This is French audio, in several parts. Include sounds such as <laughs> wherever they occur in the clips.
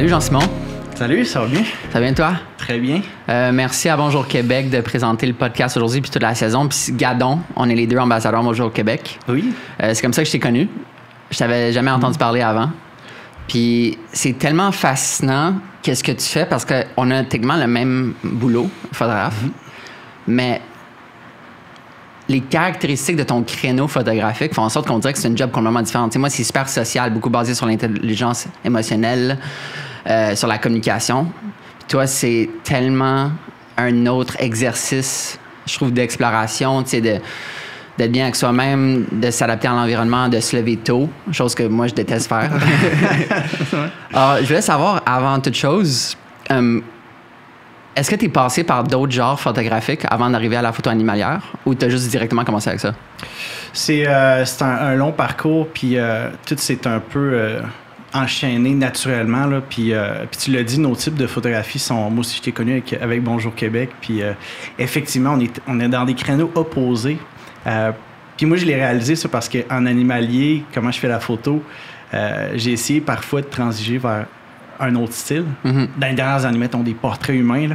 Salut Jean-Simon. Salut, ça va bien? Ça va bien toi? Très bien. Euh, merci à Bonjour Québec de présenter le podcast aujourd'hui puis toute la saison. Puis Gadon, on est les deux ambassadeurs Bonjour Québec. Oui. Euh, c'est comme ça que je t'ai connu. Je t'avais jamais entendu mm. parler avant. Puis c'est tellement fascinant qu'est-ce que tu fais parce qu'on a techniquement le même boulot, photographe, mm-hmm. mais les caractéristiques de ton créneau photographique font en sorte qu'on dirait que c'est une job complètement différente. moi, c'est super social, beaucoup basé sur l'intelligence émotionnelle. Euh, sur la communication. toi, c'est tellement un autre exercice, je trouve, d'exploration, tu sais, de d'être bien avec soi-même, de s'adapter à l'environnement, de se lever tôt, chose que moi je déteste faire. Alors, <laughs> ah, je voulais savoir, avant toute chose, euh, est-ce que tu es passé par d'autres genres photographiques avant d'arriver à la photo animalière ou tu as juste directement commencé avec ça? C'est euh, un, long parcours, puis tout c'est un peu enchaîner naturellement. Là, puis, euh, puis tu l'as dit, nos types de photographies sont. Moi aussi, je t'ai connu avec, Bonjour Québec. Puis euh, effectivement, on est, on est dans des créneaux opposés. Euh, puis moi, je l'ai réalisé, ça, parce qu'en animalier, comment je fais la photo, j'ai essayé parfois de transiger vers un autre style. Mm-hmm. Dans les dernières années, mettons des portraits humains.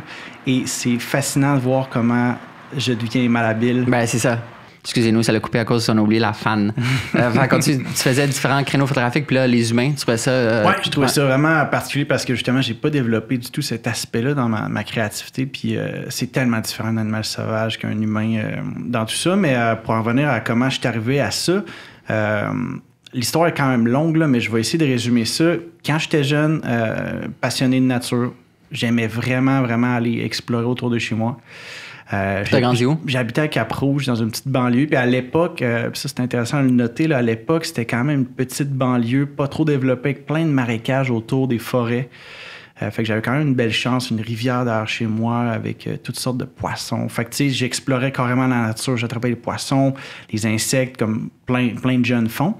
et c'est fascinant de voir comment je deviens malhabile. Ben, c'est ça. Excusez-nous, ça l'a coupé à cause on a oublié la fan. <laughs> Euh, quand tu, faisais différents créneaux photographiques, puis là, les humains, tu trouvais ça. Euh, oui, je trouvais ça vraiment particulier parce que justement, j'ai pas développé du tout cet aspect-là dans ma, créativité. Puis euh, c'est tellement différent d'un animal sauvage qu'un humain dans tout ça. Mais pour en revenir à comment je suis arrivé à ça, l'histoire est quand même longue, mais je vais essayer de résumer ça. Quand j'étais jeune, passionné de nature, j'aimais vraiment, vraiment aller explorer autour de chez moi. Euh, j'habitais à Cap-Rouge, dans une petite banlieue. Puis à l'époque, euh, ça c'est intéressant de le noter, là, à l'époque, c'était quand même une petite banlieue, pas trop développée, avec plein de marécages autour des forêts. Euh, fait que j'avais quand même une belle chance, une rivière derrière chez moi avec toutes sortes de poissons. Fait que tu sais, j'explorais carrément la nature, j'attrapais les poissons, les insectes, comme plein, plein de jeunes font.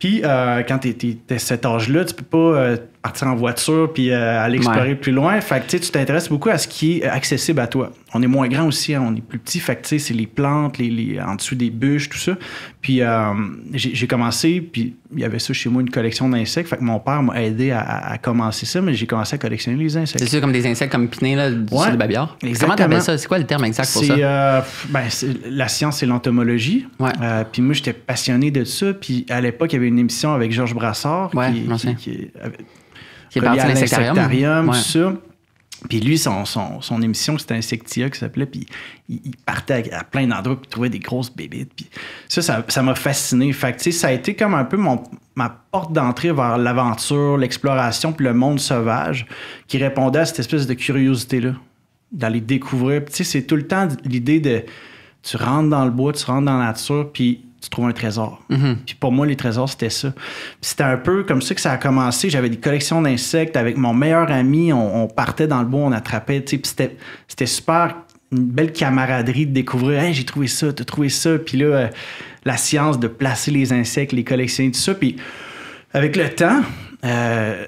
Puis quand tu es, à cet âge-là, tu peux pas partir en voiture puis euh, aller explorer plus loin. Fait que tu t'intéresses beaucoup à ce qui est accessible à toi. On est moins grand aussi, hein, on est plus petit. Fait que c'est les plantes, les, en dessous des bûches, tout ça. Puis euh, j'ai commencé, puis il y avait ça chez moi, une collection d'insectes. Fait que mon père m'a aidé à, commencer ça, mais j'ai commencé à collectionner les insectes. C'est ça, comme des insectes comme pinés, là, du babillard. Exactement. ça? C'est quoi le terme exact pour ça? Euh, ben, la science, c'est l'entomologie. puis moi, j'étais passionné de ça. Puis à l'époque, il y avait une émission avec Georges Brassard qui qui est parti à l'insectarium. ça. Puis lui, son, son, son émission, c'était Insectia qui s'appelait. Puis il, partait à, plein d'endroits, puis trouvait des grosses bébites. ça, ça m'a fasciné. ça a été comme un peu mon, ma porte d'entrée vers l'aventure, l'exploration, puis le monde sauvage, qui répondait à cette espèce de curiosité-là, d'aller découvrir. c'est tout le temps l'idée de tu rentres dans le bois, tu rentres dans la nature, puis trouver un trésor. Mm-hmm. Puis pour moi, les trésors, c'était ça. C'était un peu comme ça que ça a commencé. J'avais des collections d'insectes avec mon meilleur ami. On, partait dans le bois, on attrapait. C'était super, une belle camaraderie de découvrir hey, j'ai trouvé ça, tu as trouvé ça. Puis là, euh, la science de placer les insectes, les collectionner, tout ça. Puis avec le temps, euh,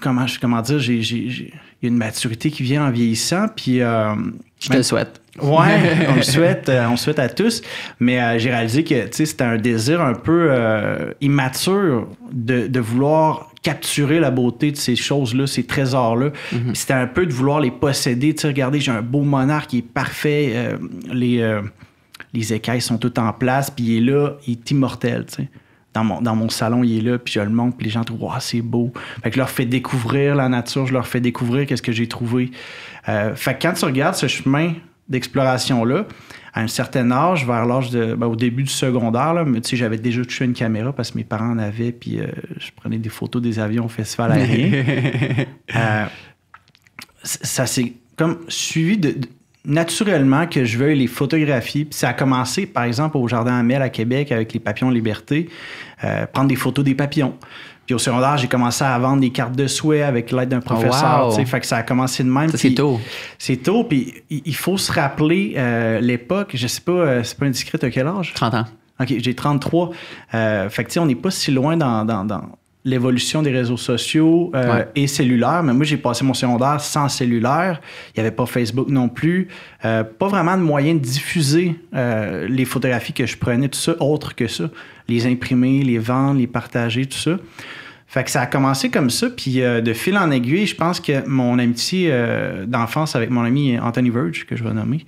comment, comment dire, il y a une maturité qui vient en vieillissant. Puis. Euh, je te le ben, souhaite. Ouais, <laughs> on le souhaite, euh, on souhaite à tous. Mais euh, j'ai réalisé que c'était un désir un peu euh, immature de, vouloir capturer la beauté de ces choses-là, ces trésors-là. Mhm. C'était un peu de vouloir les posséder. regardez, j'ai un beau monarque qui est parfait. les, les écailles sont toutes en place, puis il est là, il est immortel. Dans mon, salon, il est là, puis je le montre, puis les gens trouvent, ah, c'est beau. Fait je leur fais découvrir la nature, je leur fais découvrir qu'est-ce que j'ai trouvé. Euh, fait quand tu regardes ce chemin d'exploration-là, à un certain âge, vers l'âge de. Ben, au début du secondaire, là, mais j'avais déjà touché une caméra parce que mes parents en avaient, puis euh, je prenais des photos des avions au festival aérien. <laughs> euh, ça s'est comme suivi de, naturellement que je veuille les photographier. ça a commencé, par exemple, au Jardin Amel à Québec avec les papillons Liberté, euh, prendre des photos des papillons au secondaire, j'ai commencé à vendre des cartes de souhait avec l'aide d'un oh, professeur. Fait que ça a commencé de même. C'est tôt. C'est tôt. Puis il faut se rappeler euh, l'époque. Je sais pas, euh, c'est pas indiscret, à quel âge? 30 ans. OK, j'ai 33. Euh, fait que tu sais, on n'est pas si loin dans, dans, l'évolution des réseaux sociaux et cellulaires. Mais moi, j'ai passé mon secondaire sans cellulaire. Il n'y avait pas Facebook non plus. pas vraiment de moyen de diffuser les photographies que je prenais, tout ça, autre que ça. Les imprimer, les vendre, les partager, tout ça. Fait que ça a commencé comme ça, puis euh, de fil en aiguille, je pense que mon amitié euh, d'enfance avec mon ami Anthony Verge, que je vais nommer,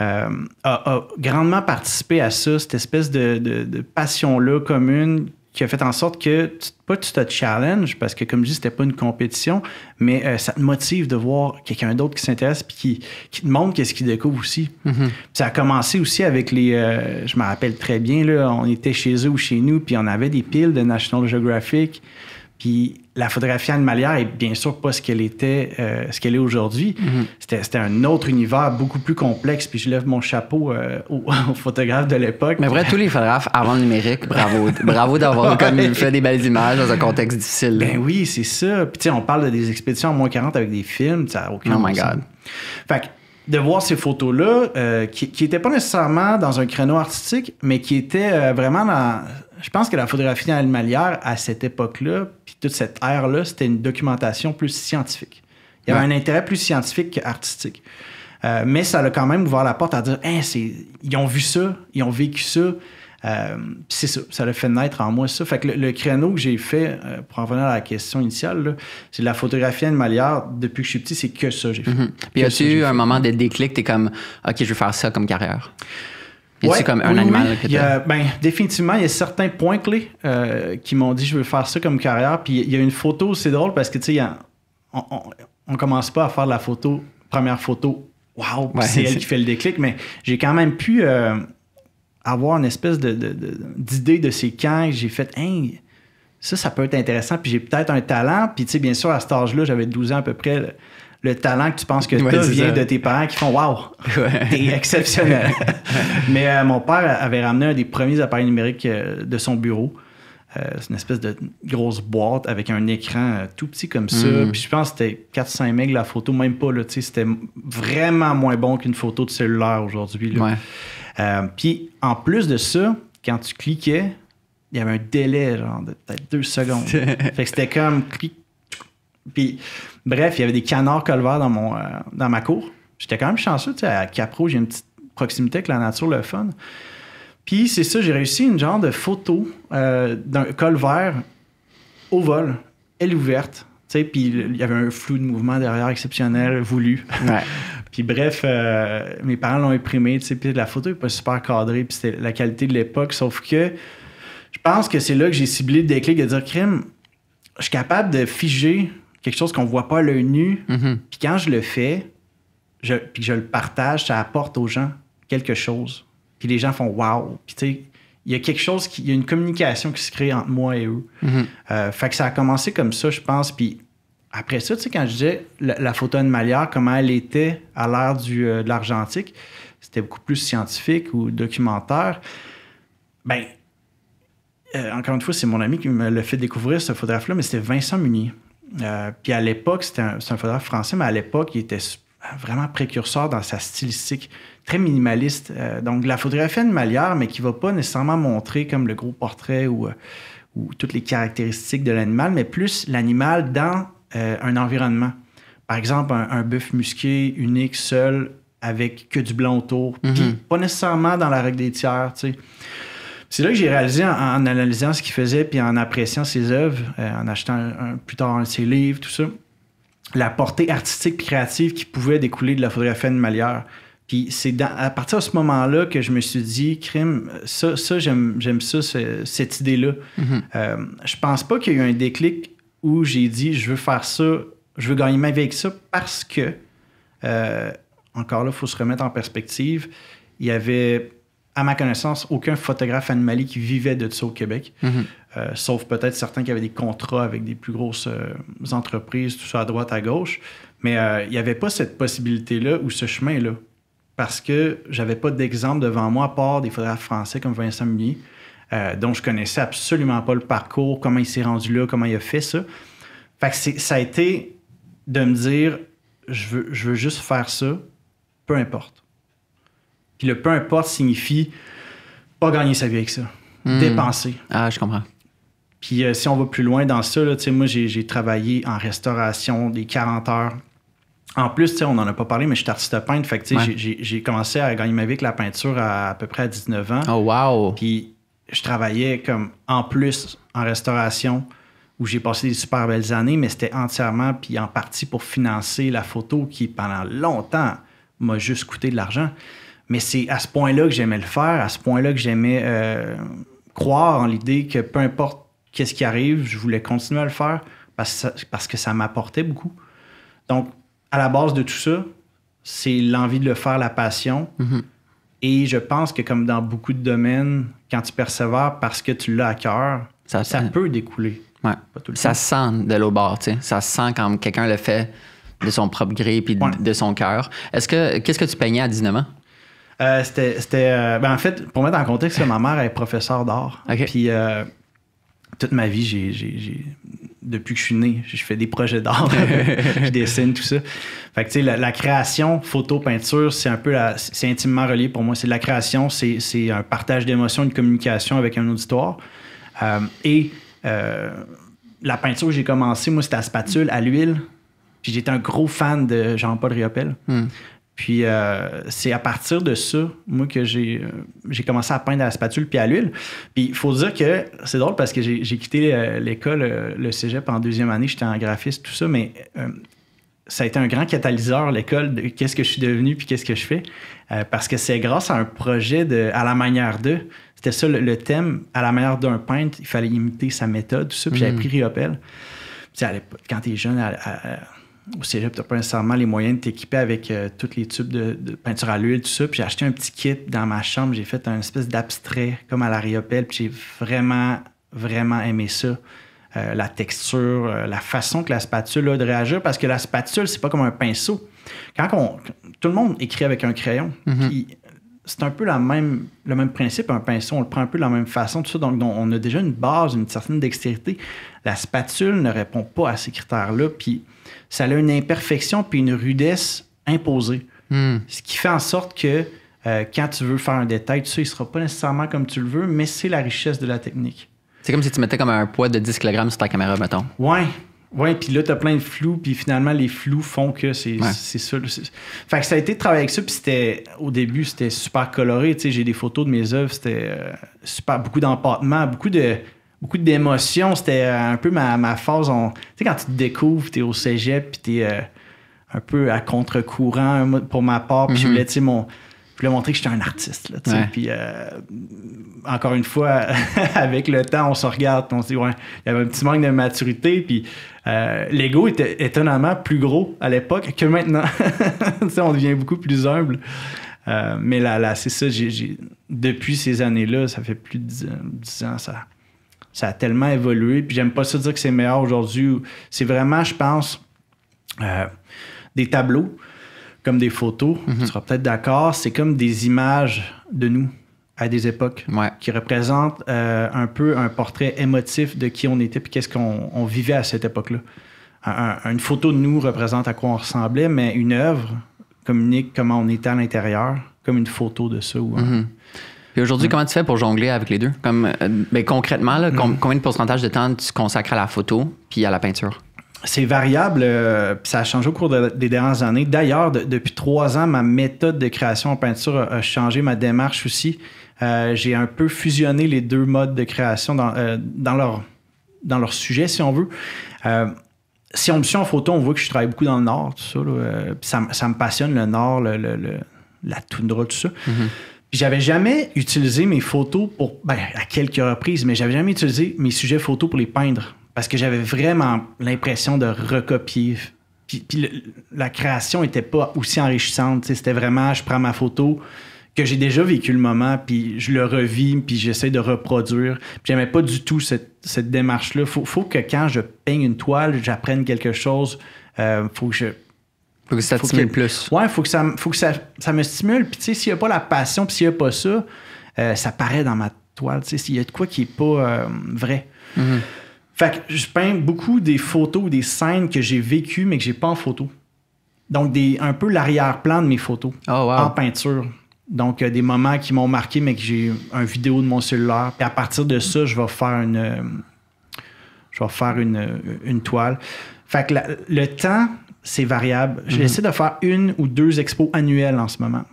euh, a, grandement participé à ça, cette espèce de, passion-là commune qui a fait en sorte que, pas tu te challenge, parce que comme je dis, c'était pas une compétition, mais ça te motive de voir quelqu'un d'autre qui s'intéresse puis qui, te montre qu'est-ce qu'il découvre aussi. Mm-hmm. Ça a commencé aussi avec les... je me rappelle très bien, là, on était chez eux ou chez nous, puis on avait des piles de National Geographic. Puis la photographie animalière est bien sûr pas ce qu'elle était, euh, ce qu'elle est aujourd'hui. Mhm. C'était un autre univers beaucoup plus complexe. Puis je lève mon chapeau euh, aux, <laughs> photographes de l'époque. Mais vrai, tous les photographes avant le numérique, bravo, <laughs> bravo d'avoir <laughs> comme fait des belles images dans un contexte difficile. Ben oui, c'est ça. Puis tu sais, on parle de des expéditions en moins 40 avec des films, ça aucun. Oh my God. Fait que de voir ces photos-là, euh, qui n'étaient pas nécessairement dans un créneau artistique, mais qui étaient vraiment dans. Je pense que la photographie animalière à cette époque-là toute cette ère-là, c'était une documentation plus scientifique. Il y avait un intérêt plus scientifique qu'artistique. Euh, mais ça a quand même ouvert la porte à dire hey, ils ont vu ça, ils ont vécu ça. Euh, c'est ça, ça l'a fait naître en moi ça. Fait que le, créneau que j'ai fait, euh, pour en revenir à la question initiale, c'est la photographie Maliard, Depuis que je suis petit, c'est que ça j'ai fait. Mhm. Puis as-tu eu un moment de déclic, t'es comme, OK, je vais faire ça comme carrière? comme un animal ben, définitivement, il y a certains points clés euh, qui m'ont dit je veux faire ça comme carrière. Puis il y a une photo, c'est drôle parce que tu sais, on, commence pas à faire la photo, première photo, waouh, c'est elle <laughs> qui fait le déclic, mais j'ai quand même pu euh, avoir une espèce d'idée de, de, de, ces camps. J'ai fait, hey, ça, ça peut être intéressant. Puis j'ai peut-être un talent. Puis tu sais, bien sûr, à cet âge-là, j'avais 12 ans à peu près le talent que tu penses que tu as vient de tes parents qui font Waouh, <laughs> t'es exceptionnel. <laughs> Mais euh, mon père avait ramené un des premiers appareils numériques euh, de son bureau. Euh, c'est une espèce de grosse boîte avec un écran tout petit comme ça. Mm. Puis je pense que c'était 4-5 mètres la photo, même pas. c'était vraiment moins bon qu'une photo de cellulaire aujourd'hui. puis en plus de ça, quand tu cliquais, il y avait un délai genre de peut-être deux secondes. <laughs> fait que c'était comme puis, bref, il y avait des canards colverts dans, mon, euh, dans ma cour. J'étais quand même chanceux, tu sais, à Capro, j'ai une petite proximité avec la nature, le fun. Puis, c'est ça, j'ai réussi une genre de photo euh, d'un colvert au vol, elle ouverte. Tu sais, puis il y avait un flou de mouvement derrière exceptionnel, voulu. <laughs> puis bref, euh, mes parents l'ont imprimé, tu sais, puis la photo n'est pas super cadrée, puis c'était la qualité de l'époque, sauf que je pense que c'est là que j'ai ciblé le déclic de dire, crime, je suis capable de figer quelque chose qu'on voit pas à l'œil nu. Mm-hmm. Puis quand je le fais, je, puis je le partage, ça apporte aux gens quelque chose. Puis les gens font wow. Puis tu sais, il y a quelque chose, qui, il y a une communication qui se crée entre moi et eux. Mm-hmm. Euh, fait que ça a commencé comme ça, je pense. Puis après ça, tu sais, quand je disais la, photo de Malière, comment elle était à l'ère du, euh, de l'argentique, c'était beaucoup plus scientifique ou documentaire. Ben, euh, encore une fois, c'est mon ami qui me l'a fait découvrir ce photographe-là, mais c'était Vincent Munier. Euh, puis à l'époque, c'était un, photographe français, mais à l'époque, il était vraiment précurseur dans sa stylistique, très minimaliste. Euh, donc, la photographie malière, mais qui ne va pas nécessairement montrer comme le gros portrait euh, ou, toutes les caractéristiques de l'animal, mais plus l'animal dans un environnement. Par exemple, un, bœuf musqué unique, seul, avec que du blanc autour, puis mm-hmm. pas nécessairement dans la règle des tiers, tu sais. C'est là que j'ai réalisé en, analysant ce qu'il faisait, puis en appréciant ses œuvres, euh, en achetant plus tard ses livres, tout ça, la portée artistique et créative qui pouvait découler de la photographie Malière. Puis c'est à partir de ce moment-là que je me suis dit, crime, ça, ça j'aime ça, cette idée-là. Mhm. Euh, je pense pas qu'il y ait eu un déclic où j'ai dit, je veux faire ça, je veux gagner ma vie avec ça parce que, euh, encore là, il faut se remettre en perspective. Il y avait à ma connaissance, aucun photographe animalier qui vivait de ça au Québec, mhm. euh, sauf peut-être certains qui avaient des contrats avec des plus grosses euh, entreprises, tout ça à droite, à gauche. Mais euh, il n'y avait pas cette possibilité-là ou ce chemin-là, parce que j'avais pas d'exemple devant moi, à part des photographes français comme Vincent Millier, dont je connaissais absolument pas le parcours, comment il s'est rendu là, comment il a fait ça. Fait ça a été de me dire, je veux juste faire ça, peu importe. Puis le peu importe signifie pas gagner sa vie avec ça, hmm. dépenser. Ah, je comprends. Puis euh, si on va plus loin dans ça, là, moi j'ai travaillé en restauration des 40 heures. En plus, on n'en a pas parlé, mais je suis artiste peintre. Fait sais j'ai commencé à gagner ma vie avec la peinture à, à peu près à 19 ans. Oh, wow! Puis je travaillais comme en plus en restauration où j'ai passé des super belles années, mais c'était entièrement puis en partie pour financer la photo qui, pendant longtemps, m'a juste coûté de l'argent. Mais c'est à ce point-là que j'aimais le faire, à ce point-là que j'aimais euh, croire en l'idée que peu importe qu'est-ce qui arrive, je voulais continuer à le faire parce, que ça m'apportait beaucoup. Donc, à la base de tout ça, c'est l'envie de le faire, la passion. Mhm. Et je pense que comme dans beaucoup de domaines, quand tu persévères parce que tu l'as à cœur, ça, ça peut découler. ça se sent de l'eau bord, tu sais. Ça sent quand quelqu'un le fait de son propre gré puis de son cœur. Est-ce que qu'est-ce que tu peignais à 19 ans? Euh, c'était. Euh, ben, en fait, pour mettre en contexte, ma mère est professeure d'art. Puis euh, toute ma vie, j'ai, depuis que je suis né, je fais des projets d'art. <laughs> je dessine, tout ça. Fait que, tu sais, la, création, photo, peinture, c'est un peu. c'est intimement relié pour moi. C'est la création, c'est, un partage d'émotions, une communication avec un auditoire. et la peinture, j'ai commencé, moi, c'était à spatule, à l'huile. Puis j'étais un gros fan de Jean-Paul Riopel. Hmm. Puis euh, c'est à partir de ça, moi, que j'ai, euh, commencé à peindre à la spatule puis à l'huile. Puis il faut dire que c'est drôle parce que j'ai, quitté euh, l'école, le cégep en deuxième année, j'étais en graphiste, tout ça, mais ça a été un grand catalyseur, l'école, de qu'est-ce que je suis devenu puis qu'est-ce que je fais. parce que c'est grâce à un projet de à la manière d'eux. C'était ça le, thème, à la manière d'un peintre, il fallait imiter sa méthode, tout ça. Puis mmh. j'avais hmm. pris Riopel. Quand t'es jeune, à, au cégep, tu pas nécessairement les moyens de t'équiper avec toutes euh, tous les tubes de, peinture à l'huile, tout ça. Puis j'ai acheté un petit kit dans ma chambre. J'ai fait un espèce d'abstrait comme à Riopelle. Puis j'ai vraiment, vraiment aimé ça. Euh, la texture, euh, la façon que la spatule a de réagir, parce que la spatule, c'est pas comme un pinceau. Quand on, tout le monde écrit avec un crayon, qui mm-hmm. c'est un peu la même, le même principe, un pinceau, on le prend un peu de la même façon, tout ça, donc, donc on a déjà une base, une certaine dextérité. La spatule ne répond pas à ces critères-là, puis ça a une imperfection puis une rudesse imposée. Hmm. Ce qui fait en sorte que euh, quand tu veux faire un détail, il ne sera pas nécessairement comme tu le veux, mais c'est la richesse de la technique. C'est comme si tu mettais comme un poids de 10 kg sur ta caméra, mettons. Oui, Ouais, puis là, as plein de flous, puis finalement, les flous font que c'est ça. Fait que ça a été de travailler avec ça, puis c'était, au début, c'était super coloré. j'ai des photos de mes œuvres, c'était euh, super, beaucoup d'empattement, beaucoup de beaucoup d'émotions. C'était euh, un peu ma, ma phase. Tu sais, quand tu te découvres, tu es au cégep, puis tu es euh, un peu à contre-courant pour ma part. Mhm. je voulais, mon. Je montrer que j'étais un artiste. Puis euh, encore une fois, <laughs> avec le temps, on se regarde, on se dit, ouais, il y avait un petit manque de maturité. Puis l'ego était étonnamment plus gros à l'époque que maintenant. <laughs> on devient beaucoup plus humble. mais là, c'est ça, depuis ces années-là, ça fait plus de 10 ans, ans ça, ça a tellement évolué. Puis j'aime pas ça dire que c'est meilleur aujourd'hui. C'est vraiment, je pense, euh, des tableaux comme des photos. On mhm. sera peut-être d'accord. C'est comme des images de nous à des époques qui représentent euh, un peu un portrait émotif de qui on était puis qu'est-ce qu'on vivait à cette époque-là. une photo de nous représente à quoi on ressemblait, mais une œuvre communique comment on était à l'intérieur, comme une photo de ça. Ou, mhm. Et aujourd'hui, mm. comment tu fais pour jongler avec les deux? Comme, euh, ben, concrètement, mm. combien de pourcentage de temps tu consacres à la photo puis à la peinture? C'est variable, euh, ça a changé au cours des dernières années. D'ailleurs, depuis trois ans, ma méthode de création en peinture a, changé, ma démarche aussi. Euh, j'ai un peu fusionné les deux modes de création dans, leur, sujet, si on veut. si on me suit en photo, on voit que je travaille beaucoup dans le Nord, tout ça. ça, me passionne, le Nord, la toundra, tout ça. Mm-hmm j'avais jamais utilisé mes photos pour, ben, à quelques reprises, mais j'avais jamais utilisé mes sujets photos pour les peindre parce que j'avais vraiment l'impression de recopier. Puis, la création était pas aussi enrichissante. C'était vraiment, je prends ma photo que j'ai déjà vécu le moment, puis je le revis, puis j'essaie de reproduire. J'aimais pas du tout cette, démarche-là. Faut, faut que quand je peigne une toile, j'apprenne quelque chose. Euh, faut que je faut que ça stimule plus. Ouais, faut que ça, faut que ça, me stimule. Puis, tu sais, s'il n'y a pas la passion, puis s'il n'y a pas ça, euh, ça paraît dans ma toile. Tu sais, s'il y a de quoi qui n'est pas euh, vrai. Mhm. Fait que je peins beaucoup des photos ou des scènes que j'ai vécues, mais que j'ai pas en photo. Donc, des, un peu l'arrière-plan de mes photos ah, en peinture. Donc, euh, des moments qui m'ont marqué, mais que j'ai un vidéo de mon cellulaire. Puis à partir de ça, je vais faire une, je vais faire une, toile. Fait que le temps c'est variable. J'essaie mhm. de faire une ou deux expos annuelles en ce moment.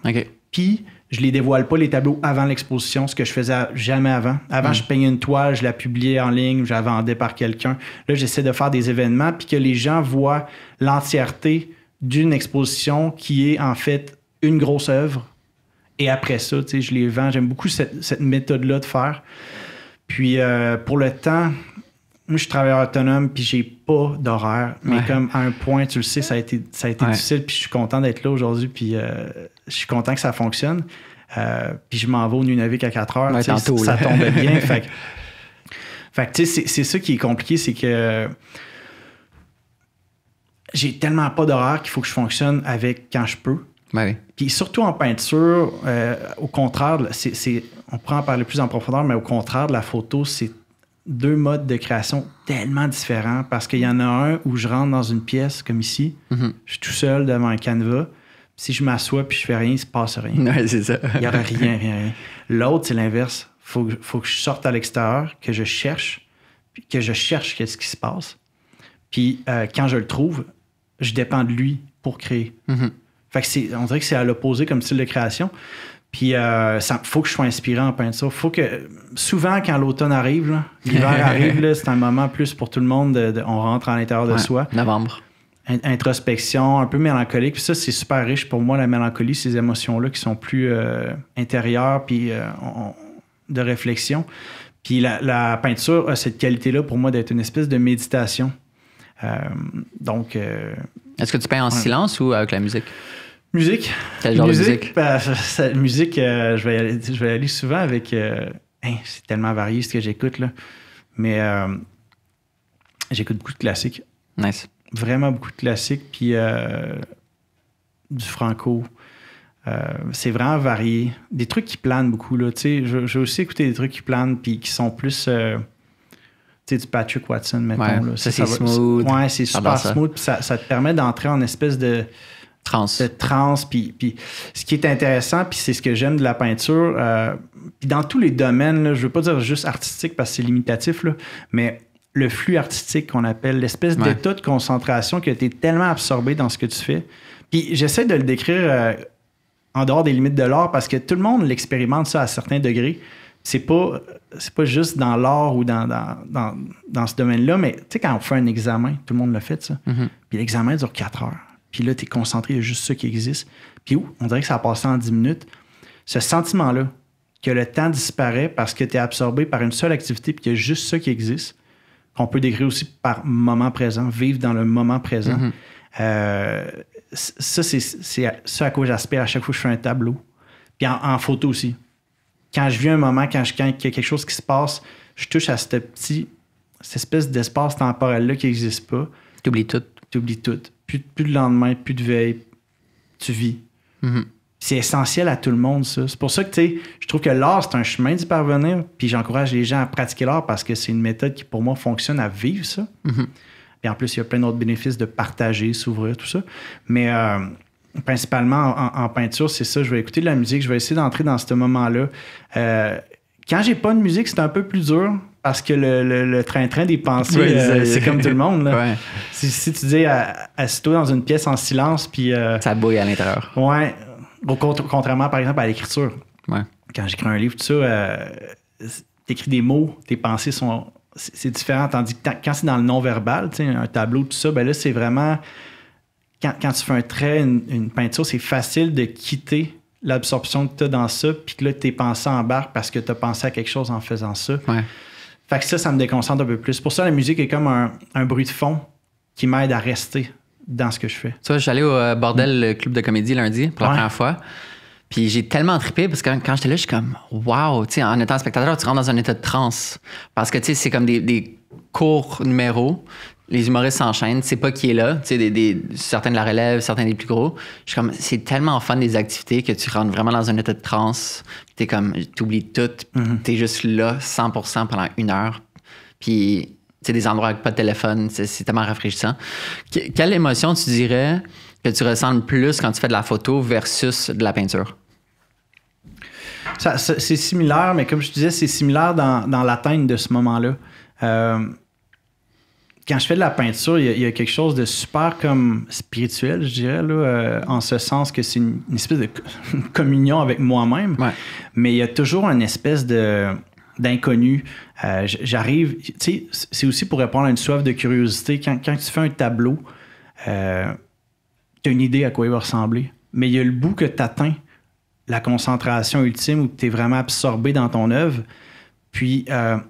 Puis, je les dévoile pas les tableaux avant l'exposition, ce que je faisais jamais avant. Avant, mhm. je peignais une toile, je la publiais en ligne, je la vendais par quelqu'un. Là, j'essaie de faire des événements puis que les gens voient l'entièreté d'une exposition qui est en fait une grosse œuvre. Et après ça, je les vends. J'aime beaucoup cette, méthode-là de faire. Puis euh, pour le temps, moi, je suis travailleur autonome, puis j'ai pas d'horaire. Mais comme à un point, tu le sais, ça a été, ça a été difficile, puis je suis content d'être là aujourd'hui, puis euh, je suis content que ça fonctionne. Euh, puis je m'en vais au Nunavik à 4 heures. ça tombe <laughs> bien. fait c'est ça qui est compliqué, c'est que j'ai tellement pas d'horaire qu'il faut que je fonctionne avec quand je peux. Ben puis surtout en peinture, euh, au contraire, c'est on prend en parler plus en profondeur, mais au contraire la photo, c'est deux modes de création tellement différents parce qu'il y en a un où je rentre dans une pièce comme ici, mhm. je suis tout seul devant un canevas. Si je m'assois puis je fais rien, il se passe rien. <laughs> il n'y aura rien, rien, rien. L'autre, c'est l'inverse. Il faut, que je sorte à l'extérieur, que je cherche, que je cherche qu'est-ce qui se passe. Puis euh, quand je le trouve, je dépends de lui pour créer. Mhm. Fait on dirait que c'est à l'opposé comme style de création. Puis il euh, faut que je sois inspiré en peinture. Faut que souvent quand l'automne arrive, l'hiver <laughs> arrive, c'est un moment plus pour tout le monde. on rentre à l'intérieur de soi. Novembre. introspection, un peu mélancolique. ça, c'est super riche pour moi la mélancolie, ces émotions-là qui sont plus euh, intérieures puis euh, de réflexion. Puis la, peinture a cette qualité-là pour moi d'être une espèce de méditation. donc. Est-ce que tu peins en silence ou avec la musique? Musique. Quel musique, musique, bah, euh, je, vais aller, je vais aller souvent avec. Euh, hein, c'est tellement varié ce que j'écoute, là. Mais euh, j'écoute beaucoup de classiques. Nice. Vraiment beaucoup de classiques, puis du franco. c'est vraiment varié. Des trucs qui planent beaucoup, là. Tu sais, j'ai aussi écouté des trucs qui planent, puis qui sont plus tu sais, du Patrick Watson, mettons. Ça, c'est smooth. Ouais, c'est super smooth. ça te permet d'entrer en espèce de trans. trans. Puis, ce qui est intéressant, puis c'est ce que j'aime de la peinture, euh, puis dans tous les domaines, là, je veux pas dire juste artistique parce que c'est limitatif, là, mais le flux artistique qu'on appelle, l'espèce d'état de concentration que tu es tellement absorbé dans ce que tu fais. Puis j'essaie de le décrire euh, en dehors des limites de l'art parce que tout le monde l'expérimente ça à certains degrés. C'est pas, c'est pas juste dans l'art ou dans, dans, ce domaine-là, mais tu sais, quand on fait un examen, tout le monde le fait, ça. Mm-hmm. Puis l'examen dure quatre heures. Puis là, tu concentré, il y a juste ça qui existe. Puis où? On dirait que ça a passé en 10 minutes. Ce sentiment-là, que le temps disparaît parce que tu es absorbé par une seule activité, puis qu'il y a juste ce qui existe, qu'on peut décrire aussi par moment présent, vivre dans le moment présent. Mm-hmm. Euh, ça, c'est ce à quoi j'aspire à chaque fois que je fais un tableau. Puis en, photo aussi. Quand je vis un moment, quand, je, il y a quelque chose qui se passe, je touche à cette petite, espèce d'espace temporel-là qui n'existe pas. T'oublies tout. Tu oublies tout plus, de lendemain, plus de veille, tu vis. Mhm. C'est essentiel à tout le monde, ça. C'est pour ça que, tu je trouve que l'art, c'est un chemin d'y parvenir, puis j'encourage les gens à pratiquer l'art parce que c'est une méthode qui, pour moi, fonctionne à vivre ça. Mhm. Et en plus, il y a plein d'autres bénéfices de partager, s'ouvrir, tout ça. Mais euh, principalement en, peinture, c'est ça. Je vais écouter de la musique, je vais essayer d'entrer dans ce moment-là. Euh, quand j'ai pas de musique, c'est un peu plus dur parce que le, train-train des pensées, euh, c'est comme tout le monde. Si, tu dis, assis-toi dans une pièce en silence, puis. Euh, ça bouille à l'intérieur. Ouais. Contrairement, par exemple, à l'écriture. Quand j'écris un livre, tout ça, euh, t'écris des mots, tes pensées sont. C'est différent. Tandis que quand c'est dans le non-verbal, un tableau, tout ça, ben là, c'est vraiment. Quand, tu fais un trait, une, peinture, c'est facile de quitter l'absorption que tu as dans ça, puis que là, tes pensées embarquent parce que tu as pensé à quelque chose en faisant ça. Fait que ça, ça me déconcentre un peu plus. Pour ça, la musique est comme un, bruit de fond qui m'aide à rester dans ce que je fais. Tu vois, je allé au euh, Bordel le Club de Comédie lundi pour la première fois. Puis j'ai tellement trippé parce que quand, j'étais là, je suis comme, wow, tu sais, en étant spectateur, tu rentres dans un état de transe. Parce que, tu sais, c'est comme des, des courts numéros les humoristes s'enchaînent, c'est pas qui est là, tu des, certains de la relève, certains des plus gros. Je suis comme, c'est tellement fun des activités que tu rentres vraiment dans un état de transe, t'es comme, t'oublies tout, tu es mhm. t'es juste là, 100% pendant une heure, puis tu des endroits avec pas de téléphone, c'est tellement rafraîchissant. quelle émotion tu dirais que tu ressens le plus quand tu fais de la photo versus de la peinture? c'est similaire, mais comme je te disais, c'est similaire dans, dans l'atteinte de ce moment-là. Euh, quand je fais de la peinture, il y, a, quelque chose de super comme spirituel, je dirais, euh, en ce sens que c'est une, espèce de <laughs> communion avec moi-même. Mais il y a toujours une espèce de d'inconnu. Euh, j'arrive, tu sais, c'est aussi pour répondre à une soif de curiosité. Quand, tu fais un tableau, euh, tu as une idée à quoi il va ressembler. Mais il y a le bout que tu atteins, la concentration ultime où tu es vraiment absorbé dans ton œuvre, puis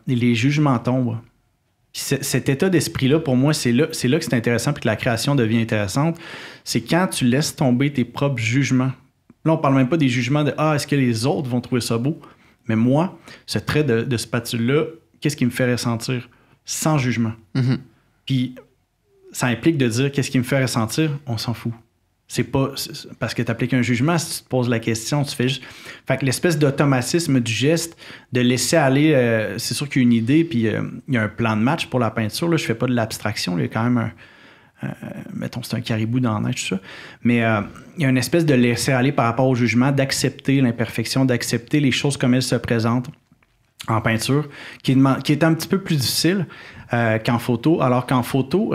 les jugements tombent cet état d'esprit-là, pour moi, c'est là, c'est là que c'est intéressant puis que la création devient intéressante. C'est quand tu laisses tomber tes propres jugements. Là, on parle même pas des jugements de Ah, est-ce que les autres vont trouver ça beau? Mais moi, ce trait de, de spatule-là, qu'est-ce qui me fait ressentir? Sans jugement. Mm-hmm. Puis ça implique de dire qu'est-ce qui me fait ressentir? On s'en fout. C'est pas parce que tu appliques un jugement, si tu te poses la question, tu fais juste. Fait que l'espèce d'automatisme du geste, de laisser aller, euh, c'est sûr qu'il y a une idée, puis euh, il y a un plan de match pour la peinture. Là, je fais pas de l'abstraction, il y a quand même un. Euh, mettons, c'est un caribou dans la neige, tout ça. Mais il y a une espèce de laisser aller par rapport au jugement, d'accepter l'imperfection, d'accepter les choses comme elles se présentent en peinture, qui, qui est un petit peu plus difficile qu'en photo. Alors qu'en photo,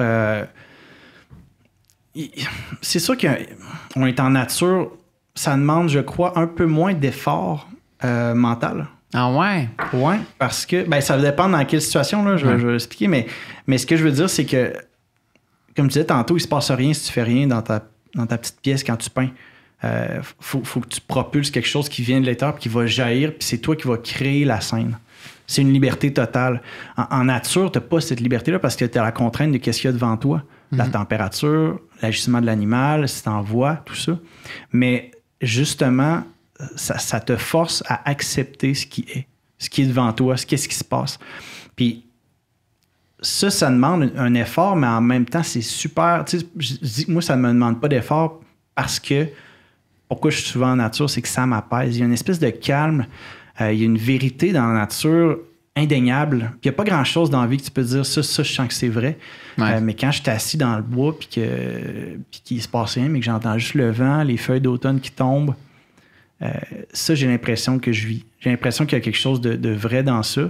c'est sûr qu'on est en nature, ça demande, je crois, un peu moins d'effort euh, mental. Ah ouais? Ouais, parce que ben, ça dépend dans quelle situation, je, vais expliquer, mais, mais ce que je veux dire, c'est que, comme tu disais tantôt, il se passe rien si tu fais rien dans ta, dans ta petite pièce quand tu peins. Euh, faut, que tu propulses quelque chose qui vient de l'éther, qui va jaillir, puis c'est toi qui vas créer la scène. C'est une liberté totale. En, nature, tu n'as pas cette liberté-là parce que tu as la contrainte de quest ce qu'il y a devant toi la mhm. température, l'agissement de l'animal, si en vois, tout ça. Mais justement, ça, te force à accepter ce qui est, ce qui est devant toi, ce qu'est-ce qui se passe. Puis ça, ça demande un effort, mais en même temps, c'est super. Tu sais, moi, ça ne me demande pas d'effort parce que pourquoi je suis souvent en nature, c'est que ça m'apaise. Il y a une espèce de calme, euh, il y a une vérité dans la nature indéniable. il n'y a pas grand-chose dans la vie que tu peux dire ça, ça, je sens que c'est vrai. Euh, mais quand je suis assis dans le bois, puis que, puis ne se passe rien, mais que j'entends juste le vent, les feuilles d'automne qui tombent, euh, ça, j'ai l'impression que je vis. J'ai l'impression qu'il y a quelque chose de, vrai dans ça.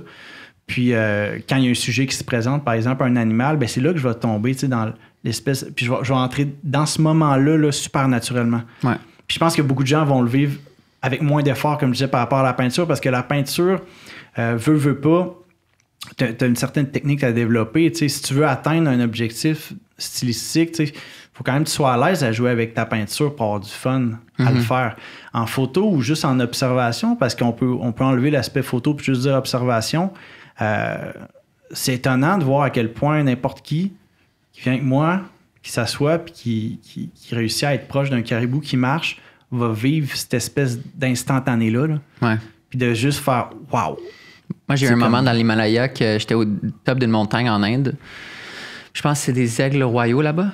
Puis euh, quand il y a un sujet qui se présente, par exemple un animal, ben c'est là que je vais tomber dans l'espèce. Puis je vais, entrer dans ce moment-là super naturellement. Puis je pense que beaucoup de gens vont le vivre avec moins d'efforts, comme je disais, par rapport à la peinture, parce que la peinture, euh, veut, veut pas, tu as, une certaine technique à développer. Si tu veux atteindre un objectif stylistique, il faut quand même que tu sois à l'aise à jouer avec ta peinture pour avoir du fun à le mhm. faire. En photo ou juste en observation, parce qu'on peut, on peut enlever l'aspect photo et juste dire observation. Euh, c'est étonnant de voir à quel point n'importe qui qui vient avec moi, qui s'assoit et qui réussit à être proche d'un caribou qui marche, va vivre cette espèce d'instantané-là. Puis de juste faire Wow! Moi, j'ai eu un moment dans l'Himalaya que j'étais au top d'une montagne en Inde. Je pense que c'est des aigles royaux là-bas.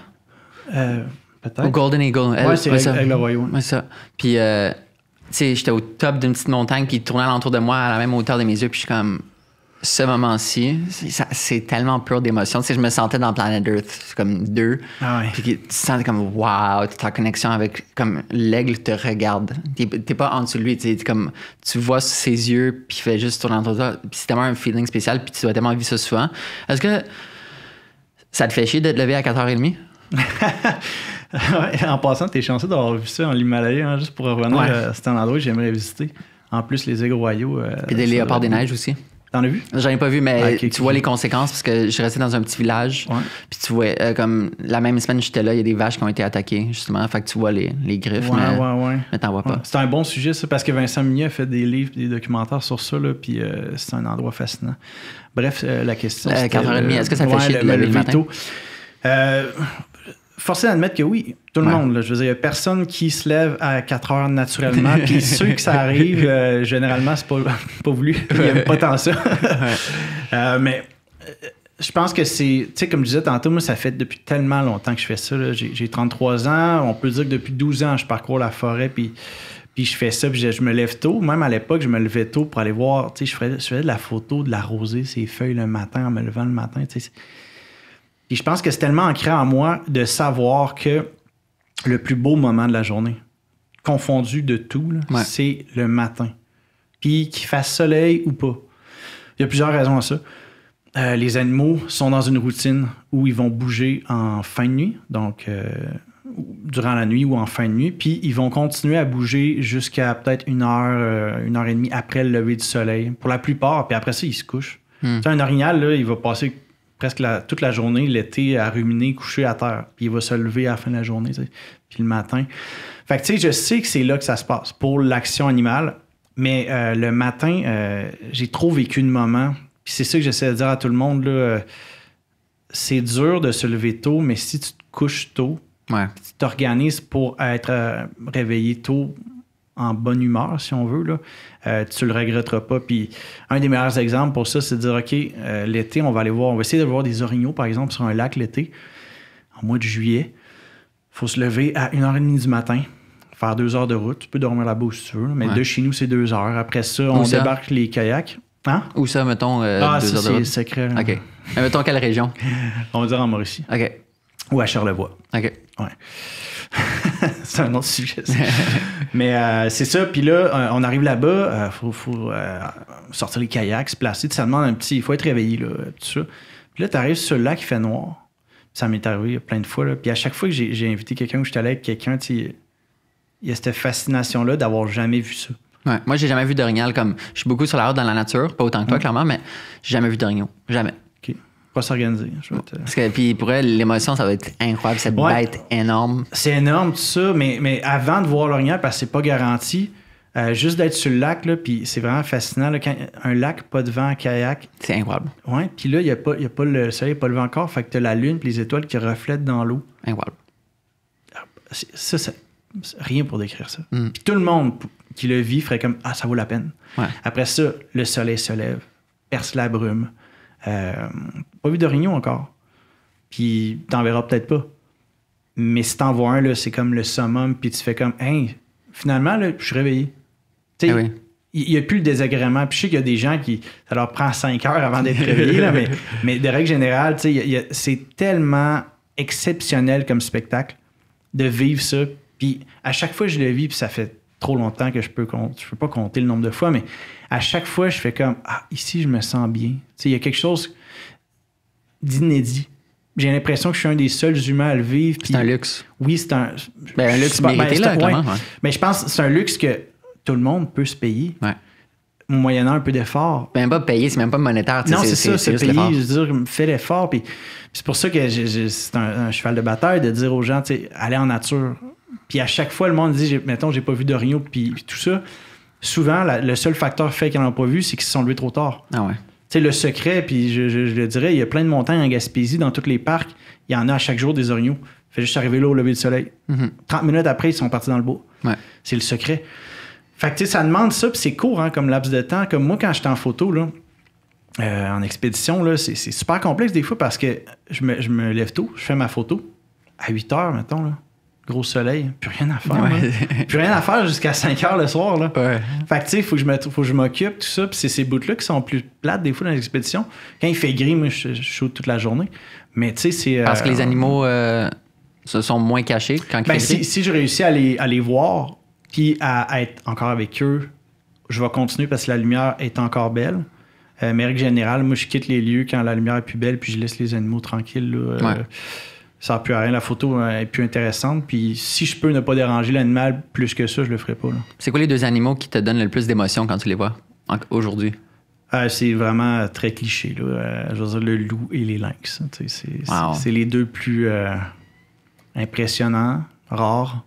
Euh, Peut-être. Golden Eagle. Ouais, c'est aigle royaux. Ouais, ça. Puis, euh, tu sais, j'étais au top d'une petite montagne, qui tournait alentour de moi à la même hauteur de mes yeux, puis je suis comme ce moment-ci, c'est tellement pur d'émotion. Tu je me sentais dans Planet Earth comme deux. Ah tu te sens comme wow, tu es en connexion avec comme l'aigle te regarde. n'es pas en dessous de lui, tu comme tu vois ses yeux puis il fait juste tourner entre toi. c'est tellement un feeling spécial puis tu dois tellement vivre ça souvent. Est-ce que ça te fait chier de levé lever à 4h30? <laughs> en passant, tu es chanceux d'avoir vu ça en Himalaya, hein, juste pour revenir. à euh, c'est un endroit que j'aimerais visiter. En plus, les aigles royaux. Et euh, Puis des léopards des neiges aussi. T'en as vu? J'en ai pas vu, mais ah, tu vois les conséquences parce que je suis resté dans un petit village. Puis tu vois, euh, comme la même semaine j'étais là, il y a des vaches qui ont été attaquées, justement. Fait que tu vois les, les griffes. mais, t'en vois pas. C'est un bon sujet, ça, parce que Vincent Mignot a fait des livres, des documentaires sur ça, là, puis euh, c'est un endroit fascinant. Bref, euh, la question. 4h30, est-ce que ça fait chier de le, forcé d'admettre que oui, tout le monde. je veux dire, il n'y a personne qui se lève à 4 heures naturellement. Puis <laughs> ceux que ça arrive, euh, généralement, c'est pas, pas voulu. Ils n'aiment pas tant ça. <laughs> Euh, mais euh, je pense que c'est, tu sais, comme je disais tantôt, moi, ça fait depuis tellement longtemps que je fais ça. J'ai 33 ans. On peut dire que depuis 12 ans, je parcours la forêt. Puis. Puis je fais ça, puis je, me lève tôt. Même à l'époque, je me levais tôt pour aller voir. Tu sais, je faisais, de la photo, de la rosée, ses feuilles le matin en me levant le matin. Tu sais, et je pense que c'est tellement ancré en moi de savoir que le plus beau moment de la journée, confondu de tout, c'est le matin. Puis qu'il fasse soleil ou pas. Il y a plusieurs raisons à ça. Euh, les animaux sont dans une routine où ils vont bouger en fin de nuit, donc euh, durant la nuit ou en fin de nuit, puis ils vont continuer à bouger jusqu'à peut-être une heure, euh, une heure et demie après le lever du soleil, pour la plupart, puis après ça, ils se couchent. Hmm. Un orignal, il va passer presque toute la journée, l'été, à ruminer, couché à terre. Puis il va se lever à la fin de la journée, puis le matin. Fait que, tu sais, je sais que c'est là que ça se passe pour l'action animale. Mais euh, le matin, euh, j'ai trop vécu de moment. Puis c'est ça que j'essaie de dire à tout le monde. Là, euh, c'est dur de se lever tôt, mais si tu te couches tôt, tu t'organises pour être réveillé tôt en bonne humeur, si on veut, là, euh, tu le regretteras pas. un des meilleurs exemples pour ça, c'est de dire, OK, euh, l'été, on va aller voir, on va essayer de voir des orignaux, par exemple, sur un lac l'été, en mois de juillet. faut se lever à 1h30 du matin, faire deux heures de route. Tu peux dormir là-bas si tu veux, mais de chez nous, c'est deux heures. Après ça, on débarque les kayaks. Hein? Où ça, mettons, euh, ah, c'est secret. OK. Mais mettons, quelle région? <laughs> on va dire en Mauricie. Ou à Charlevoix. OK. Ouais. <laughs> <laughs> c'est un autre sujet. Mais euh, c'est ça. Puis là, euh, on arrive là-bas, il euh, faut, sortir les kayaks, se placer. Ça demande un petit. Il faut être réveillé, là. Puis là, tu arrives sur le lac, qui fait noir. Ça m'est arrivé plein de fois. Puis à chaque fois que j'ai invité quelqu'un je suis allé avec quelqu'un, il y a cette fascination-là d'avoir jamais vu ça. Ouais, moi, j'ai jamais vu d'orignal comme. Je suis beaucoup sur la route dans la nature, pas autant que toi, hum. clairement, mais j'ai jamais vu d'orignal. Jamais s'organiser. puis pour elle, l'émotion, ça va être incroyable, cette va être énorme. C'est énorme tout ça, mais, mais avant de voir l'orignal, parce que c'est pas garanti, euh, juste d'être sur le lac, là, puis c'est vraiment fascinant. un lac, pas de vent, kayak. C'est incroyable. Ouais, puis là, il n'y a, pas, a pas le soleil, pas le vent encore, fait que tu la lune puis les étoiles qui reflètent dans l'eau. Incroyable. Ah, ça, c'est rien pour décrire ça. Mm. tout le monde qui le vit ferait comme Ah, ça vaut la peine. Après ça, le soleil se lève, perce la brume. Euh, pas vu de réunion encore. Puis t'en verras peut-être pas. Mais si t'en vois un, là, c'est comme le summum, puis tu fais comme, hey, finalement, je suis réveillé. Eh il n'y a plus le désagrément. Puis je sais qu'il y a des gens qui, ça leur prend cinq heures avant d'être réveillé, <laughs> mais, de règle générale, c'est tellement exceptionnel comme spectacle de vivre ça. Puis à chaque fois, que je le vis, puis ça fait trop longtemps que je peux, je peux pas compter le nombre de fois, mais à chaque fois, je fais comme Ah, ici, je me sens bien. Il y a quelque chose d'inédit. J'ai l'impression que je suis un des seuls humains à le vivre. C'est un luxe. Oui, c'est un. luxe Mais je pense que c'est un luxe que tout le monde peut se payer. Ouais. Moyennant un peu d'effort. Même ben, pas payer, c'est même pas monétaire. Non, c'est ça, c'est payer. Je veux dire, fais l'effort. Puis c'est pour ça que c'est un, cheval de bataille de dire aux gens, allez en nature. Puis à chaque fois, le monde dit, mettons, j'ai pas vu de Rio puis tout ça souvent, le seul facteur fait qu'ils n'en pas vu, c'est qu'ils se sont levés trop tard. Ah ouais. le secret, puis je, le dirais, il y a plein de montagnes en Gaspésie, dans tous les parcs, il y en a à chaque jour des orignaux. Fait juste arriver là au lever du soleil. 30 mhm. minutes après, ils sont partis dans le bois. C'est le secret. Fait que, ça demande ça, puis c'est court, hein, comme laps de temps. Comme moi, quand j'étais en photo, là, euh, en expédition, là, c'est super complexe des fois parce que je me, je me lève tôt, je fais ma photo à 8 heures, mettons, là gros soleil, plus rien à faire. Hein. plus rien à faire jusqu'à 5 heures le soir. Là. Fait que, tu sais, faut que je m'occupe, tout ça. Puis c'est ces bouts-là qui sont plus plates, des fois, dans l'expédition. Quand il fait gris, moi, je, toute la journée. Mais, tu sais, c'est. Parce que les euh, animaux euh, se sont moins cachés quand il ben, Si, si je réussis à les, à voir, puis à, être encore avec eux, je vais continuer parce que la lumière est encore belle. Euh, mais en général, moi, je quitte les lieux quand la lumière est plus belle, puis je laisse les animaux tranquilles. Là, ouais ça n'a plus à rien. La photo euh, est plus intéressante. Puis si je peux ne pas déranger l'animal plus que ça, je le ferai pas. C'est quoi les deux animaux qui te donnent le plus d'émotion quand tu les vois aujourd'hui? Euh, c'est vraiment très cliché. Là. Euh, je veux dire, le loup et les lynx. C'est les deux plus impressionnants, rares.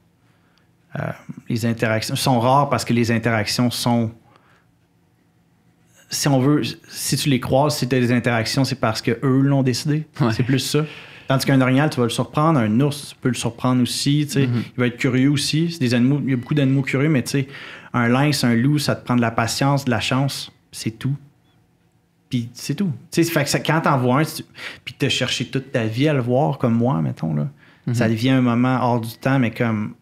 les interactions sont rares parce que les interactions sont. Si on veut, si tu les croises, si tu as des interactions, c'est parce que eux l'ont décidé. C'est plus ça. Tandis qu'un orignal, tu vas le surprendre, un ours, tu peux le surprendre aussi, mhm. Il va être curieux aussi. des animaux, il y a beaucoup d'animaux curieux, mais tu un lynx, un loup, ça te prend de la patience, de la chance, c'est tout. Puis c'est tout. Tu sais, fait que quand t'en vois un, puis t'as cherché toute ta vie à le voir, comme moi, mettons, là, mhm. ça devient un moment hors du temps, mais comme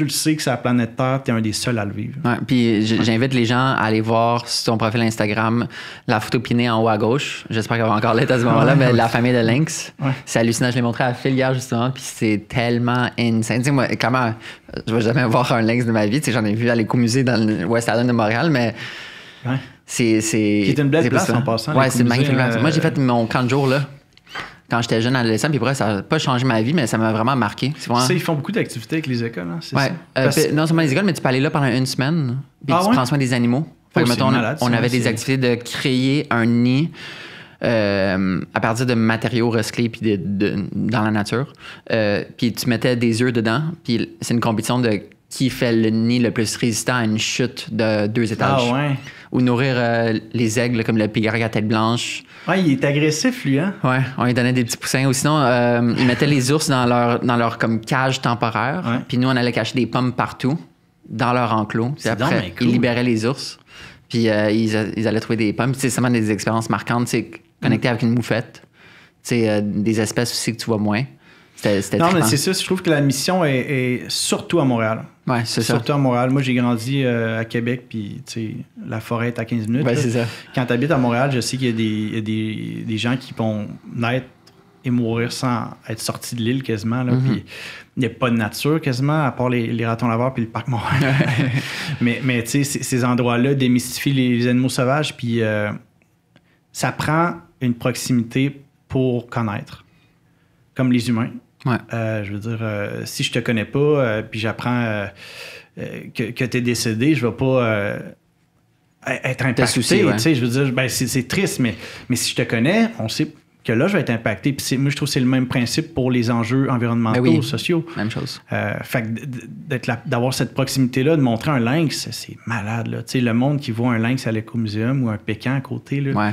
tu le sais que c'est la planète Terre, tu es un des seuls à le vivre. puis j'invite les gens à aller voir sur ton profil Instagram la photo pinée en haut à gauche. J'espère qu'elle va encore l'être à ce moment-là, mais la famille de lynx. C'est hallucinant. Je l'ai montré à Phil hier justement, puis c'est tellement insane. sais, moi, comment je vais jamais voir un lynx de ma vie. J'en ai vu à musée dans le West Island de Montréal, mais. C'est C'est une belle place en passant. Ouais, c'est magnifique. Euh, moi, j'ai fait mon camp de jour là, quand j'étais jeune adolescent, puis après, ça n'a pas changé ma vie, mais ça m'a vraiment marqué. ils font beaucoup d'activités avec les écoles, hein, euh, non seulement les écoles, mais tu peux aller là pendant une semaine, puis ah tu prends soin des animaux. Oh, on, avait des activités de créer un nid euh, à partir de matériaux recyclés puis de, dans la nature. Euh, puis tu mettais des œufs dedans, puis c'est une compétition de qui fait le nid le plus résistant à une chute de deux ah étages. Ou nourrir euh, les aigles comme le pigargue à tête blanche. Ouais, il est agressif, lui, hein? Ouais, on lui donnait des petits poussins. Ou sinon, euh, ils les ours dans leur, dans leur comme cage temporaire. Puis nous, on allait cacher des pommes partout, dans leur enclos. C'est après, ils libéraient les ours. Puis euh, ils, ils, allaient trouver des pommes. C'est seulement des expériences marquantes. C'est connecté mm. avec une moufette. C'est des espèces aussi que tu vois moins. C'était Non, mais c'est ça, je trouve que la mission est, est surtout à Montréal. Surtout à Montréal. Moi, j'ai grandi euh, à Québec, puis la forêt est à 15 minutes. Quand tu habites à Montréal, je sais qu'il y a, des, gens qui vont naître et mourir sans être sortis de l'île quasiment. Mm-hmm. il n'y a pas de nature quasiment, à part les, ratons laveurs puis le parc Montréal. <laughs> <laughs> mais mais ces endroits-là démystifient les, animaux sauvages, puis euh, ça prend une proximité pour connaître, comme les humains. Euh, je veux dire, euh, si je te connais pas, euh, puis j'apprends que, t'es tu es décédé, je vais pas être impacté. Je veux dire, ben, c'est triste, mais, mais si je te connais, on sait que là, je vais être impacté. Puis moi, je trouve que c'est le même principe pour les enjeux environnementaux, ben sociaux. Même chose. d'avoir cette proximité-là, de montrer un lynx, c'est malade. Là. Le monde qui voit un lynx à l'écomuséum ou un pécan à côté, là,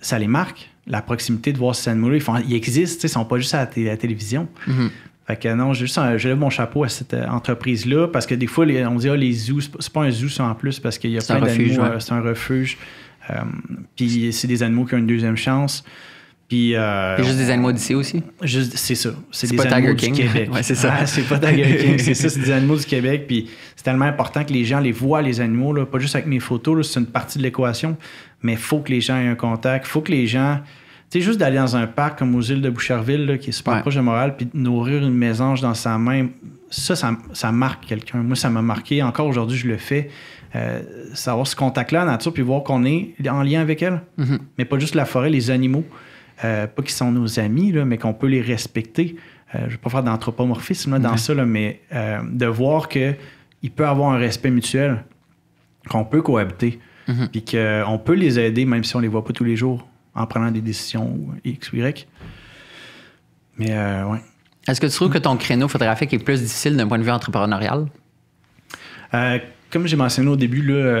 ça les marque la proximité de voir ces animaux-là ils existent, ils ne sont pas juste à la, télévision. Mhm. Fait que non, je juste mon chapeau à cette euh, entreprise-là parce que des fois, on dit ah, les zoos, c'est pas un zoo, c'est en plus parce qu'il y a plein d'animaux, euh, c'est un refuge. Euh, puis c'est des animaux qui ont une deuxième chance. Euh, juste des animaux d'ici aussi? c'est ça. C'est, des animaux du Québec. <laughs> Ah, c'est pas Tiger King, c'est ça, <laughs> c'est des animaux du Québec. Puis c'est tellement important que les gens les voient, les animaux, là, pas juste avec mes photos, c'est une partie de l'équation, mais il faut que les gens aient un contact, Il faut que les gens. Tu sais, juste d'aller dans un parc comme aux îles de Boucherville, qui est super proche de Montréal, puis de nourrir une mésange dans sa main, ça, ça, marque quelqu'un. Moi, ça m'a marqué. Encore aujourd'hui, je le fais. Euh, savoir ce contact-là nature, puis voir qu'on est en lien avec elle. Mm-hmm. Mais pas juste la forêt, les animaux. Euh, pas qu'ils sont nos amis, là, mais qu'on peut les respecter. Euh, je ne vais pas faire d'anthropomorphisme dans ça, mais euh, de voir qu'il peut avoir un respect mutuel, qu'on peut cohabiter, mm-hmm. puis qu'on peut les aider même si on ne les voit pas tous les jours en prenant des décisions X ou Y. Mais ouais. Est-ce que tu trouves que ton créneau photographique est plus difficile d'un point de vue entrepreneurial? comme j'ai mentionné au début, là,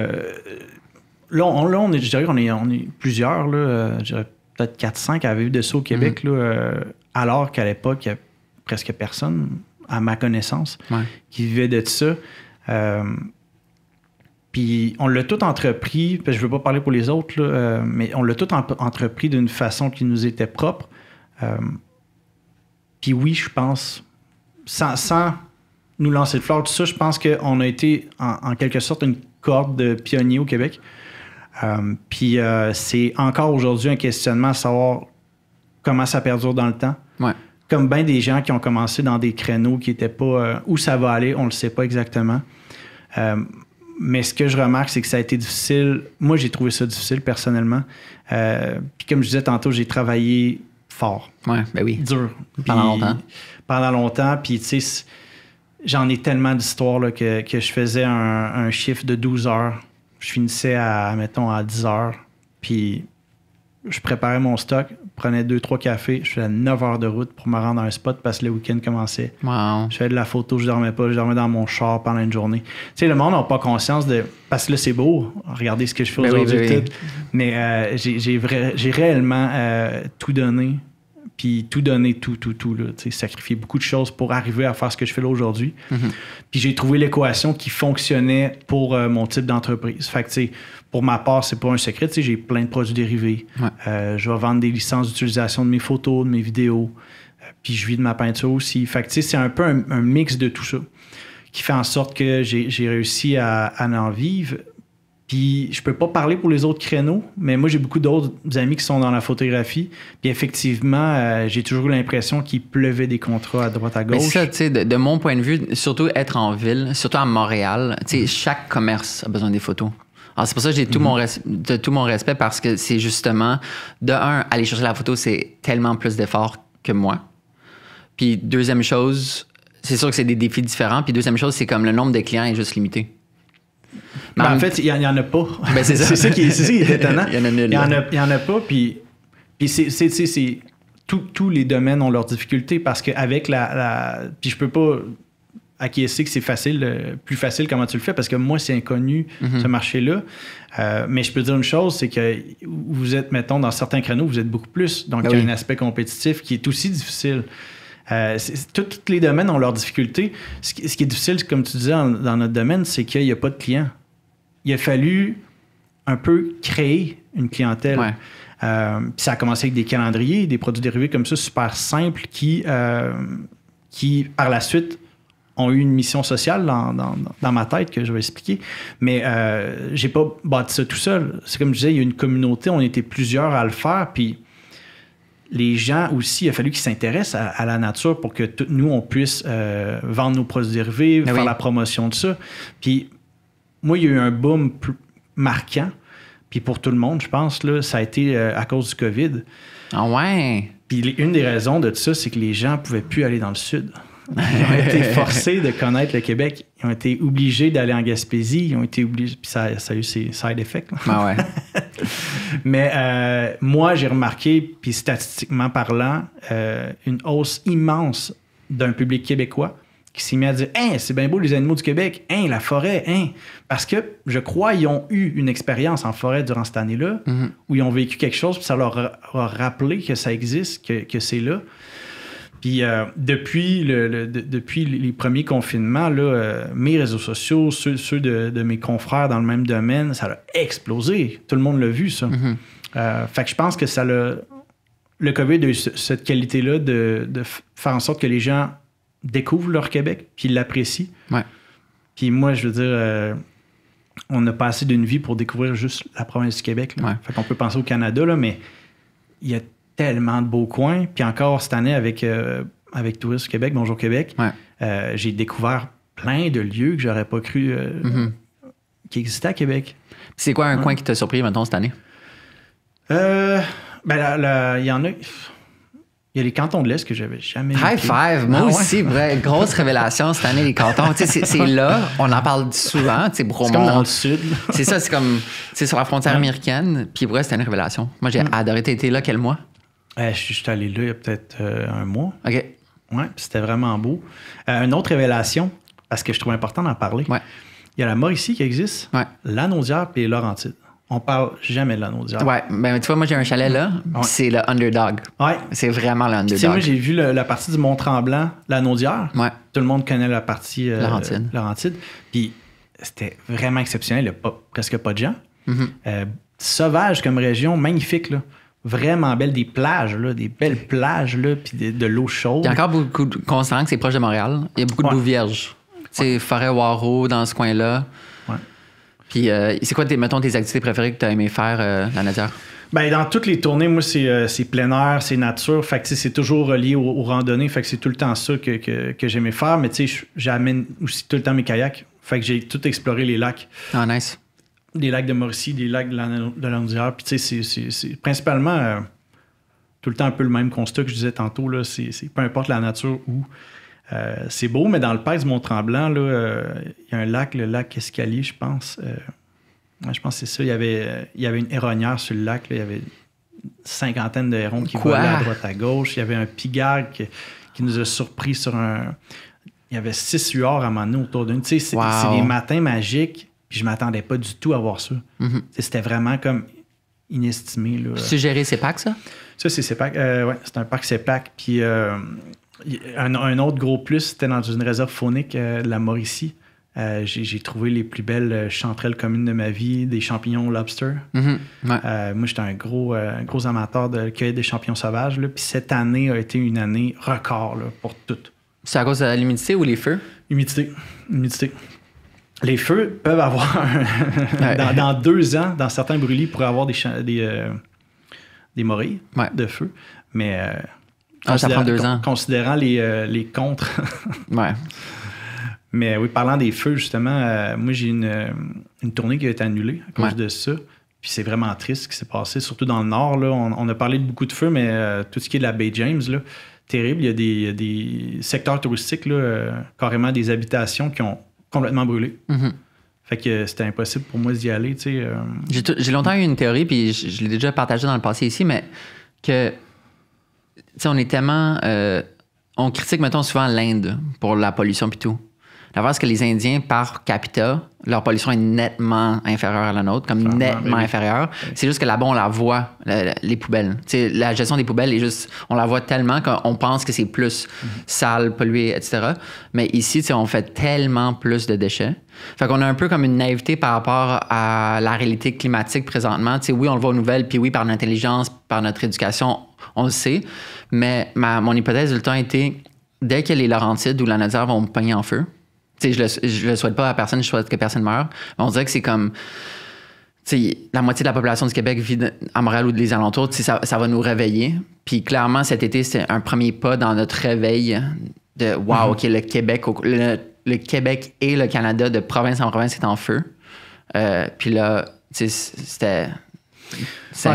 on, est, je dirais est, on est plusieurs, là, je peut-être 4-5 avaient de ça au Québec, mm. euh, alors qu'à l'époque, il n'y a presque personne, à ma connaissance, qui vivait de ça. Euh, puis on l'a tout entrepris, je ne veux pas parler pour les autres, euh, mais on l'a tout entrepris d'une façon qui nous était propre. puis oui, je pense, sans, sans, nous lancer le fleur, ça, je pense qu'on a été en, quelque sorte une corde de pionniers au Québec. Euh, puis euh, c'est encore aujourd'hui un questionnement à savoir comment ça perdure dans le temps. Comme bien des gens qui ont commencé dans des créneaux qui n'étaient pas euh, où ça va aller, on ne le sait pas exactement. mais ce que je remarque, c'est que ça a été difficile. Moi, j'ai trouvé ça difficile personnellement. puis comme je disais tantôt, j'ai travaillé fort. Ben oui. Dur. pendant longtemps. Pendant longtemps. Puis tu sais, j'en ai tellement d'histoires que, que, je faisais un, un chiffre de 12 heures je finissais à, mettons, à 10 heures. Puis je préparais mon stock, prenais 2-3 cafés. Je faisais 9 h de route pour me rendre à un spot parce que le week-end commençait. Je faisais de la photo, je dormais pas, je dormais dans mon char pendant une journée. Tu sais, le monde n'a pas conscience de. Parce que là, c'est beau, regardez ce que je fais ben aujourd'hui. Ben Mais euh, j'ai réellement euh, tout donné puis tout donner, tout, tout, tout, là, sacrifier beaucoup de choses pour arriver à faire ce que je fais là aujourd'hui. Mhm. Puis j'ai trouvé l'équation qui fonctionnait pour euh, mon type d'entreprise. Fait que, pour ma part, c'est pas un secret, j'ai plein de produits dérivés. Euh, je vais vendre des licences d'utilisation de mes photos, de mes vidéos, euh, puis je vis de ma peinture aussi. Fait que, c'est un peu un, mix de tout ça qui fait en sorte que j'ai réussi à en vivre puis je peux pas parler pour les autres créneaux, mais moi j'ai beaucoup d'autres amis qui sont dans la photographie. Puis effectivement, euh, j'ai toujours l'impression qu'il pleuvait des contrats à droite à gauche. Mais ça, tu sais, de, mon point de vue, surtout être en ville, surtout à Montréal, tu sais, chaque commerce a besoin des photos. Alors c'est pour ça que j'ai tout, mhm. mon tout mon respect parce que c'est justement, de un, aller chercher la photo, c'est tellement plus d'efforts que moi. Puis deuxième chose, c'est sûr que c'est des défis différents. Puis deuxième chose, c'est comme le nombre de clients est juste limité. Mais ben, ben, en fait, il n'y en, a pas. Ben, <laughs> c'est ça. qui est, c'est <laughs> étonnant. il n'y en, a pas, puis, tous les domaines ont leurs difficultés parce que la, la. Puis je peux pas acquiescer que c'est facile, euh, plus facile comment tu le fais, parce que moi, c'est inconnu, mm-hmm. ce marché-là. Euh, mais je peux dire une chose, c'est que vous êtes, mettons, dans certains créneaux, vous êtes beaucoup plus. Donc, il y a un aspect compétitif qui est aussi difficile. Euh, Tous les domaines ont leurs difficultés. Ce qui, est difficile, comme tu disais dans notre domaine, c'est qu'il n'y a pas de clients. Il a fallu un peu créer une clientèle. Euh, ça a commencé avec des calendriers, des produits dérivés comme ça, super simples, qui, euh, qui par la suite, ont eu une mission sociale dans, ma tête que je vais expliquer. Mais euh, j'ai pas bâti ça tout seul. C'est comme je disais, il y a une communauté, on était plusieurs à le faire, puis les gens aussi, il a fallu qu'ils s'intéressent à, la nature pour que nous, on puisse euh, vendre nos produits dérivés, ben faire la promotion de ça. Puis, moi, il y a eu un boom plus marquant. Puis pour tout le monde, je pense, là, ça a été euh, à cause du COVID. Ah ouais? Puis une des raisons de ça, c'est que les gens pouvaient plus aller dans le sud. Ils ont été <laughs> forcés de connaître le Québec ils ont été obligés d'aller en Gaspésie, ils ont été obligés, puis ça, a eu ses side effects. Ah ouais. <laughs> Mais euh, moi, j'ai remarqué, puis statistiquement parlant, euh, une hausse immense d'un public québécois qui s'est mis à dire Hein, c'est bien beau les animaux du Québec, hein, la forêt, hein. Parce que je crois qu'ils ont eu une expérience en forêt durant cette année-là, mhm. où ils ont vécu quelque chose, puis ça leur a, rappelé que ça existe, que, que c'est là. Puis euh, depuis, les premiers confinements, euh, mes réseaux sociaux, ceux, de, mes confrères dans le même domaine, ça a explosé. Tout le monde l'a vu, ça. Mm-hmm. Euh, fait que je pense que ça Le COVID a eu cette qualité-là de, faire en sorte que les gens découvrent leur Québec, puis l'apprécient. Puis moi, je veux dire on a passé d'une vie pour découvrir juste la province du Québec. Fait qu'on peut penser au Canada, là, mais il y a tellement de beaux coins. Puis encore cette année avec, euh, avec Tourisme Québec, Bonjour Québec, euh, j'ai découvert plein de lieux que j'aurais pas cru euh, mm-hmm. qu'ils existaient à Québec. C'est quoi un coin qui t'a surpris, maintenant cette année? ben, il y en a. Il y a les cantons de l'Est que j'avais jamais. High five, moi ah aussi, vrai, <laughs> grosse révélation cette année les cantons. c'est là, on en parle souvent, c'est Bromont. Comme dans le sud. c'est ça, c'est comme, c'est sur la frontière américaine. Puis vrai, c'était une révélation. Moi, j'ai mm. adoré. T'étais là quel mois euh, je suis allé là il y a peut-être euh, un mois. OK. Ouais, c'était vraiment beau. Euh, une autre révélation, parce que je trouve important d'en parler. Ouais. Il y a la Mauricie qui existe, ouais. Naudière et Laurentide. On parle jamais de l'Anaudière. Ouais, ben tu vois, moi j'ai un chalet là, c'est le underdog. Ouais. C'est vraiment l'underdog. moi j'ai vu la partie du Mont-Tremblant, Naudière. Ouais. Tout le monde connaît la partie Laurentide. Laurentide. Puis c'était vraiment exceptionnel, il n'y a pas, presque pas de gens. Mm-hmm. sauvage comme région, magnifique là vraiment belles, des plages, là, des belles plages, là, puis de, l'eau chaude. Il y a encore beaucoup de que c'est proche de Montréal. Il y a beaucoup de vierge. vierges. C'est forêt Waro dans ce coin-là. Ouais. Puis euh, c'est quoi, tes, mettons, tes activités préférées que tu as aimé faire, euh, la nature? Ben, dans toutes les tournées, moi, c'est euh, plein air, c'est nature. Fait que c'est toujours relié aux, randonnées. Fait que c'est tout le temps ça que, j'aimais faire. Mais tu sais, j'amène aussi tout le temps mes kayaks. Fait que j'ai tout exploré les lacs. Ah, nice des lacs de Mauricie, des lacs de la, Puis, tu sais, c'est principalement euh, tout le temps un peu le même constat que je disais tantôt. Là, c'est peu importe la nature où. Euh, c'est beau, mais dans le parc du Mont-Tremblant, euh, il y a un lac, le lac Escalier, je pense. je pense que c'est ça. Il y avait, y avait une héronnière sur le lac. il y avait une cinquantaine de hérons qui Quoi? volaient à droite à gauche. Il y avait un pigard qui, nous a surpris sur un. Il y avait six huards à un autour d'une. Tu sais, c'est des matins magiques je je m'attendais pas du tout à voir ça. Mhm. C'était vraiment comme inestimé. Là. tu CEPAC, ça? Ça, c'est CEPAC. Euh, c'est un parc CEPAC. Puis euh, un, autre gros plus, c'était dans une réserve faunique euh, de la Mauricie. j'ai trouvé les plus belles chanterelles communes de ma vie, des champignons lobster. Mhm, moi, j'étais un gros, amateur de cueillir des champignons sauvages. Puis cette année a été une année record pour toutes. C'est à cause de l'humidité ou les feux? Humidité. Humidité les feux peuvent avoir, <laughs> dans, deux ans, dans certains brûlis, pourraient avoir des, des, euh, des morilles de feu. Mais euh, ah, ça prend deux ans. Considérant les, euh, contres. <laughs> ouais. Mais oui, parlant des feux, justement, moi, j'ai une, tournée qui a été annulée à cause de ça. Puis c'est vraiment triste ce qui s'est passé, surtout dans le nord. on, a parlé de beaucoup de feux, mais tout ce qui est de la baie James, là, terrible. Il y a des, secteurs touristiques, là, carrément des habitations qui ont complètement brûlé. Mhm. Fait que c'était impossible pour moi d'y aller. Euh, j'ai longtemps eu une théorie, puis je, l'ai déjà partagée dans le passé ici, mais que on est tellement. Euh, on critique, mettons, souvent l'Inde pour la pollution puis tout. L'affaire, ce que les Indiens, par capita, leur pollution est nettement inférieure à la nôtre, comme nettement inférieure. C'est juste que là-bas, on la voit, les poubelles. la gestion des poubelles est juste, on la voit tellement qu'on pense que c'est plus mhm. sale, pollué, etc. Mais ici, on fait tellement plus de déchets. Fait qu'on a un peu comme une naïveté par rapport à la réalité climatique présentement. oui, on le voit aux nouvelles, puis oui, par notre intelligence, par notre éducation, on le sait. Mais mon hypothèse le temps était, dès que les Laurentides ou la Nazaire vont me en feu, je le, le souhaite pas à personne, je souhaite que personne meure. On dirait que c'est comme. la moitié de la population du Québec vit à Montréal ou de les alentours, ça, va nous réveiller. Puis clairement, cet été, c'est un premier pas dans notre réveil de wow, mm-hmm. OK, le Québec, le, Québec et le Canada, de province en province, est en feu. Euh, puis là, c'était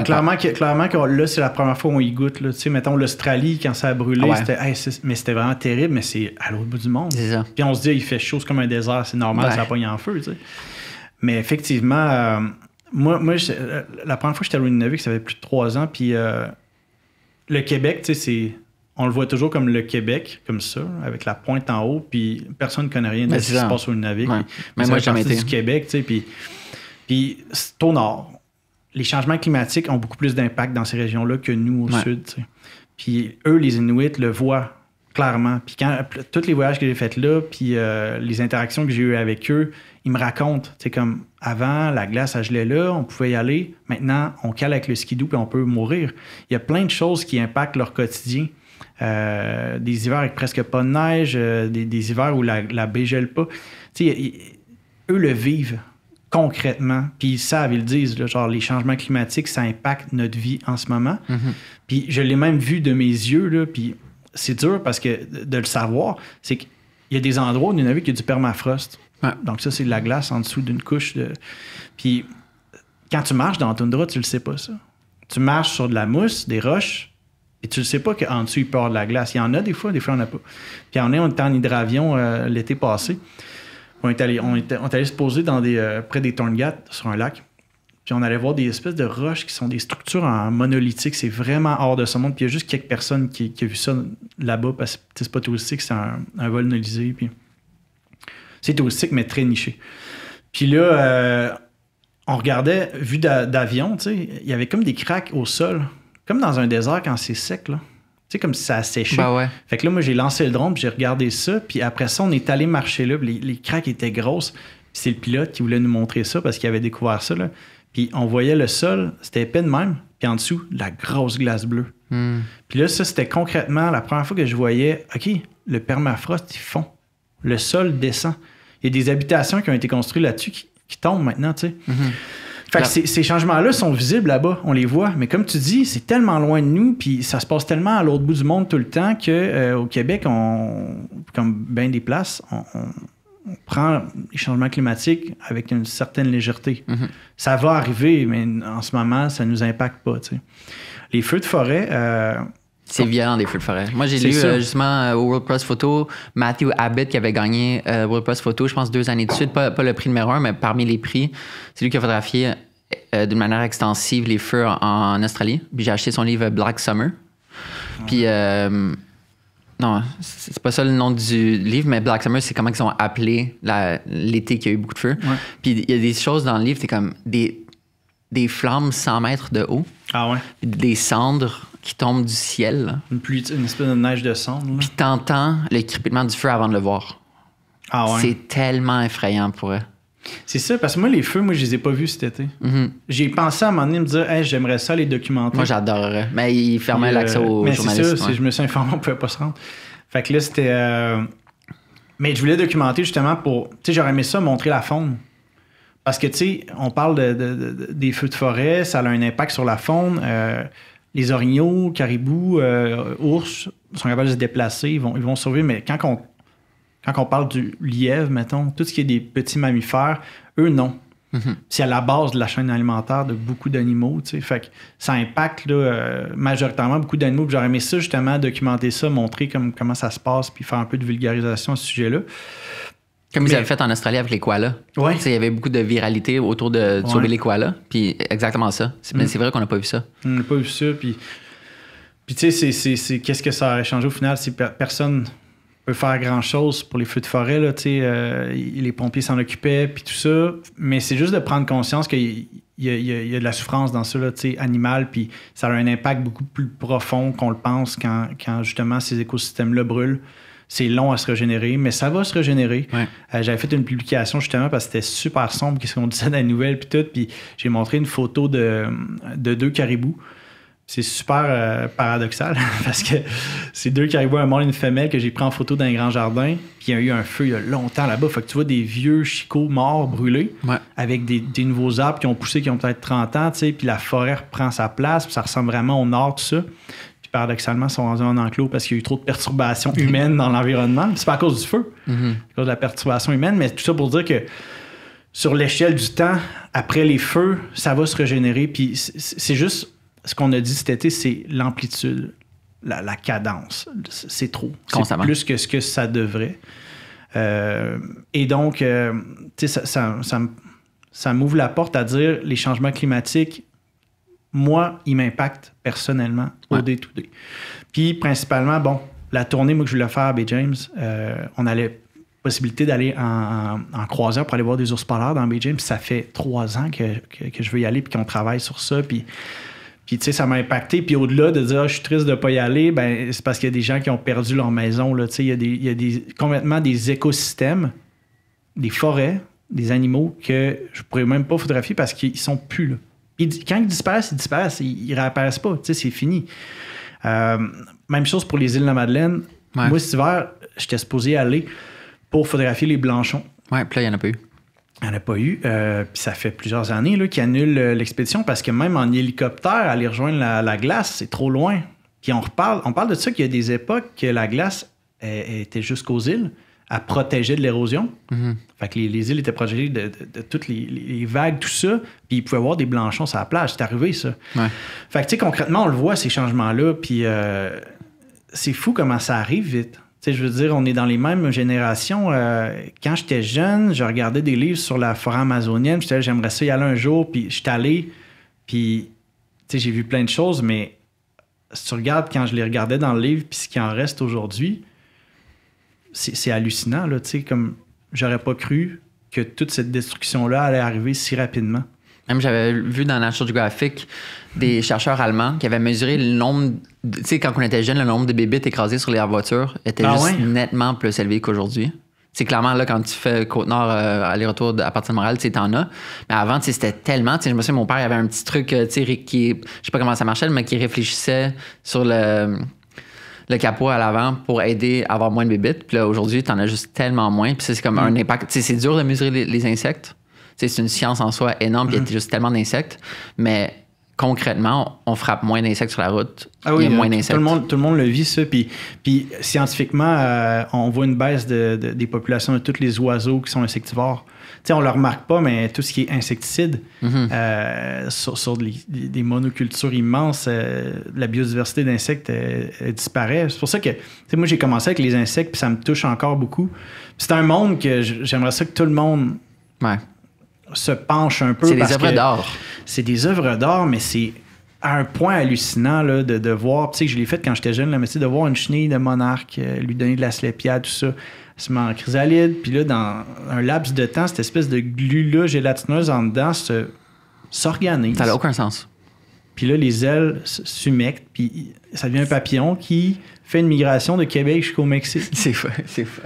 clairement, que, clairement que là, c'est la première fois où on y goûte. Là. Tu mettons l'Australie, quand ça a brûlé, c'était, mais c'était vraiment terrible, mais c'est à l'autre bout du monde. Puis on se dit, il fait chose comme un désert, c'est normal, ça pogne en feu. Mais effectivement, euh, moi, moi euh, la première fois que j'étais à louis ça fait plus de trois ans, puis euh, le Québec, tu on le voit toujours comme le Québec, comme ça, avec la pointe en haut, puis personne ne connaît rien de ce qui se passe au Nunavik. Mais moi, j'ai été. du Québec, puis, puis c'est au nord les changements climatiques ont beaucoup plus d'impact dans ces régions-là que nous au sud. Puis eux, les Inuits, le voient clairement. Puis quand tous les voyages que j'ai faits là, puis euh, les interactions que j'ai eues avec eux, ils me racontent. C'est comme avant, la glace a gelé là, on pouvait y aller. Maintenant, on cale avec le skidoo puis on peut mourir. Il y a plein de choses qui impactent leur quotidien. Euh, des hivers avec presque pas de neige, euh, des, hivers où la, la baie gèle pas. eux le vivent concrètement. Puis ils savent, ils le disent, genre les changements climatiques, ça impacte notre vie en ce moment. Mhm. Puis je l'ai même vu de mes yeux, là, puis c'est dur parce que de le savoir, c'est qu'il y a des endroits où on a vu qu'il qui a du permafrost. Donc ça, c'est de la glace en dessous d'une couche. De... Puis quand tu marches dans la toundra, tu le sais pas ça. Tu marches sur de la mousse, des roches, et tu ne sais pas qu'en dessous, il peut avoir de la glace. Il y en a des fois, des fois, on n'a a pas. Puis on est, on était en hydravion euh, l'été passé. On est allé, était, se poser dans des, euh, près des Torngat, sur un lac. Puis on allait voir des espèces de roches qui sont des structures en monolithique. C'est vraiment hors de ce monde. Puis il y a juste quelques personnes qui, ont vu ça là-bas parce que c'est pas touristique, c'est un, vol nolisé. c'est touristique, mais très niché. Puis là, euh, on regardait, vu d'avion, il y avait comme des craques au sol, comme dans un désert quand c'est sec. Là sais, comme si ça a séché. Bah ouais. Fait que là, moi, j'ai lancé le drone, puis j'ai regardé ça. Puis après ça, on est allé marcher là. Puis les, craques étaient grosses. c'est le pilote qui voulait nous montrer ça parce qu'il avait découvert ça. Là. Puis on voyait le sol, c'était épais de même. Puis en dessous, la grosse glace bleue. Hmm. Puis là, ça, c'était concrètement la première fois que je voyais, OK, le permafrost, il fond. Le sol descend. Il y a des habitations qui ont été construites là-dessus qui, tombent maintenant, tu sais. Hmm. Fait ces, changements-là sont visibles là-bas, on les voit. Mais comme tu dis, c'est tellement loin de nous, puis ça se passe tellement à l'autre bout du monde tout le temps que euh, au Québec, on, comme bien des places, on, prend les changements climatiques avec une certaine légèreté. Mhm. Ça va arriver, mais en ce moment, ça ne nous impacte pas. Les feux de forêt, euh, c'est violent des feux de forêt. Moi, j'ai lu euh, justement euh, au World Press Photo Matthew Abbott qui avait gagné euh, World Press Photo, je pense, deux années de suite. Pas, pas le prix numéro un, mais parmi les prix. C'est lui qui a photographié d'une manière extensive les feux en, Australie. Puis j'ai acheté son livre Black Summer. Puis. Ah. non, c'est pas ça le nom du livre, mais Black Summer, c'est comment ils ont appelé l'été qui a eu beaucoup de feux. Puis il y a des choses dans le livre, c'est comme des, des flammes 100 mètres de haut. Ah ouais. Des cendres qui tombe du ciel. Une, pluie, une espèce de neige de cendre. Puis t'entends le crépitement du feu avant de le voir. Ah c'est tellement effrayant pour eux. C'est ça, parce que moi, les feux, moi, je les ai pas vus cet été. Mm-hmm. J'ai pensé à un moment donné me dire, j'aimerais ça les documenter. Moi, j'adorerais. Mais ils fermaient l'accès euh, aux mais c'est ça, je me suis informé, on pouvait pas se rendre. Fait que là, c'était. Euh, mais je voulais documenter justement pour. Tu sais, j'aurais aimé ça, montrer la faune. Parce que, tu sais, on parle des feux de forêt, ça a un impact sur la faune. Euh, les orignaux, caribous, euh, ours sont capables de se déplacer, ils vont, ils survivre, mais quand on, quand parle du lièvre, mettons, tout ce qui est des petits mammifères, eux, non. Mhm. C'est à la base de la chaîne alimentaire de beaucoup d'animaux. Fait que ça impacte euh, majoritairement beaucoup d'animaux. J'aurais aimé ça, justement, documenter ça, montrer comment ça se passe, puis faire un peu de vulgarisation à ce sujet-là. Comme ils avaient fait en Australie avec les koalas. Il y avait beaucoup de viralité autour de, les koalas. Puis exactement ça. Mm. Mais c'est vrai qu'on n'a pas vu ça. On n'a pas vu ça. Puis, c'est, qu'est-ce que ça aurait changé au final? Si personne peut faire grand-chose pour les feux de forêt. Là, euh, les pompiers s'en occupaient, puis tout ça. Mais c'est juste de prendre conscience qu'il y, a de la souffrance dans ça, là, animal, puis ça a un impact beaucoup plus profond qu'on le pense quand, quand justement ces écosystèmes-là brûlent. C'est long à se régénérer, mais ça va se régénérer. Euh, j'avais fait une publication justement parce que c'était super sombre, qu'est-ce qu'on <laughs> disait dans les nouvelles, puis tout. Puis j'ai montré une photo de, deux caribous. C'est super euh, paradoxal <laughs> parce que c'est deux caribous, un mâle et une femelle, que j'ai pris en photo dans un grand jardin. Puis il y a eu un feu il y a longtemps là-bas. Fait que tu vois des vieux chicots morts brûlés avec des, des, nouveaux arbres qui ont poussé, qui ont peut-être 30 ans, tu sais. Puis la forêt reprend sa place, puis ça ressemble vraiment au nord, tout ça paradoxalement sont rendus en enclos parce qu'il y a eu trop de perturbations humaines dans l'environnement. C'est pas à cause du feu, mhm. à cause de la perturbation humaine, mais tout ça pour dire que sur l'échelle du temps, après les feux, ça va se régénérer. Puis c'est juste ce qu'on a dit cet été, c'est l'amplitude, la, cadence. C'est trop. C'est plus que ce que ça devrait. Euh, et donc, euh, ça, ça m'ouvre la porte à dire les changements climatiques moi, il m'impacte personnellement au day to Puis principalement, bon, la tournée moi, que je voulais faire à Bay James, on euh, on allait possibilité d'aller en, en, croisière pour aller voir des ours polaires dans Bay James. Ça fait trois ans que, je veux y aller, puis qu'on travaille sur ça. Puis, tu sais, ça m'a impacté. Puis au-delà de dire, ah, je suis triste de ne pas y aller, ben, c'est parce qu'il y a des gens qui ont perdu leur maison. Là. Tu sais, il, y a complètement des écosystèmes, des forêts, des animaux que je pourrais même pas photographier parce qu'ils sont plus là quand ils disparaissent, ils disparaissent. Ils, réapparaissent pas. c'est fini. Euh, même chose pour les îles de la Madeleine. Moi, cet hiver, j'étais supposé aller pour photographier les blanchons. Ouais, puis là, il n'y en a pas eu. Il n'y en a pas eu. Euh, ça fait plusieurs années qu'ils annulent euh, l'expédition parce que même en hélicoptère, aller rejoindre la, glace, c'est trop loin. Puis on, reparle, on parle de ça qu'il y a des époques que la glace était jusqu'aux îles à protéger de l'érosion. Mhm. Fait les, îles étaient protégées de, toutes les, vagues, tout ça. Puis il pouvait y avoir des blanchons sur la plage. C'est arrivé, ça. Ouais. Fait que, tu sais, concrètement, on le voit, ces changements-là. Puis euh, c'est fou comment ça arrive vite. Tu sais, je veux dire, on est dans les mêmes générations. Euh, quand j'étais jeune, je regardais des livres sur la forêt amazonienne. J'étais j'aimerais ça y aller un jour. Puis suis allé. Puis, tu sais, j'ai vu plein de choses. Mais si tu regardes quand je les regardais dans le livre, puis ce qui en reste aujourd'hui, c'est hallucinant, là, tu sais, comme j'aurais pas cru que toute cette destruction-là allait arriver si rapidement. Même j'avais vu dans la du graphique des chercheurs allemands qui avaient mesuré le nombre, tu sais, quand on était jeune, le nombre de bébés écrasés sur les voitures était ah juste hein? nettement plus élevé qu'aujourd'hui. C'est clairement là quand tu fais Côte-Nord euh, aller-retour à partir de Montréal, tu t'en as. Mais avant, c'était tellement, je me souviens mon père il avait un petit truc euh, tu sais qui je sais pas comment ça marchait, mais qui réfléchissait sur le le capot à l'avant pour aider à avoir moins de bébites. Puis là, aujourd'hui, tu en as juste tellement moins. Puis c'est comme un mm. impact. C'est dur de mesurer les, insectes. C'est une science en soi énorme. Puis mm. il y a juste tellement d'insectes. Mais concrètement, on frappe moins d'insectes sur la route. oui, ah il y a moins euh, d'insectes. Tout, le monde, le vit, ça. Puis, puis scientifiquement, euh, on voit une baisse des populations de tous les oiseaux qui sont insectivores. On on le remarque pas, mais tout ce qui est insecticide, mhm. euh, sur, des monocultures immenses, euh, la biodiversité d'insectes euh, disparaît. C'est pour ça que, moi, j'ai commencé avec les insectes, puis ça me touche encore beaucoup. C'est un monde que j'aimerais ça que tout le monde se penche un peu. C'est des œuvres d'art. C'est des œuvres d'art, mais c'est à un point hallucinant là, de, voir, tu sais, je l'ai fait quand j'étais jeune, mais de voir une chenille de monarque, lui donner de la slépia, tout ça en chrysalide. Puis là, dans un laps de temps, cette espèce de glu-là gélatineuse en dedans s'organise. Ça n'a aucun sens. Puis là, les ailes s'humectent, puis ça devient un papillon qui fait une migration de Québec jusqu'au Mexique. <laughs> C'est fou, c'est fou.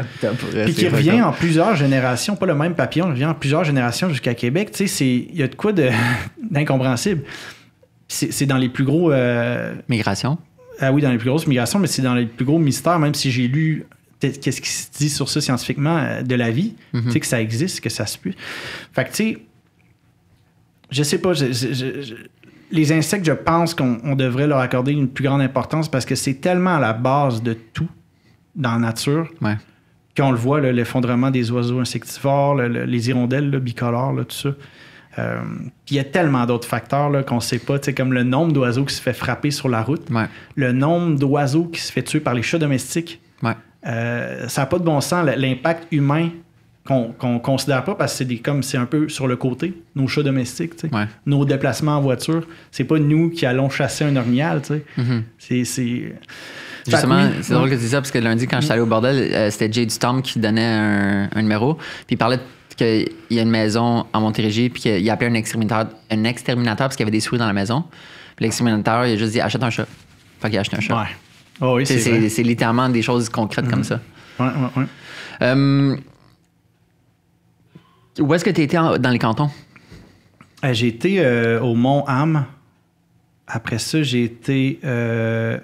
Puis qui revient en plusieurs générations, pas le même papillon, il revient en plusieurs générations jusqu'à Québec. Tu sais, il y a de quoi <laughs> d'incompréhensible. C'est dans les plus gros. Euh, migrations? Ah oui, dans les plus grosses migrations, mais c'est dans les plus gros mystères, même si j'ai lu qu'est-ce qui se dit sur ça scientifiquement euh, de la vie, mhm. tu sais, que ça existe, que ça se peut. Fait que, tu sais, je sais pas, les insectes, je pense qu'on devrait leur accorder une plus grande importance parce que c'est tellement à la base de tout dans la nature. Qu'on le voit, l'effondrement des oiseaux insectivores, les hirondelles bicolores, tout ça. Puis euh, il y a tellement d'autres facteurs qu'on ne sait pas, comme le nombre d'oiseaux qui se fait frapper sur la route, le nombre d'oiseaux qui se fait tuer par les chats domestiques. Ouais. Euh, ça n'a pas de bon sens l'impact humain qu'on ne considère pas parce que c'est un peu sur le côté, nos chats domestiques, nos déplacements en voiture. C'est pas nous qui allons chasser un ornial. Mm-hmm. C'est. Justement, c'est drôle que tu dis ça parce que lundi, quand je suis allé au bordel, euh, c'était Jay Tom qui donnait un, numéro. Puis il parlait qu'il y a une maison à Montérégie, puis qu'il appelait un exterminateur, un exterminateur parce qu'il y avait des souris dans la maison. l'exterminateur, il a juste dit achète un chat. Fait qu'il a acheté un chat. Ah c'est littéralement des choses concrètes comme mhm. ça. Oui, oui, oui. Hum, où est-ce que tu étais dans les cantons? Euh, j'ai été euh, au mont am Après ça, j'ai été euh,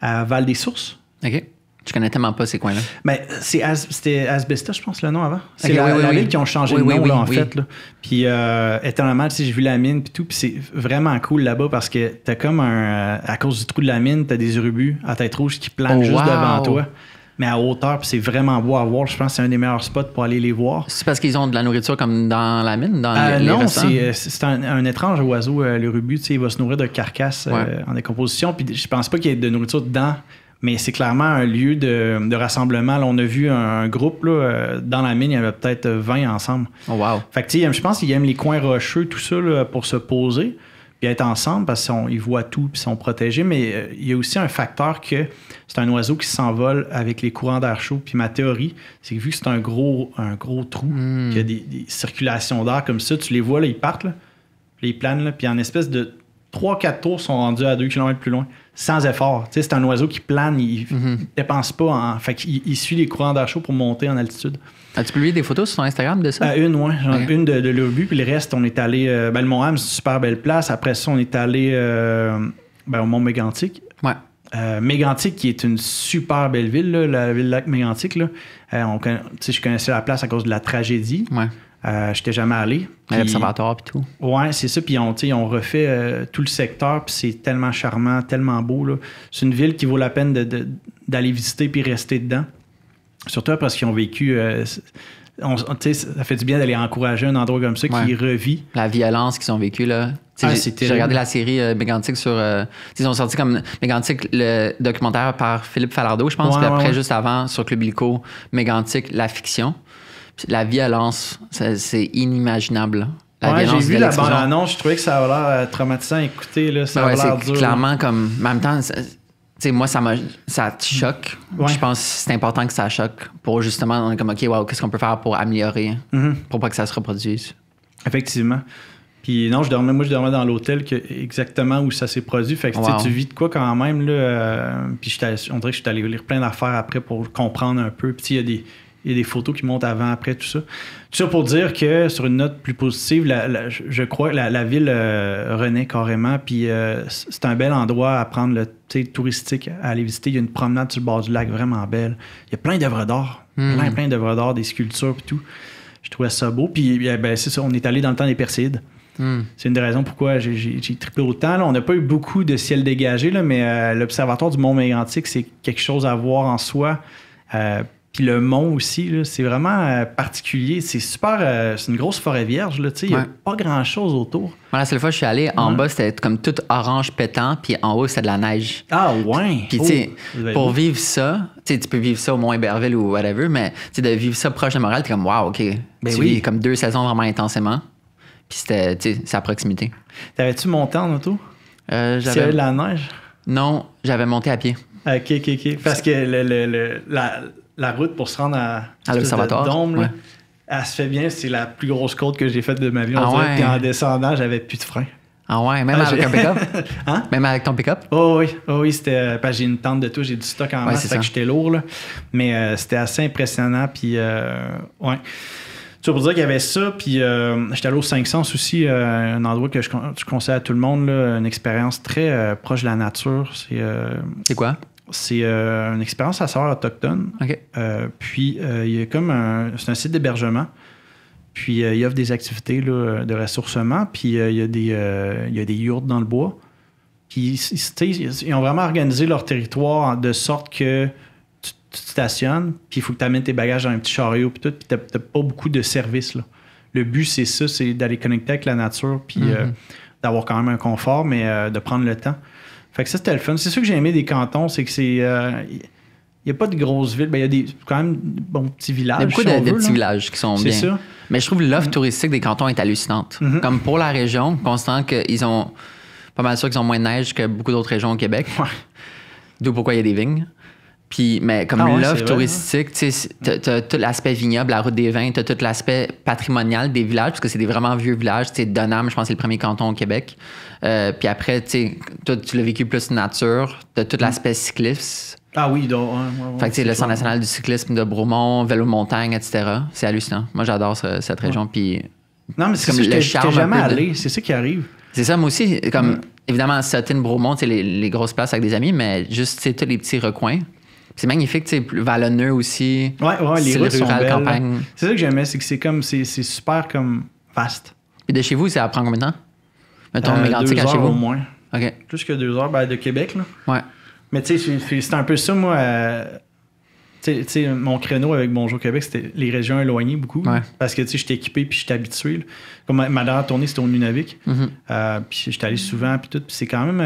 à Val-des-Sources. OK. Je connais tellement pas ces coins-là. Mais ben, c'est c'était Asbestos, je pense, le nom avant. C'est les la, qui ont changé le nom, en fait. Puis, euh, étonnamment, j'ai vu la mine, puis tout. Puis, c'est vraiment cool là-bas parce que t'as comme un. Euh, à cause du trou de la mine, tu as des urubus à tête rouge qui plantent oh, juste devant toi mais à hauteur, puis c'est vraiment beau à voir. Je pense que c'est un des meilleurs spots pour aller les voir. C'est parce qu'ils ont de la nourriture comme dans la mine, dans euh, les les, Non, c'est euh, un, étrange oiseau, le rubu, il va se nourrir de carcasses en décomposition, puis je pense pas qu'il y ait de nourriture dedans. Mais c'est clairement un lieu de, rassemblement. on a vu un, groupe euh, dans la mine, il y avait peut-être 20 ensemble. Oh wow. Fait que, je pense qu'ils aiment les coins rocheux, tout ça, pour se poser puis être ensemble parce qu'ils voient tout puis sont protégés. Mais euh, il y a aussi un facteur que c'est un oiseau qui s'envole avec les courants d'air chaud. Puis ma théorie, c'est que vu que c'est un gros, un gros trou, hmm. qu'il y a des, circulations d'air comme ça, tu les vois, là, ils partent, là, puis ils planent, puis en espèce de 3-4 tours sont rendus à 2 km plus loin, sans effort. C'est un oiseau qui plane, il ne mhm. dépense pas. En, fait il, suit les courants d'air chaud pour monter en altitude. As-tu publié des photos sur Instagram de ça? Ah, une, oui. Une de, de puis le reste, on est allé. Euh, ben, le Mont-Ham, c'est une super belle place. Après ça, on est allé euh, ben, au Mont-Mégantic. Ouais. Euh, Mégantic, qui est une super belle ville, la ville lac Mégantic. je connaissais la place à cause de la tragédie. Euh, J'étais jamais allé. À l'observatoire et tout. Oui, c'est ça. Puis on, ont refait euh, tout le secteur, puis c'est tellement charmant, tellement beau. C'est une ville qui vaut la peine d'aller visiter puis rester dedans. Surtout parce qu'ils ont vécu. Euh, ça fait du bien d'aller encourager un endroit comme ça qui revit. La violence qu'ils ont vécue, ah, J'ai regardé la série euh, sur. Euh, ils ont sorti comme Mégantic, le documentaire par Philippe Falardeau, je pense, puis après, juste avant, sur Club Illico, Mégantic, la fiction la violence, c'est inimaginable. j'ai vu la bande-annonce, je trouvais que ça avait l'air euh, traumatisant à écouter. Là, ça ouais, l'air dur. clairement comme. En même temps, moi, ça, ça te choque. Je pense que c'est important que ça choque pour justement, on est comme, OK, wow, qu'est-ce qu'on peut faire pour améliorer, mhm. pour pas que ça se reproduise. Effectivement. Puis non, je dormais, moi, je dormais dans l'hôtel exactement où ça s'est produit. Fait que tu vis de quoi quand même. Là, euh, puis on dirait que je suis allé lire plein d'affaires après pour comprendre un peu. Puis il y a des il y a des photos qui montent avant, après, tout ça. Tout ça pour dire que, sur une note plus positive, je crois que la, ville euh, renaît carrément. Puis euh, c'est un bel endroit à prendre le touristique, à aller visiter. Il y a une promenade sur le bord du lac vraiment belle. Il y a plein d'œuvres d'art, hmm. plein, plein d'œuvres d'art, des sculptures et tout. Je trouvais ça beau. Puis ben, c'est ça, on est allé dans le temps des Persides. Hmm. C'est une des raisons pourquoi j'ai triplé autant. on n'a pas eu beaucoup de ciel dégagé, là, mais euh, l'Observatoire du Mont Mégantic, c'est quelque chose à voir en soi le mont aussi, c'est vraiment euh, particulier. C'est super. Euh, c'est une grosse forêt vierge, là, Il n'y a pas grand-chose autour. La seule fois que je suis allé, en bas, c'était comme tout orange pétant, puis en haut, c'était de la neige. Ah, ouais. Puis, tu sais, oh, pour vivre ça, tu peux vivre ça au Mont-Héberville ou whatever, mais, de vivre ça proche de Montréal, t'es comme, waouh, OK. Ben oui. comme deux saisons vraiment intensément. Puis, c'était, à proximité. T'avais-tu monté en auto? Euh, j'avais. eu de la neige? Non, j'avais monté à pied. Ok, ok, ok. Parce que le, le, la, la route pour se rendre à, à l'Observatoire. elle se fait bien, c'est la plus grosse côte que j'ai faite de ma vie. Ah en descendant, j'avais plus de frein. Ah ouais, même ah, avec un pick-up? <laughs> Hein? Même avec ton pick-up? Oh oui, oh oui c'était. Euh, parce j'ai une tente de tout, j'ai du stock en ouais, masse, ça. que j'étais lourd, Mais euh, c'était assez impressionnant, puis euh, Tu pour dire qu'il y avait ça, puis j'étais allé au 500 aussi, un endroit que je, conseille à tout le monde, une expérience très proche de la nature. C'est quoi? C'est euh, une expérience à savoir autochtone. Euh, puis, euh, il y a comme un, c'est un site d'hébergement. Puis, il offre des activités de ressourcement. Puis, il, y a des, il yurts dans le bois. Puis, ils ont vraiment organisé leur territoire de sorte que tu, stationnes, puis il faut que tu amènes tes bagages dans un petit chariot, puis tout, puis pas beaucoup de services. Là. Le but, c'est ça, c'est d'aller connecter avec la nature, puis mm-hmm. d'avoir quand même un confort, mais de prendre le temps. Fait que ça, c'était le fun. C'est sûr que j'ai aimé des cantons, c'est que c'est. Il euh, n'y a pas de grosses villes, il ben, y a des, quand même bon petits villages. Il y a beaucoup de, petits villages qui sont bien. sûr. Mais je trouve l'offre touristique des cantons est hallucinante. Mm-hmm. Comme pour la région, constant qu'ils ont pas mal sûr qu'ils ont moins de neige que beaucoup d'autres régions au Québec. Ouais. D'où pourquoi il y a des vignes. Puis, mais comme ah touristique, tu as, tout l'aspect vignoble, la route des vins, tu as tout l'aspect patrimonial des villages, parce que c'est des vraiment vieux villages. Tu Donham, je pense, c'est le premier canton au Québec. Euh, puis après, tu tu l'as vécu plus nature. Tu as tout mm. l'aspect cycliste. Ah oui, donc. fait que, le Centre national du cyclisme de Bromont, vélo-montagne, etc. C'est hallucinant. Moi, j'adore cette région. Puis. Non, mais c'est comme je jamais allé. C'est ça qui arrive. C'est ça, moi aussi. Comme, mm. Évidemment, Sutton, Bromont, les, les grosses places avec des amis, mais juste, tous les petits recoins c'est magnifique, tu sais, vallonneux aussi. Ouais, ouais, les routes sont belles. campagne. C'est ça que j'aimais, c'est que c'est comme, c'est super comme vaste. Et de chez vous, ça prend combien de temps? Mettons, euh, deux heures chez vous. au moins. OK. Plus que deux heures, bah, de Québec, là. Ouais. Mais tu sais, c'est un peu ça, moi. Euh, tu sais, mon créneau avec Bonjour Québec, c'était les régions éloignées beaucoup. Ouais. Parce que tu sais, j'étais équipé puis j'étais habitué. Comme ma, dernière tournée, c'était au Nunavik. Mm -hmm. puis j'étais allé souvent puis tout. Puis c'est quand même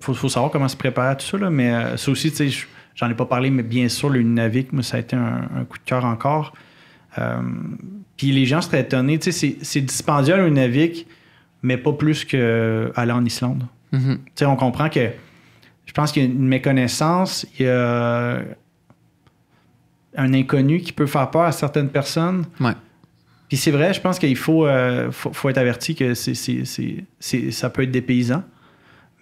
faut, faut savoir comment se préparer à tout ça, mais euh, ça aussi, j'en ai pas parlé, mais bien sûr, le Nunavik, moi, ça a été un, coup de cœur encore. Euh, puis les gens seraient étonnés, c'est dispendieux le Nunavik, mais pas plus qu'aller euh, en Islande. Mm-hmm. on comprend que je pense qu'il y a une méconnaissance, il y a un inconnu qui peut faire peur à certaines personnes. Puis c'est vrai, je pense qu'il faut, être averti que ça peut être des paysans.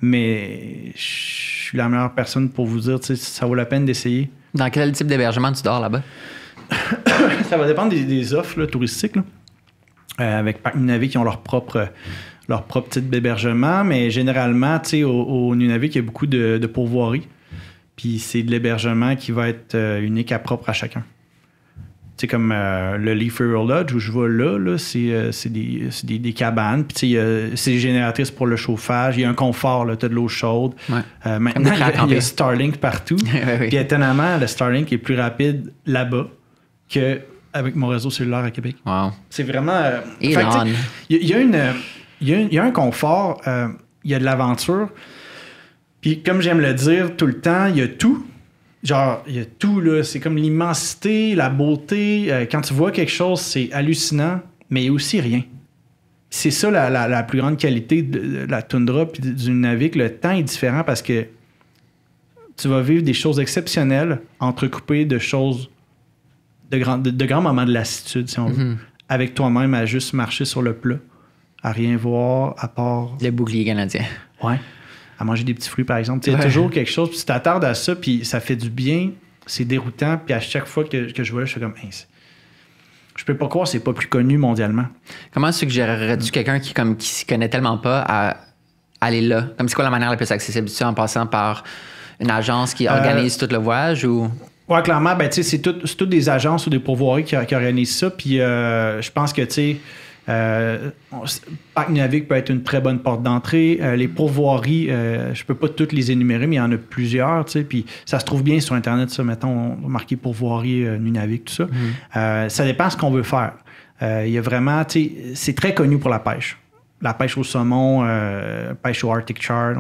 Mais je suis la meilleure personne pour vous dire, si ça vaut la peine d'essayer. Dans quel type d'hébergement tu dors là-bas? <coughs> ça va dépendre des, offres touristiques. Euh, avec Parc Nunavik, qui ont leur propre, leur propre type d'hébergement. Mais généralement, au, au Nunavik, il y a beaucoup de, de pourvoiries. Puis c'est de l'hébergement qui va être euh, unique à propre à chacun comme euh, le Leaf River Lodge où je vais là, là c'est, euh, des, cabanes. Puis, c'est des génératrices pour le chauffage. Il y a un confort, Tu as de l'eau chaude. Euh, maintenant, il y, a Starlink partout. <laughs> Puis, étonnamment, le Starlink est plus rapide là-bas qu'avec mon réseau cellulaire à Québec. C'est vraiment. Il y, a Il y, a un confort, il y a de l'aventure. Puis, comme j'aime le dire tout le temps, il y a tout, genre, il y a tout, là. C'est comme l'immensité, la beauté. Euh, quand tu vois quelque chose, c'est hallucinant, mais il n'y a aussi rien. C'est ça la, plus grande qualité de, la toundra puis du que Le temps est différent parce que tu vas vivre des choses exceptionnelles entrecoupées de choses de, de, grands moments de lassitude, si on veut. Mm-hmm. Avec toi-même à juste marcher sur le plat, à rien voir à part. Le bouclier canadien. Ouais à manger des petits fruits, par exemple. Il y toujours quelque chose. Puis tu t'attardes à ça, puis ça fait du bien, c'est déroutant. Puis à chaque fois que, je vois là, je suis comme, hey, je peux pas croire, c'est pas plus connu mondialement. Comment est-ce suggérerais-tu quelqu'un qui comme qui s'y connaît tellement pas à aller là Comme c'est quoi la manière la plus accessible tu en passant par une agence qui euh, organise tout le voyage ou Ouais, clairement, ben, tu sais c'est toutes des agences ou des pourvoiries qui, organisent ça. Puis euh, je pense que tu sais euh, Parc Nunavik peut être une très bonne porte d'entrée. Euh, les pourvoiries, euh, je ne peux pas toutes les énumérer, mais il y en a plusieurs. puis ça se trouve bien sur Internet, ça, mettons, marqué pourvoirie euh, Nunavik, tout ça. Mm. ça dépend ce qu'on veut faire. Il y a vraiment, c'est très connu pour la pêche. La pêche au saumon, pêche au Arctic Char.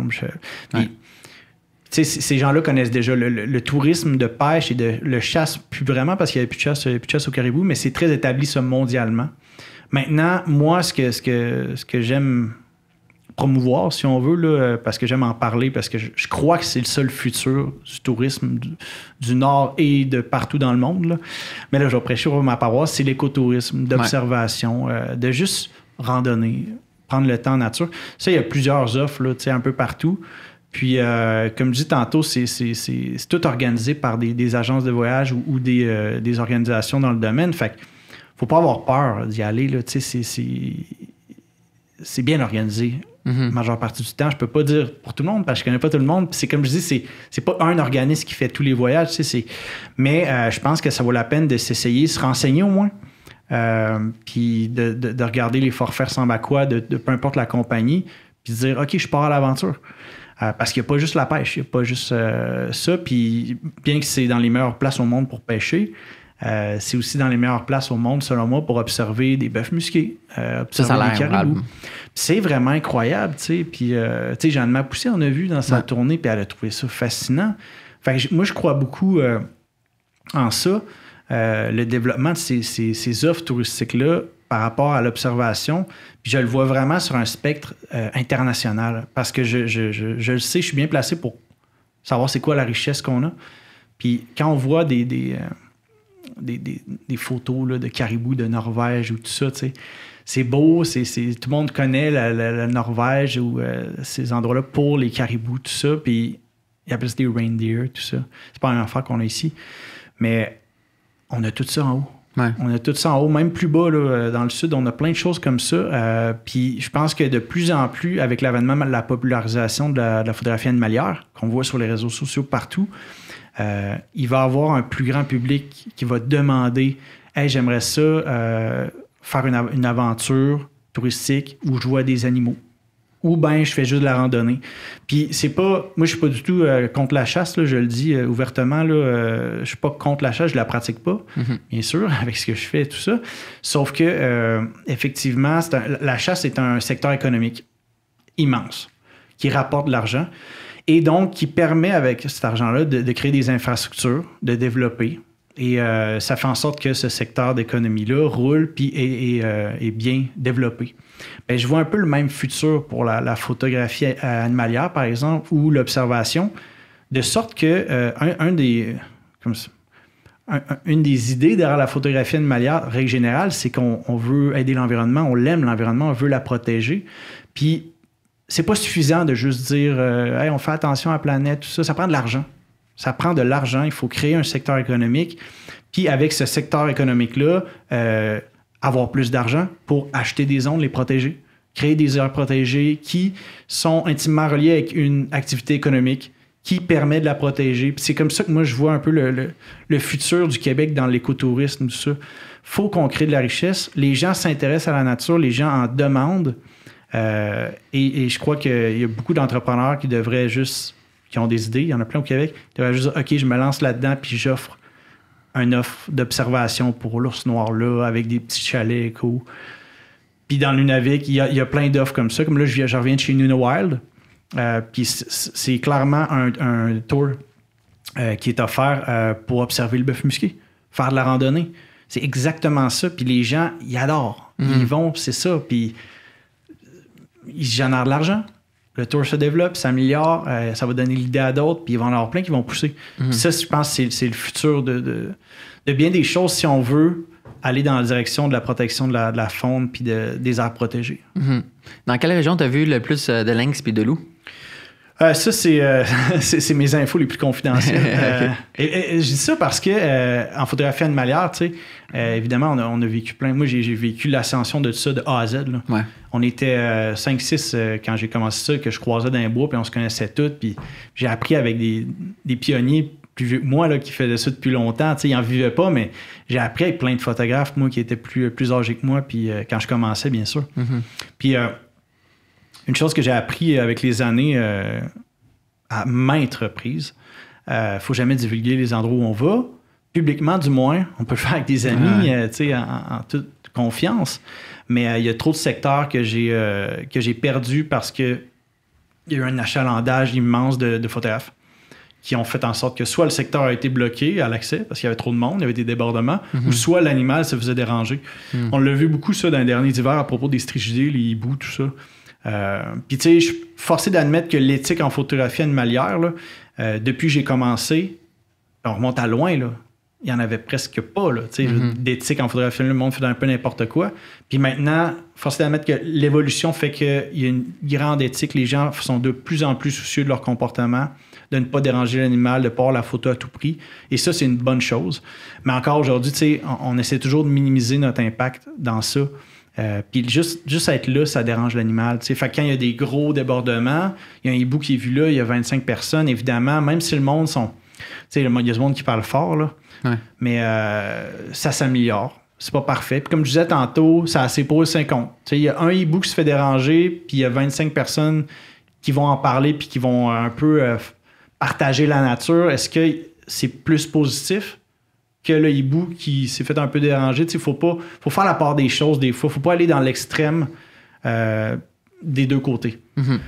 ces gens-là connaissent déjà le, tourisme de pêche et de le chasse, plus vraiment parce qu'il n'y avait plus de chasse, plus de chasse au caribou, mais c'est très établi ça mondialement. Maintenant, moi, ce que, ce que, ce que j'aime promouvoir, si on veut, là, euh, parce que j'aime en parler, parce que je, crois que c'est le seul futur du tourisme du, Nord et de partout dans le monde. Mais là, je vais prêcher ma paroisse, c'est l'écotourisme, d'observation, euh, de juste randonner, prendre le temps en nature. Ça, il y a plusieurs offres là, un peu partout. Puis, euh, comme je dis tantôt, c'est tout organisé par des, agences de voyage ou, des, des, organisations dans le domaine. Fait que, faut pas avoir peur d'y aller. Là. C'est, bien organisé. Mhm. majeure partie du temps. Je peux pas dire pour tout le monde parce que je connais pas tout le monde. C'est comme je dis, c'est, c'est pas un organisme qui fait tous les voyages. mais euh, je pense que ça vaut la peine de s'essayer, se renseigner au moins. Euh, puis de, regarder les forfaits sans quoi de, peu importe la compagnie, puis de dire OK, je pars à l'aventure. Euh, parce qu'il n'y a pas juste la pêche, il n'y a pas juste ça. Puis bien que c'est dans les meilleures places au monde pour pêcher, euh, c'est aussi dans les meilleures places au monde, selon moi, pour observer des bœufs musqués, euh, C'est vraiment incroyable, tu sais. Puis, euh, tu sais, Jeanne en a vu dans sa tournée, puis elle a trouvé ça fascinant. Fait moi, je crois beaucoup euh, en ça, le développement de ces, offres touristiques-là par rapport à l'observation. je le vois vraiment sur un spectre international, parce que je, le sais, je suis bien placé pour savoir c'est quoi la richesse qu'on a. Puis quand on voit des des, photos de caribous de Norvège ou tout ça, C'est beau, c'est, tout le monde connaît la, Norvège ou euh, ces endroits-là pour les caribous, tout ça. Puis ils appellent ça des reindeer, tout ça. C'est pas un affaire qu'on a ici. Mais on a tout ça en haut. On a tout ça en haut, même plus bas, euh, dans le sud, on a plein de choses comme ça. Euh, puis je pense que de plus en plus, avec l'avènement de la popularisation de la, de la photographie animalière, qu'on voit sur les réseaux sociaux partout, euh, il va avoir un plus grand public qui va demander Hey, j'aimerais ça euh, faire une, aventure touristique où je vois des animaux. Ou bien « je fais juste de la randonnée. Puis c'est pas. Moi, je suis pas du tout euh, contre la chasse, je le dis ouvertement. Je je suis pas contre la chasse, je la pratique pas, mm-hmm. bien sûr, <laughs> avec ce que je fais et tout ça. Sauf que effectivement, la chasse est un secteur économique immense qui rapporte de l'argent. Et donc, qui permet avec cet argent-là de, créer des infrastructures, de développer. Et euh, ça fait en sorte que ce secteur d'économie-là roule puis est, euh, bien développé. Mais ben, je vois un peu le même futur pour la, photographie animalière, par exemple, ou l'observation, de sorte que euh, un, des. une des idées derrière la photographie animalière, règle générale, c'est qu'on veut aider l'environnement, on l'aime l'environnement, on veut la protéger. Puis c'est pas suffisant de juste dire euh, on fait attention à la planète, tout ça. Ça prend de l'argent. Ça prend de l'argent. Il faut créer un secteur économique. Puis avec ce secteur économique-là, euh, avoir plus d'argent pour acheter des ondes, les protéger, créer des aires protégées qui sont intimement reliées avec une activité économique qui permet de la protéger. Puis c'est comme ça que moi, je vois un peu le, futur du Québec dans l'écotourisme, tout ça. faut qu'on crée de la richesse. Les gens s'intéressent à la nature, les gens en demandent. Euh, et, je crois qu'il y a beaucoup d'entrepreneurs qui devraient juste, qui ont des idées, il y en a plein au Québec, qui devraient juste dire, OK, je me lance là-dedans, puis j'offre une offre d'observation pour l'ours noir-là avec des petits chalets cool. Puis dans l'Unavik, il y, a plein d'offres comme ça. Comme là, je, reviens de chez Nuno Wild. Euh, puis c'est clairement un, tour euh, qui est offert pour observer le bœuf musqué, faire de la randonnée. C'est exactement ça. Puis les gens, ils adorent. Ils mm. vont, c'est ça. Puis ils génèrent de l'argent. Le tour se développe, s'améliore, améliore, euh, ça va donner l'idée à d'autres, puis ils vont en avoir plein qui vont pousser. Mhm. Ça, je pense c'est le futur de, bien des choses si on veut aller dans la direction de la protection de la, faune puis des aires protégées. Mhm. Dans quelle région tu as vu le plus euh, de lynx puis de loups? Euh, ça, euh, <laughs> c'est, mes infos les plus confidentielles. <laughs> Euh, et, je dis ça parce que en photographie animalière, tu sais, évidemment, on a, vécu plein. Moi, j'ai, vécu l'ascension de ça de A à Z. On était 5-6 quand j'ai commencé ça, que je croisais dans les bois, puis on se connaissait tous. Puis j'ai appris avec des, pionniers plus vieux que moi là, qui faisais ça depuis longtemps. Tu sais, ils n'en vivaient pas, mais j'ai appris avec plein de photographes, moi, qui étaient plus, plus âgés que moi, puis quand je commençais, bien sûr. Mm-hmm. Puis une chose que j'ai appris avec les années euh, à maintes reprises, ne euh, faut jamais divulguer les endroits où on va. Publiquement, du moins, on peut le faire avec des amis, euh, en, toute confiance. Mais il y a trop de secteurs que j'ai que j'ai perdu parce qu'il y a eu un achalandage immense de, photographes qui ont fait en sorte que soit le secteur a été bloqué à l'accès parce qu'il y avait trop de monde, il y avait des débordements, mhm. ou soit l'animal se faisait déranger. Mhm. On l'a vu beaucoup ça dans les derniers hivers à propos des strigidés, les hiboux, tout ça. Euh, puis tu sais, je suis forcé d'admettre que l'éthique en photographie animalière, là, euh, depuis que j'ai commencé, on remonte à loin, là. Il n'y en avait presque pas, là, tu sais, mm-hmm. d'éthique en photographie, le monde fait un peu n'importe quoi. Puis maintenant, forcé d'admettre que l'évolution fait qu'il y a une grande éthique, les gens sont de plus en plus soucieux de leur comportement, de ne pas déranger l'animal, de ne pas avoir la photo à tout prix. Et ça, c'est une bonne chose. Mais encore aujourd'hui, tu sais, on essaie toujours de minimiser notre impact dans ça. Euh, puis juste, juste être là, ça dérange l'animal. Fait quand il y a des gros débordements, il y a un hibou qui est vu là, il y a 25 personnes, évidemment, même si le monde sont. Il y a monde qui parle fort, là, mais euh, ça s'améliore. C'est pas parfait. Puis comme je disais tantôt, ça posé 50. Il y a un hibou qui se fait déranger, puis il y a 25 personnes qui vont en parler, puis qui vont euh, un peu partager la nature. Est-ce que c'est plus positif? que le hibou qui s'est fait un peu déranger. Il faut pas faut faire la part des choses des fois. faut pas aller dans l'extrême euh, des deux côtés. Mhm.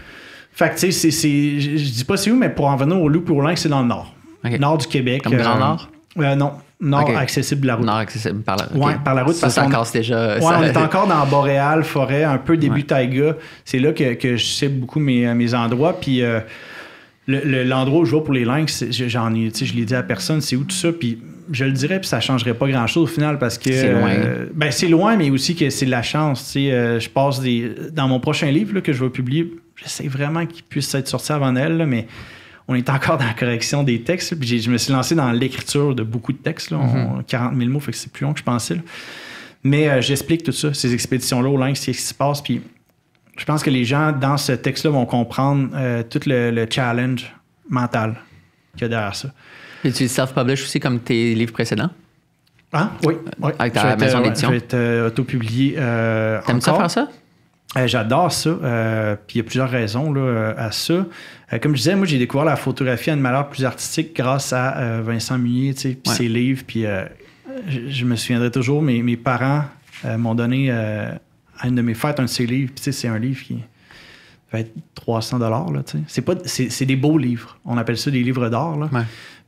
Fait que, tu sais, je dis pas c'est où, mais pour en venir au loup pour lynx, c'est dans le nord. Nord du Québec. Comme Grand euh, Nord? Euh, non. Nord accessible de la route. Nord accessible par la, par la route. Ça, déjà. on est encore dans Boréal, forêt, un peu début taiga. taïga. C'est là que, je sais beaucoup mes, mes endroits. Puis l'endroit où je vois pour les lynx, j'en ai, je l'ai dit à personne, c'est où tout ça. Puis je le dirais, puis ça changerait pas grand-chose au final parce que. C'est loin. Euh, ben, c'est loin, mais aussi que c'est de la chance. Tu euh, je passe des. Dans mon prochain livre que je vais publier, j'essaie vraiment qu'il puisse être sorti avant elle, mais on est encore <laughs> dans la correction des textes. Puis je me suis lancé dans l'écriture de beaucoup de textes, 40 000 mm-hmm. mots, fait que c'est plus long que je pensais. Mais euh, j'explique tout ça, ces expéditions-là, au lynx, ce qui se passe. Puis je pense que les gens, dans ce texte-là, vont comprendre tout le challenge mental qu'il y a derrière ça. Et tu self-publish aussi comme tes livres précédents? Ah, oui. Euh, avec ta maison euh, d'édition. Je vais être euh, auto-publié. Euh, T'aimes ça faire ça? J'adore ça. puis il y a plusieurs raisons là, à ça. comme je disais, moi, j'ai découvert la photographie à une manière plus artistique grâce à Vincent Munier, tu sais, puis ses livres. Puis je, me souviendrai toujours, mes, parents m'ont donné à une de mes fêtes un de ses livres. Puis tu sais, c'est un livre qui va être 300 dollars. C'est des beaux livres. On appelle ça des livres d'art. Ouais.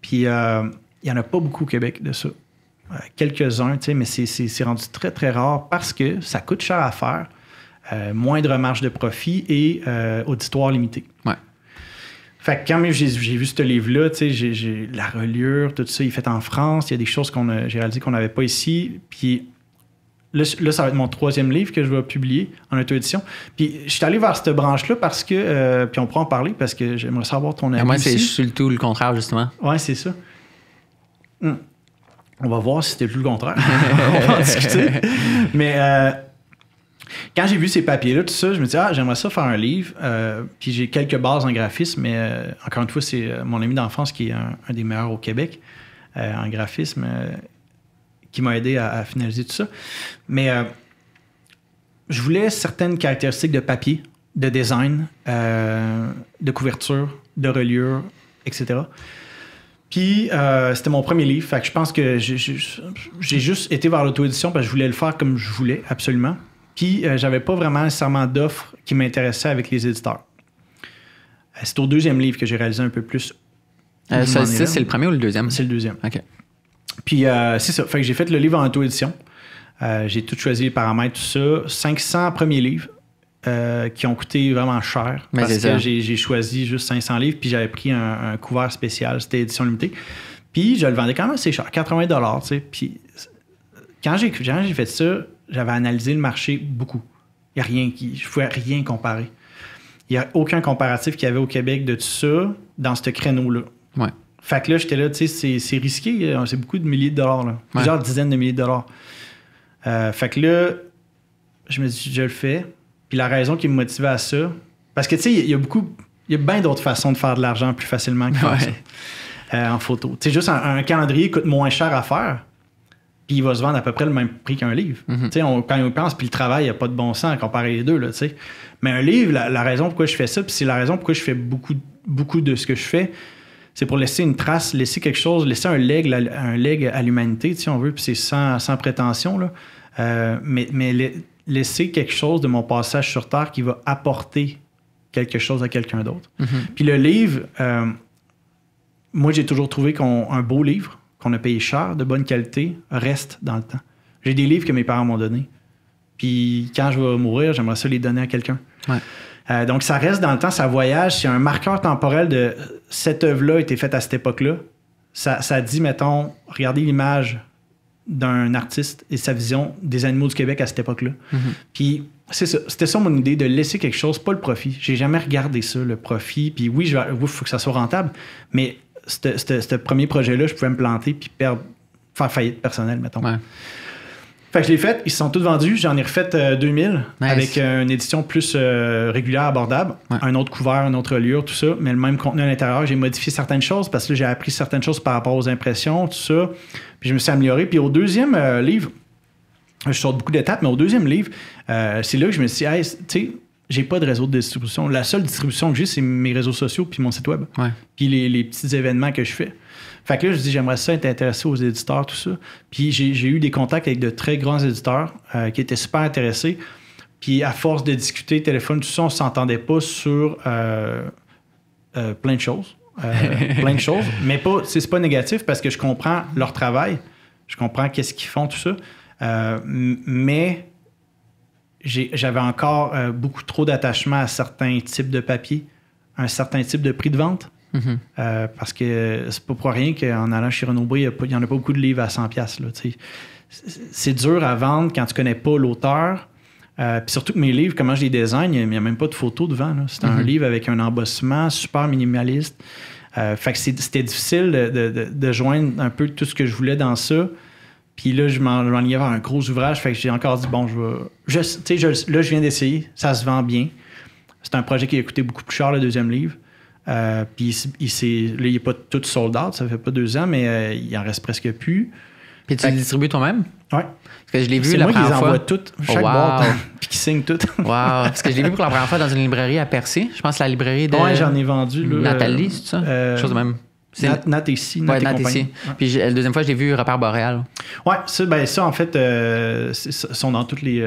Puis euh, il n'y en a pas beaucoup au Québec de ça. Euh, quelques-uns, tu sais, mais c'est rendu très, très rare parce que ça coûte cher à faire, euh, moindre marge de profit et auditoire limité. Ouais. Fait que quand j'ai vu ce livre-là, tu j'ai la reliure, tout ça, il est fait en France. Il y a des choses qu'on j'ai réalisé qu'on n'avait pas ici. Puis Là, ça va être mon troisième livre que je vais publier en auto-édition. Puis je suis allé vers cette branche-là parce que. Euh, puis on pourra en parler parce que j'aimerais savoir ton avis. moi, c'est surtout tout le contraire, justement. Ouais, c'est ça. Hmm. On va voir si c'était plus le contraire. <laughs> on va en discuter. Mais euh, quand j'ai vu ces papiers-là, tout ça, je me dis, ah, j'aimerais ça faire un livre. Euh, puis j'ai quelques bases en graphisme, mais encore une fois, c'est mon ami d'enfance qui est un, des meilleurs au Québec en graphisme qui m'a aidé à, finaliser tout ça. Mais euh, je voulais certaines caractéristiques de papier, de design, euh, de couverture, de reliure, etc. Puis euh, c'était mon premier livre, fait que je pense que j'ai juste été vers l'auto-édition parce que je voulais le faire comme je voulais, absolument. Puis j'avais pas vraiment nécessairement d'offres qui m'intéressaient avec les éditeurs. C'est au deuxième livre que j'ai réalisé un peu plus. c'est le premier ou le deuxième? C'est le deuxième. OK. Puis euh, c'est ça. Fait que j'ai fait le livre en auto-édition. Euh, j'ai tout choisi, les paramètres, tout ça. 500 premiers livres euh, qui ont coûté vraiment cher. Mais parce que j'ai choisi juste 500 livres, puis j'avais pris un, couvert spécial. C'était édition limitée. Puis je le vendais quand même assez cher, 80 tu sais. Puis quand j'ai fait ça, j'avais analysé le marché beaucoup. Il n'y a rien qui. Je ne pouvais rien comparer. Il n'y a aucun comparatif qu'il y avait au Québec de tout ça dans ce créneau-là. Ouais. Fait que là, j'étais là, tu sais, c'est risqué, hein, c'est beaucoup de milliers de dollars, là. plusieurs dizaines de milliers de dollars. Euh, fait que là, je me dis, je le fais. Puis la raison qui me motivait à ça, parce que tu sais, il y, a beaucoup, il y a bien d'autres façons de faire de l'argent plus facilement que ça, euh, en photo. Tu sais, juste un, calendrier coûte moins cher à faire, puis il va se vendre à peu près le même prix qu'un livre. Mhm. Tu sais, quand on pense, puis le travail, il n'y a pas de bon sens à comparer les deux, là, tu sais. Mais un livre, la, raison pourquoi je fais ça, puis c'est la raison pourquoi je fais beaucoup, beaucoup de ce que je fais, c'est pour laisser une trace, laisser quelque chose, laisser un leg, un à l'humanité, si on veut, puis c'est sans, prétention. Là. Euh, mais, mais laisser quelque chose de mon passage sur Terre qui va apporter quelque chose à quelqu'un d'autre. Mm-hmm. Puis le livre, euh, moi j'ai toujours trouvé qu'un beau livre, qu'on a payé cher, de bonne qualité, reste dans le temps. J'ai des livres que mes parents m'ont donnés. Puis quand je vais mourir, j'aimerais ça les donner à quelqu'un. Euh, donc ça reste dans le temps, ça voyage, c'est un marqueur temporel de cette œuvre-là a été faite à cette époque-là, ça, dit, mettons, regardez l'image d'un artiste et sa vision des animaux du Québec à cette époque-là. Mhm. Puis c'était ça mon idée de laisser quelque chose, pas le profit. J'ai jamais regardé ça, le profit. Puis oui, il faut que ça soit rentable, mais ce premier projet-là, je pouvais me planter puis perdre, faire faillite personnelle, mettons. Fait que je l'ai fait, ils se sont tous vendus. J'en ai refait 2000 euh, avec euh, une édition plus euh, régulière, abordable. Un autre couvert, une autre allure, tout ça, mais le même contenu à l'intérieur. J'ai modifié certaines choses parce que j'ai appris certaines choses par rapport aux impressions, tout ça. Puis je me suis amélioré. Puis au deuxième livre, je sors beaucoup d'étapes, mais au deuxième livre, c'est là que je me suis dit, hey, tu sais, j'ai pas de réseau de distribution. La seule distribution que j'ai, c'est mes réseaux sociaux puis mon site web. Puis les petits événements que je fais. Fait que là, je dis, j'aimerais ça être intéressé aux éditeurs, tout ça. Puis j'ai eu des contacts avec de très grands éditeurs euh, qui étaient super intéressés. Puis à force de discuter, téléphone, tout ça, on ne s'entendait pas sur euh, euh, plein de choses. <laughs> plein de choses. Mais pas, c'est pas négatif parce que je comprends leur travail. Je comprends qu'est-ce qu'ils font, tout ça. mais j'avais encore beaucoup trop d'attachement à certains types de papiers, un certain type de prix de vente. Mhm. Euh, parce que c'est pas pour rien qu'en allant chez Renaud il n'y en a pas beaucoup de livres à 100$. C'est dur à vendre quand tu connais pas l'auteur. Euh, puis surtout que mes livres, comment je les désigne, il n'y a, même pas de photos devant. C'est un mhm. livre avec un embossement super minimaliste. Euh, fait que c'était difficile de, joindre un peu tout ce que je voulais dans ça. Puis là, je m'en allais vers un gros ouvrage. Fait que j'ai encore dit, bon, je vais. là, je viens d'essayer. Ça se vend bien. C'est un projet qui a coûté beaucoup plus cher, le deuxième livre. Euh, puis il, il n'est pas tout sold out, ça fait pas deux ans, mais euh, il en reste presque plus. Puis tu le distribues toi-même? Oui. Parce que je l'ai vu la moi première fois. C'est toutes, oh, chaque envoient <laughs> puis qui signe toutes. wow! Parce que je l'ai vu pour la première fois dans une librairie à Percé, Je pense que la librairie de... Oui, j'en ai vendu. Là, Nathalie, c'est ça? Euh, Chose de même. Nat, ici, Nat, nat ici. Puis la deuxième fois, je l'ai vu Repère Boréal. Oui, ça, ben, ça, en fait, euh, sont dans toutes les,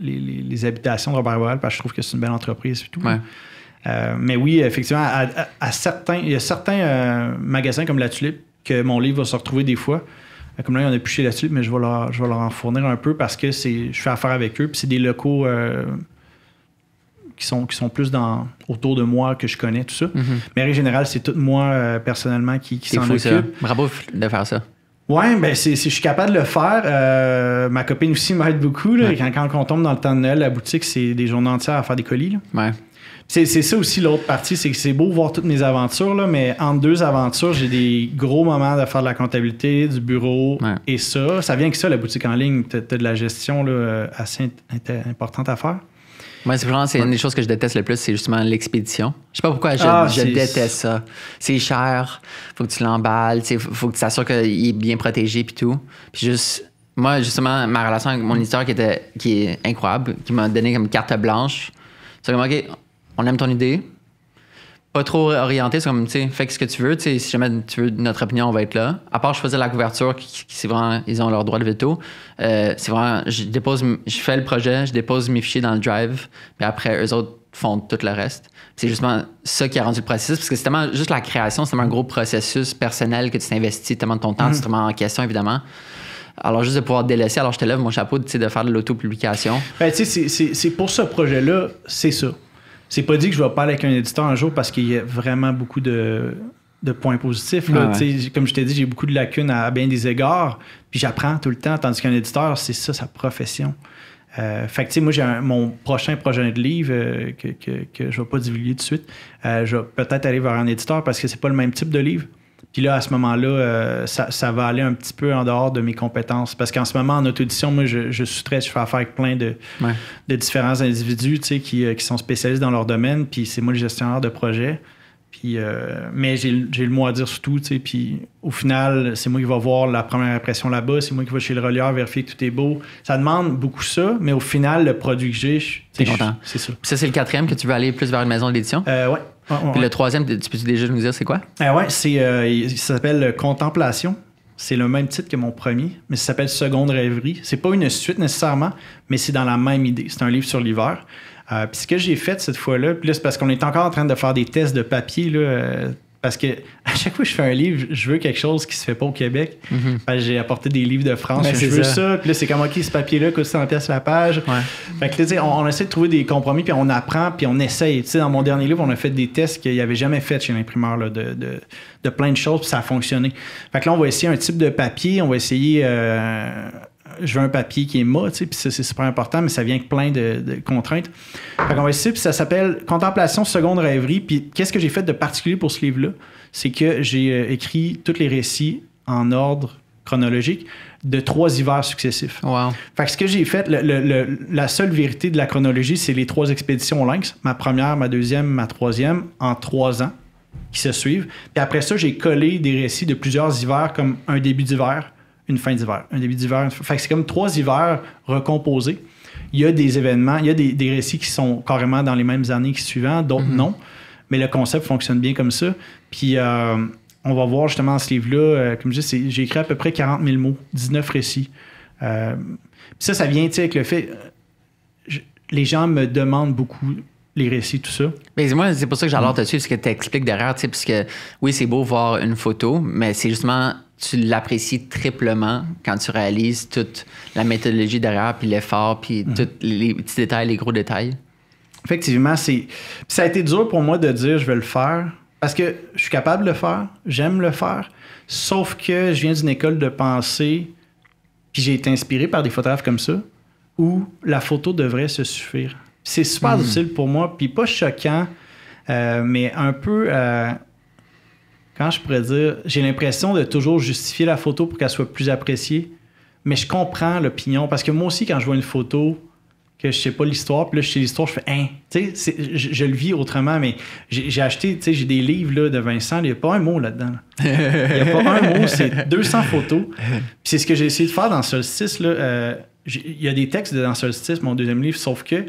les, habitations de Repère Boréal, parce que je trouve que c'est une belle entreprise et tout. Ouais. Euh, mais oui, effectivement, à, certains, il y a certains euh, magasins comme La Tulipe que mon livre va se retrouver des fois. Euh, comme là, il y en a plus chez La Tulipe, mais je vais leur, je vais leur en fournir un peu parce que c'est, je fais affaire avec eux. c'est des locaux qui sont, qui sont plus dans, autour de moi, que je connais, tout ça. Mhm. Mais en général, c'est tout moi, personnellement, qui, s'en occupe. Bravo de faire ça. Oui, ben c'est, je suis capable de le faire. ma copine aussi <laughs> m'aide beaucoup. quand, on tombe dans le temps de Noël, la boutique, c'est des journées entières à faire des colis. Ouais. C'est ça aussi l'autre partie, c'est que c'est beau voir toutes mes aventures, là, mais entre deux aventures, j'ai des gros moments de faire de la comptabilité, du bureau et ça. Ça vient que ça, la boutique en ligne. Tu as, de la gestion là, assez importante à faire. Moi, c'est vraiment c'est une des choses que je déteste le plus, c'est justement l'expédition. Je sais pas pourquoi je, ah, déteste ça. C'est cher, faut que tu l'emballes, faut que tu t'assures qu'il est bien protégé puis tout. Puis juste moi justement ma relation avec mon éditeur qui était qui est incroyable, qui m'a donné comme carte blanche. C'est comme OK, on aime ton idée. Pas trop orienté, c'est comme, tu sais, fais ce que tu veux. Si jamais tu veux notre opinion, on va être là. À part, je faisais la couverture, qui, c'est vraiment, ils ont leur droit de veto. Euh, c'est vraiment, je dépose, je fais le projet, je dépose mes fichiers dans le drive, puis après, eux autres font tout le reste. C'est justement ça qui a rendu le processus, parce que c'est tellement juste la création, c'est tellement un gros processus personnel que tu t'investis tellement de ton temps, mm-hmm. tu en question, évidemment. Alors, juste de pouvoir délaisser, alors je te lève mon chapeau de faire de l'auto-publication. Ben, tu sais, c'est pour ce projet-là, c'est ça c'est pas dit que je vais parler avec un éditeur un jour parce qu'il y a vraiment beaucoup de, points positifs. Comme je t'ai dit, j'ai beaucoup de lacunes à bien des égards, puis j'apprends tout le temps, tandis qu'un éditeur, c'est ça sa profession. Euh, fait que, moi, j'ai mon prochain projet de livre euh, que, je ne vais pas divulguer tout de suite. Euh, je vais peut-être aller vers un éditeur parce que c'est pas le même type de livre. Puis là, à ce moment-là, euh, ça, va aller un petit peu en dehors de mes compétences. Parce qu'en ce moment, en auto-édition, moi, je, suis sous-traite, je fais affaire avec plein de, de différents individus tu euh, qui, sont spécialistes dans leur domaine. Puis c'est moi le gestionnaire de projet. Puis, euh, mais j'ai le mot à dire sur tout. puis au final, c'est moi qui vais voir la première impression là-bas. C'est moi qui vais chez le relieur vérifier que tout est beau. Ça demande beaucoup ça, mais au final, le produit que j'ai, C'est ça. ça c'est le quatrième que tu veux aller plus vers une maison d'édition? Euh, ouais. Ah, puis le troisième, tu peux -tu déjà nous dire c'est quoi? Ah ouais, c'est, euh, s'appelle euh, Contemplation. C'est le même titre que mon premier, mais ça s'appelle Seconde rêverie. C'est pas une suite nécessairement, mais c'est dans la même idée. C'est un livre sur l'hiver. Euh, puis ce que j'ai fait cette fois-là, puis c'est parce qu'on est encore en train de faire des tests de papier, là, parce que chaque fois que je fais un livre, je veux quelque chose qui se fait pas au Québec. Mhm. j'ai apporté des livres de France, ben, je veux ça. Puis là, c'est comme, OK, ce papier-là coûte en pièces la page. on, on, essaie de trouver des compromis, puis on apprend, puis on essaye. dans mon dernier livre, on a fait des tests qu'il n'y avait jamais fait chez l'imprimeur de, de, plein de choses, puis ça a fonctionné. là, on va essayer un type de papier, on va essayer... Euh, je veux un papier qui est mat, tu sais, puis c'est super important, mais ça vient avec plein de, contraintes. Fait va essayer, puis ça s'appelle Contemplation seconde rêverie, puis qu'est-ce que j'ai fait de particulier pour ce livre-là? c'est que j'ai euh, écrit tous les récits en ordre chronologique de trois hivers successifs. Wow. Fait que ce que j'ai fait, la seule vérité de la chronologie, c'est les trois expéditions au lynx, ma première, ma deuxième, ma troisième, en trois ans qui se suivent. Puis après ça, j'ai collé des récits de plusieurs hivers comme un début d'hiver, une fin d'hiver, un début d'hiver. Fait que c'est comme trois hivers recomposés. Il y a des événements, il y a des, récits qui sont carrément dans les mêmes années qui suivent, d'autres mm-hmm. non mais le concept fonctionne bien comme ça. Puis euh, on va voir justement ce livre-là, euh, comme je dis, j'ai écrit à peu près 40 000 mots, 19 récits. Euh, ça, ça vient avec le fait. que euh, les gens me demandent beaucoup les récits, tout ça. Mais moi, c'est pour ça que j'adore te suivre, ce que tu expliques derrière, tu parce que oui, c'est beau voir une photo, mais c'est justement, tu l'apprécies triplement quand tu réalises toute la méthodologie derrière, puis l'effort, puis mm-hmm. tous les petits détails, les gros détails effectivement, c'est. Ça a été dur pour moi de dire je vais le faire parce que je suis capable de le faire, j'aime le faire, sauf que je viens d'une école de pensée puis j'ai été inspiré par des photographes comme ça où la photo devrait se suffire. C'est super utile hmm. pour moi, puis pas choquant, euh, mais un peu. quand euh, je pourrais dire, j'ai l'impression de toujours justifier la photo pour qu'elle soit plus appréciée, mais je comprends l'opinion parce que moi aussi, quand je vois une photo, que je sais pas l'histoire, puis là, je sais l'histoire, je fais hein. Tu sais, je, le vis autrement, mais j'ai acheté, tu sais, j'ai des livres là, de Vincent, il n'y a pas un mot là-dedans. Il n'y a pas un mot, c'est 200 <laughs> photos. Puis c'est ce que j'ai essayé de faire dans Solstice. Euh, il y a des textes dans Solstice, mon deuxième livre, sauf que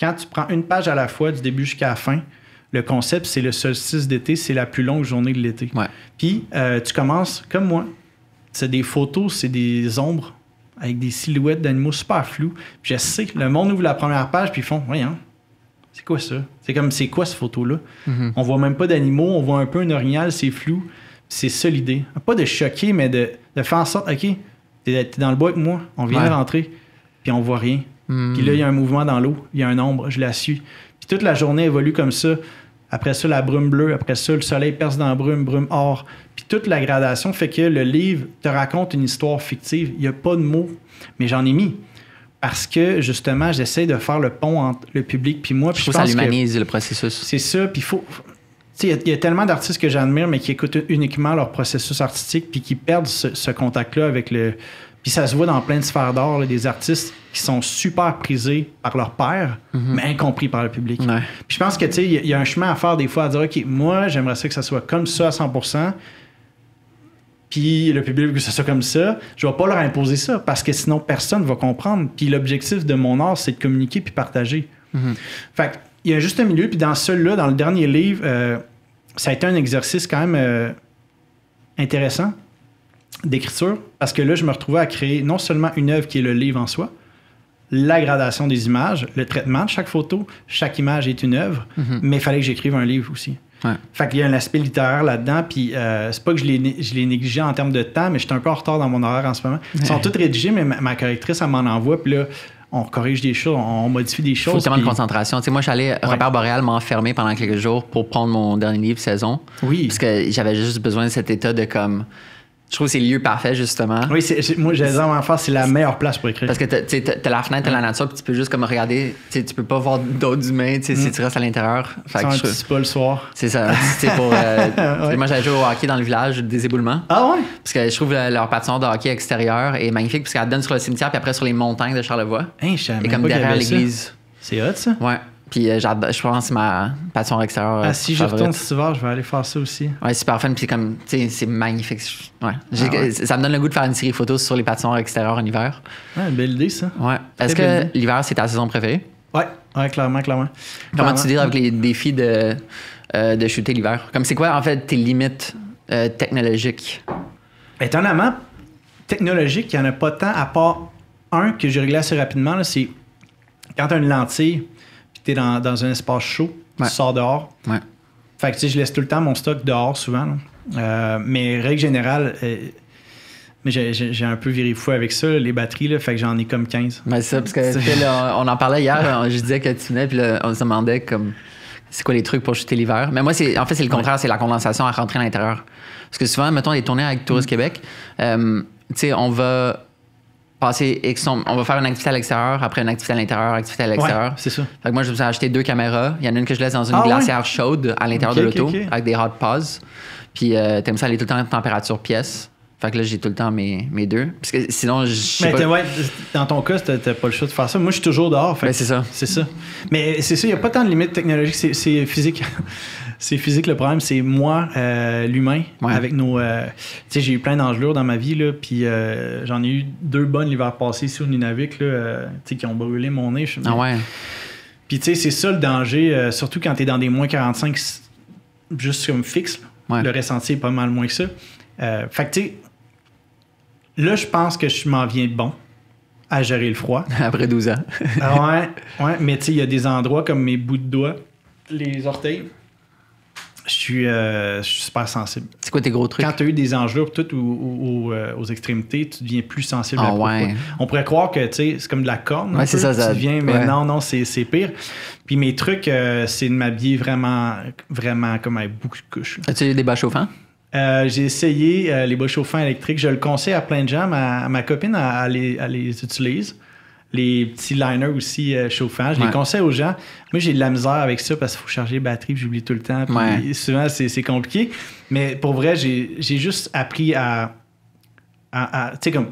quand tu prends une page à la fois, du début jusqu'à la fin, le concept, c'est le solstice d'été, c'est la plus longue journée de l'été. Puis euh, tu commences comme moi. C'est des photos, c'est des ombres avec des silhouettes d'animaux super floues. je sais, le monde ouvre la première page, puis ils font, voyons, c'est quoi ça? C'est comme, c'est quoi cette photo-là? Mhm. On voit même pas d'animaux, on voit un peu un orignal, c'est flou. C'est ça Pas de choquer, mais de, faire en sorte, OK, t'es dans le bois avec moi, on vient rentrer, puis on voit rien. Mhm. Puis là, il y a un mouvement dans l'eau, il y a un ombre, je la suis. Puis toute la journée évolue comme ça. Après ça, la brume bleue, après ça, le soleil perce dans la brume, brume or toute la gradation fait que le livre te raconte une histoire fictive. Il n'y a pas de mots, mais j'en ai mis. Parce que justement, j'essaie de faire le pont entre le public puis moi. Il je, je, le processus. C'est ça. Puis faut. Il y, a tellement d'artistes que j'admire, mais qui écoutent uniquement leur processus artistique, puis qui perdent ce, contact-là avec le. Puis ça se voit dans plein de sphères d'art, des artistes qui sont super prisés par leur père, mhm. mais incompris par le public. Puis je pense que, il y, a un chemin à faire des fois à dire, OK, moi, j'aimerais ça que ça soit comme ça à 100 puis le public que ce soit comme ça, je vais pas leur imposer ça parce que sinon personne va comprendre. Puis l'objectif de mon art, c'est de communiquer puis partager. Mhm. Fait il y a juste un milieu. Puis dans celui-là, dans le dernier livre, euh, ça a été un exercice quand même euh, intéressant d'écriture parce que là, je me retrouvais à créer non seulement une œuvre qui est le livre en soi, la gradation des images, le traitement de chaque photo, chaque image est une œuvre, mhm. mais il fallait que j'écrive un livre aussi. Ouais. Fait qu'il y a un aspect littéraire là-dedans. Puis euh, c'est pas que je l'ai, négligé en termes de temps, mais j'étais un peu en retard dans mon horaire en ce moment. Ils sont tous rédigés, mais ma, correctrice, elle m'en envoie. Puis là, on corrige des choses, on modifie des choses. Faut tellement de concentration. Tu sais, moi, j'allais, repère Boreal, Boréal pendant quelques jours pour prendre mon dernier livre saison. Oui. Parce que j'avais juste besoin de cet état de comme je trouve que c'est le lieu parfait, justement. Oui, c'est, j'ai moi, j'ai en faire, c'est la meilleure place pour écrire. Parce que t'as, la fenêtre, t'as la nature, puis tu peux juste comme regarder. tu peux pas voir d'autres humains si mm. tu restes à l'intérieur. Fait que je... pas le soir. C'est ça. Euh, <laughs> moi, j'allais jouer au hockey dans le village des éboulements. Ah ouais? Parce que je trouve leur patinoire de hockey extérieur est magnifique, parce qu'elle donne sur le cimetière, puis après sur les montagnes de Charlevoix. et comme derrière l'église. C'est hot, ça? Ouais. Puis euh, je pense que c'est ma passion extérieure. Ah, si je retourne cet je vais aller faire ça aussi. Ouais, super fun. Puis comme, c'est magnifique. Ah ça me donne le goût de faire une série photos sur les patinoires extérieures en hiver. Ouais, belle idée, ça. Ouais. Est-ce que l'hiver, c'est ta saison préférée? Ouais, clairement, clairement. Comment tu dis avec les défis de, euh, de shooter l'hiver? Comme c'est quoi, en fait, tes limites euh, technologiques? Étonnamment, technologique, il n'y en a pas tant, à part un que j'ai réglé assez rapidement, c'est quand tu as une lentille dans, dans un espace chaud, tu sors dehors. Fait que, tu sais, je laisse tout le temps mon stock dehors, souvent. Euh, mais règle générale, euh, mais j'ai un peu viré fou avec ça, les batteries, là, fait que j'en ai comme 15. Mais ça, parce que on en parlait hier, je disais que tu venais, puis on se demandait comme c'est quoi les trucs pour chuter l'hiver. Mais moi, c'est en fait, c'est le contraire, c'est la condensation à rentrer à l'intérieur. Parce que souvent, mettons, les tournées avec Tourisme mm. Québec, euh, tu sais, on va passer on va faire une activité à l'extérieur, après une activité à l'intérieur, activité à l'extérieur. c'est ça. moi, je me suis acheté deux caméras. Il y en a une que je laisse dans une ah glacière chaude à l'intérieur de l'auto avec des hot pauses. Puis, euh, t'aimes ça aller tout le temps à température pièce. Fait que là, j'ai tout le temps mes, mes deux. Parce que sinon, je. Mais ouais, dans ton cas, t'as pas le choix de faire ça. Moi, je suis toujours dehors. Fait ben, c'est ça. C'est ça. Mais c'est ça, il n'y a pas tant de limites technologiques, c'est physique. <laughs> c'est physique le problème, c'est moi, euh, l'humain, avec nos. Euh, tu sais, j'ai eu plein d'engelures dans ma vie, là, puis euh, j'en ai eu deux bonnes l'hiver passé ici au Nunavik, là, tu qui ont brûlé mon nez. Ah ouais. Puis, tu sais, c'est ça le danger, surtout quand t'es dans des moins 45, juste comme fixe. Le ressenti est pas mal moins que ça. fait que, tu sais, Là, je pense que je m'en viens bon à gérer le froid. <laughs> Après 12 ans. Ah ouais, ouais, mais tu sais, il y a des endroits comme mes bouts de doigts, les orteils. Je suis, euh, super sensible. C'est quoi tes gros trucs? Quand tu as eu des enjeux ou, euh, aux extrémités, tu deviens plus sensible ah ouais. On pourrait croire que c'est comme de la corne. Ouais, c'est ça, Tu deviens, mais non, non, c'est pire. Puis mes trucs, euh, c'est de m'habiller vraiment, vraiment comme un bouc de couche. as des bas chauffants? Euh, j'ai essayé euh, les bois chauffants électriques. Je le conseille à plein de gens. Ma, copine, elle, les, utilise. Les petits liners aussi euh, chauffants. Je les conseille aux gens. Moi, j'ai de la misère avec ça parce qu'il faut charger les batteries. J'oublie tout le temps. Souvent, c'est compliqué. Mais pour vrai, j'ai juste appris à. à comme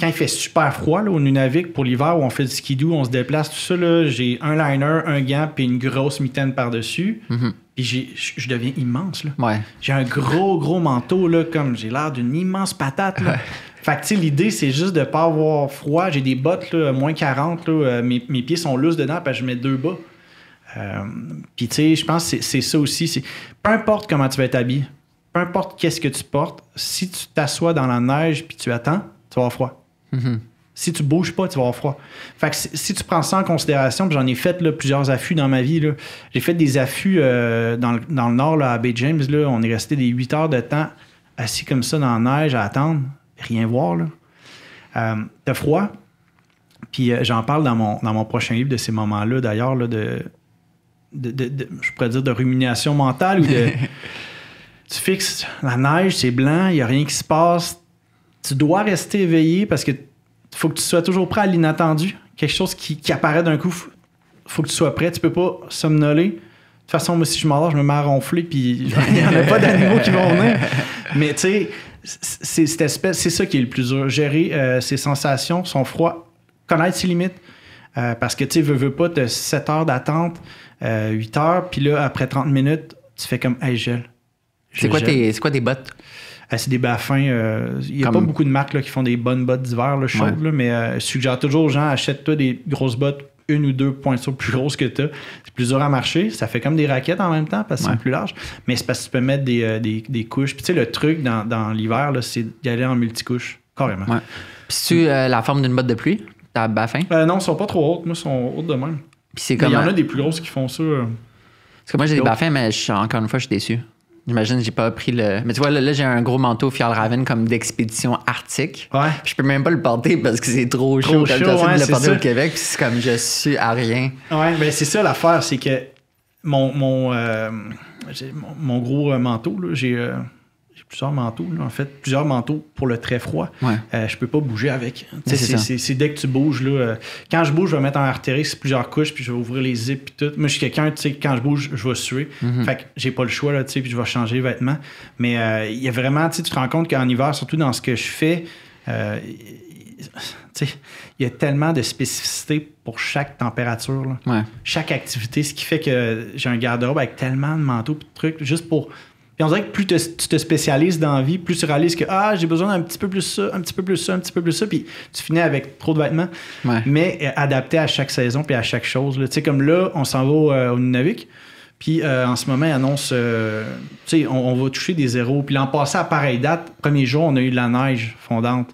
quand il fait super froid là, au Nunavik pour l'hiver où on fait du skidoo, on se déplace, tout ça, j'ai un liner, un gant puis une grosse mitaine par-dessus. Mhm. Puis je deviens immense. Là. J'ai un gros, gros manteau, là, comme j'ai l'air d'une immense patate. Là. fait que l'idée, c'est juste de ne pas avoir froid. J'ai des bottes, moins 40, euh, mes, pieds sont lousses dedans, parce je mets deux bas. Euh, puis tu sais, je pense que c'est ça aussi. C'est, peu importe comment tu vas être habillé, peu importe qu'est-ce que tu portes, si tu t'assois dans la neige puis tu attends, tu vas avoir froid. Mhm. Si tu bouges pas, tu vas avoir froid. Fait si, tu prends ça en considération, j'en ai fait plusieurs affûts dans ma vie. J'ai fait des affûts euh, dans, le, nord à Bay James. on est resté des 8 heures de temps assis comme ça dans la neige à attendre, rien voir. Là. de euh, froid. Puis euh, j'en parle dans mon, prochain livre de ces moments-là, d'ailleurs, de, je pourrais dire de rumination mentale ou de. <laughs> tu fixes la neige, c'est blanc, il n'y a rien qui se passe, tu dois rester éveillé parce que faut que tu sois toujours prêt à l'inattendu. Quelque chose qui, apparaît d'un coup, faut que tu sois prêt. Tu peux pas somnoler. De toute façon, moi, si je m'endors, je me mets à ronfler, puis <laughs> il n'y en a pas d'animaux qui vont venir. Mais tu sais, c'est cette espèce, c'est ça qui est le plus dur. Gérer euh, ses sensations, son froid, connaître ses limites. Euh, parce que tu veux, veux pas, de 7 heures d'attente, 8 euh, heures, puis là, après 30 minutes, tu fais comme, hey, gel. C'est quoi, tes, quoi tes bottes? C'est des baffins. Euh, il n'y a pas beaucoup de marques qui font des bonnes bottes d'hiver chaudes, mais euh, je suggère toujours aux gens achète-toi des grosses bottes une ou deux pointures plus grosses que tu C'est plus dur à marcher. Ça fait comme des raquettes en même temps parce qu'elles sont plus large. Mais c'est parce que tu peux mettre des, euh, couches. Puis tu sais, le truc dans, l'hiver, c'est d'y aller en multicouche, carrément. Ouais. tu la forme d'une botte de pluie, ta baffin? non, elles sont pas trop hautes. Moi, elles sont hautes de même. Il y en a des plus grosses qui font ça. Parce que moi, j'ai des baffins, mais encore une fois, je suis déçu. J'imagine, j'ai pas pris le. Mais tu vois, là, j'ai un gros manteau Fjallraven comme d'expédition arctique. Ouais. Je peux même pas le porter parce que c'est trop, chaud. Trop de le porter au Québec, c'est comme je suis à rien. Ouais, mais ben, c'est ça l'affaire, c'est que mon mon, euh, mon, gros euh, manteau, là, j'ai. Euh, plusieurs manteaux, en fait, plusieurs manteaux pour le très froid. Euh, je peux pas bouger avec. C'est dès que tu bouges. Là, euh, quand je bouge, je vais mettre en artérix plusieurs couches, puis je vais ouvrir les zips, puis tout. Moi, je suis quelqu'un, tu sais, quand je bouge, je vais suer. Mm-hmm. Fait que j'ai pas le choix, là, tu sais, puis je vais changer les vêtements. Mais euh, il y a vraiment, tu sais, tu te rends compte qu'en hiver, surtout dans ce que je fais, euh, tu sais, il y a tellement de spécificités pour chaque température, chaque activité, ce qui fait que j'ai un garde-robe avec tellement de manteaux et de trucs, juste pour puis on dirait que plus tu te spécialises dans la vie, plus tu réalises que ah, j'ai besoin d'un petit peu plus ça, un petit peu plus ça, un petit peu plus ça, puis tu finis avec trop de vêtements. Mais euh, adapté à chaque saison puis à chaque chose. Tu sais, comme là, on s'en va au euh, Nunavik. Puis euh, en ce moment, annonce tu sais, on, va toucher des zéros. Puis l'an passé, à pareille date, premier jour, on a eu de la neige fondante.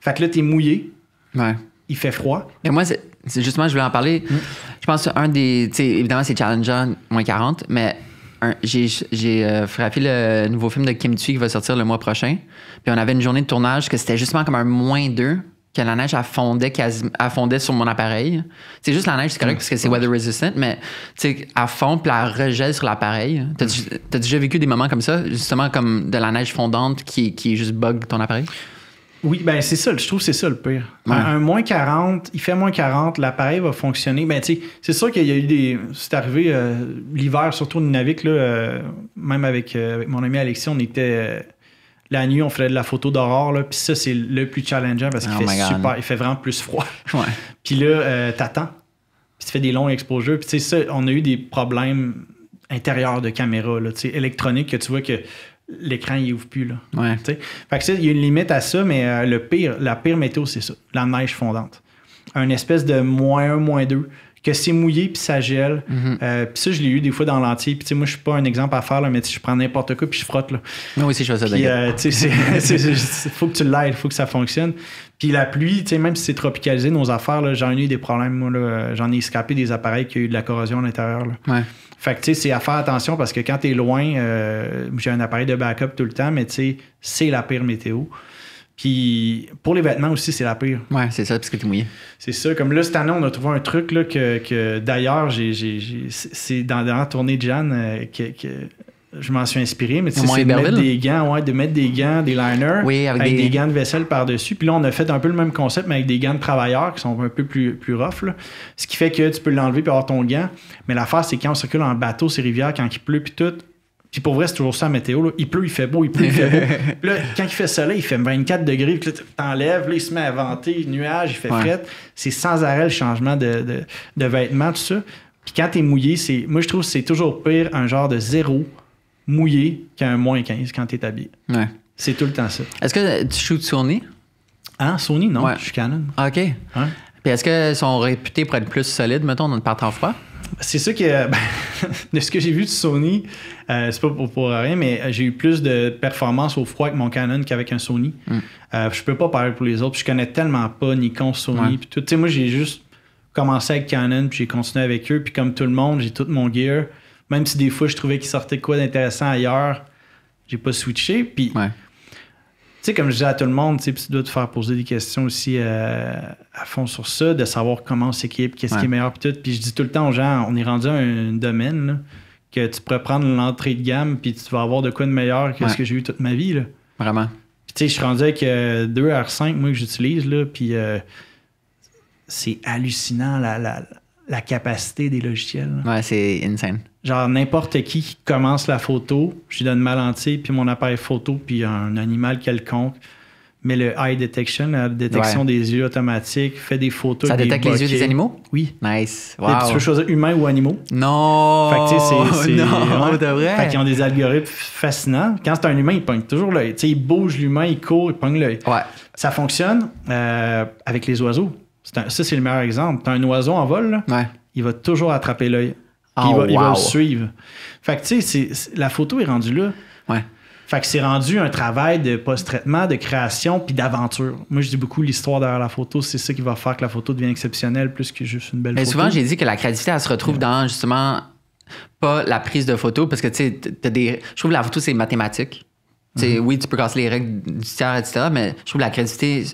Fait que là, t'es mouillé. Ouais. Il fait froid. et moi, c'est justement, je voulais en parler. Hum. Je pense que un des. Tu sais, évidemment, c'est Challenger, moins 40, mais j'ai euh, frappé le nouveau film de Kim Tui qui va sortir le mois prochain. Puis on avait une journée de tournage que c'était justement comme un moins deux que la neige affondait, fondait sur mon appareil. C'est juste la neige, c'est correct parce que c'est weather resistant, mais tu à fond, puis la regèle sur l'appareil. Mm. T'as déjà vécu des moments comme ça, justement comme de la neige fondante qui, qui juste bug ton appareil? Oui, ben c'est ça, je trouve que c'est ça le pire. Un, moins 40, il fait moins 40, l'appareil va fonctionner. Ben, c'est sûr qu'il y a eu des. C'est arrivé euh, l'hiver, surtout au Nunavik, là, euh, même euh, avec, mon ami Alexis, on était. la nuit, on faisait de la photo d'aurore, puis ça, c'est le plus challengeant parce qu'il oh fait super. Il fait vraiment plus froid. <laughs> puis là, t'attends, puis tu fais des longs exposures. Puis tu sais, ça, on a eu des problèmes intérieurs de caméra, là, électronique, que tu vois que l'écran il ouvre plus là. Fait il y a une limite à ça, mais euh, le pire, la pire météo, c'est ça, la neige fondante. Un espèce de moins 1, moins 2, que c'est mouillé puis ça gèle. Mm-hmm. Euh, puis ça, je l'ai eu des fois dans l'entier. Puis moi, je suis pas un exemple à faire, mais je prends n'importe quoi puis je frotte. Là. Non, oui, fais ça, Il euh, <laughs> faut que tu l'ailles, il faut que ça fonctionne. Puis la pluie, même si c'est tropicalisé, nos affaires, j'en ai eu des problèmes. Moi, j'en ai escapé des appareils qui ont eu de la corrosion à l'intérieur. Ouais. Fait que, tu sais, c'est à faire attention parce que quand t'es loin, euh, j'ai un appareil de backup tout le temps, mais tu sais, c'est la pire météo. Puis pour les vêtements aussi, c'est la pire. Ouais, c'est ça, parce que t'es mouillé. C'est ça. Comme là, cette année, on a trouvé un truc là, que, que d'ailleurs, j'ai, c'est dans la tournée de Jeanne euh, que je m'en suis inspiré, mais tu sais, c'est de mettre des gants, ouais, de mettre des gants, des liners, avec, des... gants de vaisselle par-dessus. Puis là, on a fait un peu le même concept, mais avec des gants de travailleurs qui sont un peu plus, plus rough. Ce qui fait que tu peux l'enlever puis avoir ton gant. Mais l'affaire, c'est quand on circule en bateau, ces rivières, quand il pleut, puis tout. Puis pour vrai, c'est toujours ça la météo. Il pleut, il fait beau, il pleut, <laughs> là, quand il fait soleil, il fait 24 degrés, puis là, t'enlèves, il se met à venter, nuage, il fait C'est sans arrêt le changement de, de, vêtements, tout ça. Puis quand t'es mouillé, c'est, moi, je trouve que c'est toujours pire un genre de zéro mouillé qu'un moins 15 quand tu es habillé. C'est tout le temps ça. Est-ce que tu shoots Sony? Ah, Sony, non. Je suis Canon. Ah, OK. Puis est-ce que sont réputés pour être plus solides, mettons, dans part en froid? C'est ça que, <laughs> ben, de ce que j'ai vu de Sony, euh, c'est pas pour, rien, mais euh, j'ai eu plus de performance au froid avec mon Canon qu'avec un Sony. Mm. Euh, je peux pas parler pour les autres. Je connais tellement pas Nikon, Sony, puis tout. Tu moi, j'ai juste commencé avec Canon, puis j'ai continué avec eux. Puis comme tout le monde, j'ai tout mon gear même si des fois je trouvais qu'il sortait quoi d'intéressant ailleurs, j'ai pas switché. Puis, tu sais, comme je disais à tout le monde, tu dois te faire poser des questions aussi euh, à fond sur ça, de savoir comment on s'équipe, qu'est-ce qui est meilleur, puis tout. Puis je dis tout le temps aux gens, on est rendu à un, domaine que tu pourrais prendre l'entrée de gamme, puis tu vas avoir de quoi de meilleur que ce que j'ai eu toute ma vie. Vraiment. Puis, tu sais, je suis rendu avec 2R5, euh, moi, que j'utilise, là, puis euh, c'est hallucinant la, la, la capacité des logiciels. Ouais, c'est insane genre n'importe qui commence la photo, je lui donne mal entier, puis mon appareil photo, puis un animal quelconque. Mais le eye detection, la détection des yeux automatique, fait des photos. Ça détecte les yeux des animaux? Oui. Nice. puis tu peux choisir humain ou animaux. Non. Fait que, c'est, c'est, <laughs> non, vrai. Fait qu'ils ont des algorithmes fascinants. Quand c'est un humain, il pogne toujours l'œil. Tu sais, il bouge l'humain, il court, il pogne l'œil. Ouais. Ça fonctionne euh, avec les oiseaux. ça, c'est le meilleur exemple. Tu as un oiseau en vol, il va toujours attraper l'œil il, va, oh, suivre. Fait que tu sais, la photo est rendue là. Ouais. Fait que c'est rendu un travail de post-traitement, de création, puis d'aventure. Moi, je dis beaucoup l'histoire derrière la photo, c'est ça qui va faire que la photo devient exceptionnelle plus que juste une belle Mais Souvent, j'ai dit que la créativité, elle se retrouve dans justement pas la prise de photo, parce que tu sais, des... je trouve que la photo, c'est mathématique. Mm-hmm. Oui, tu peux casser les règles du tiers, etc., mais je trouve que la créativité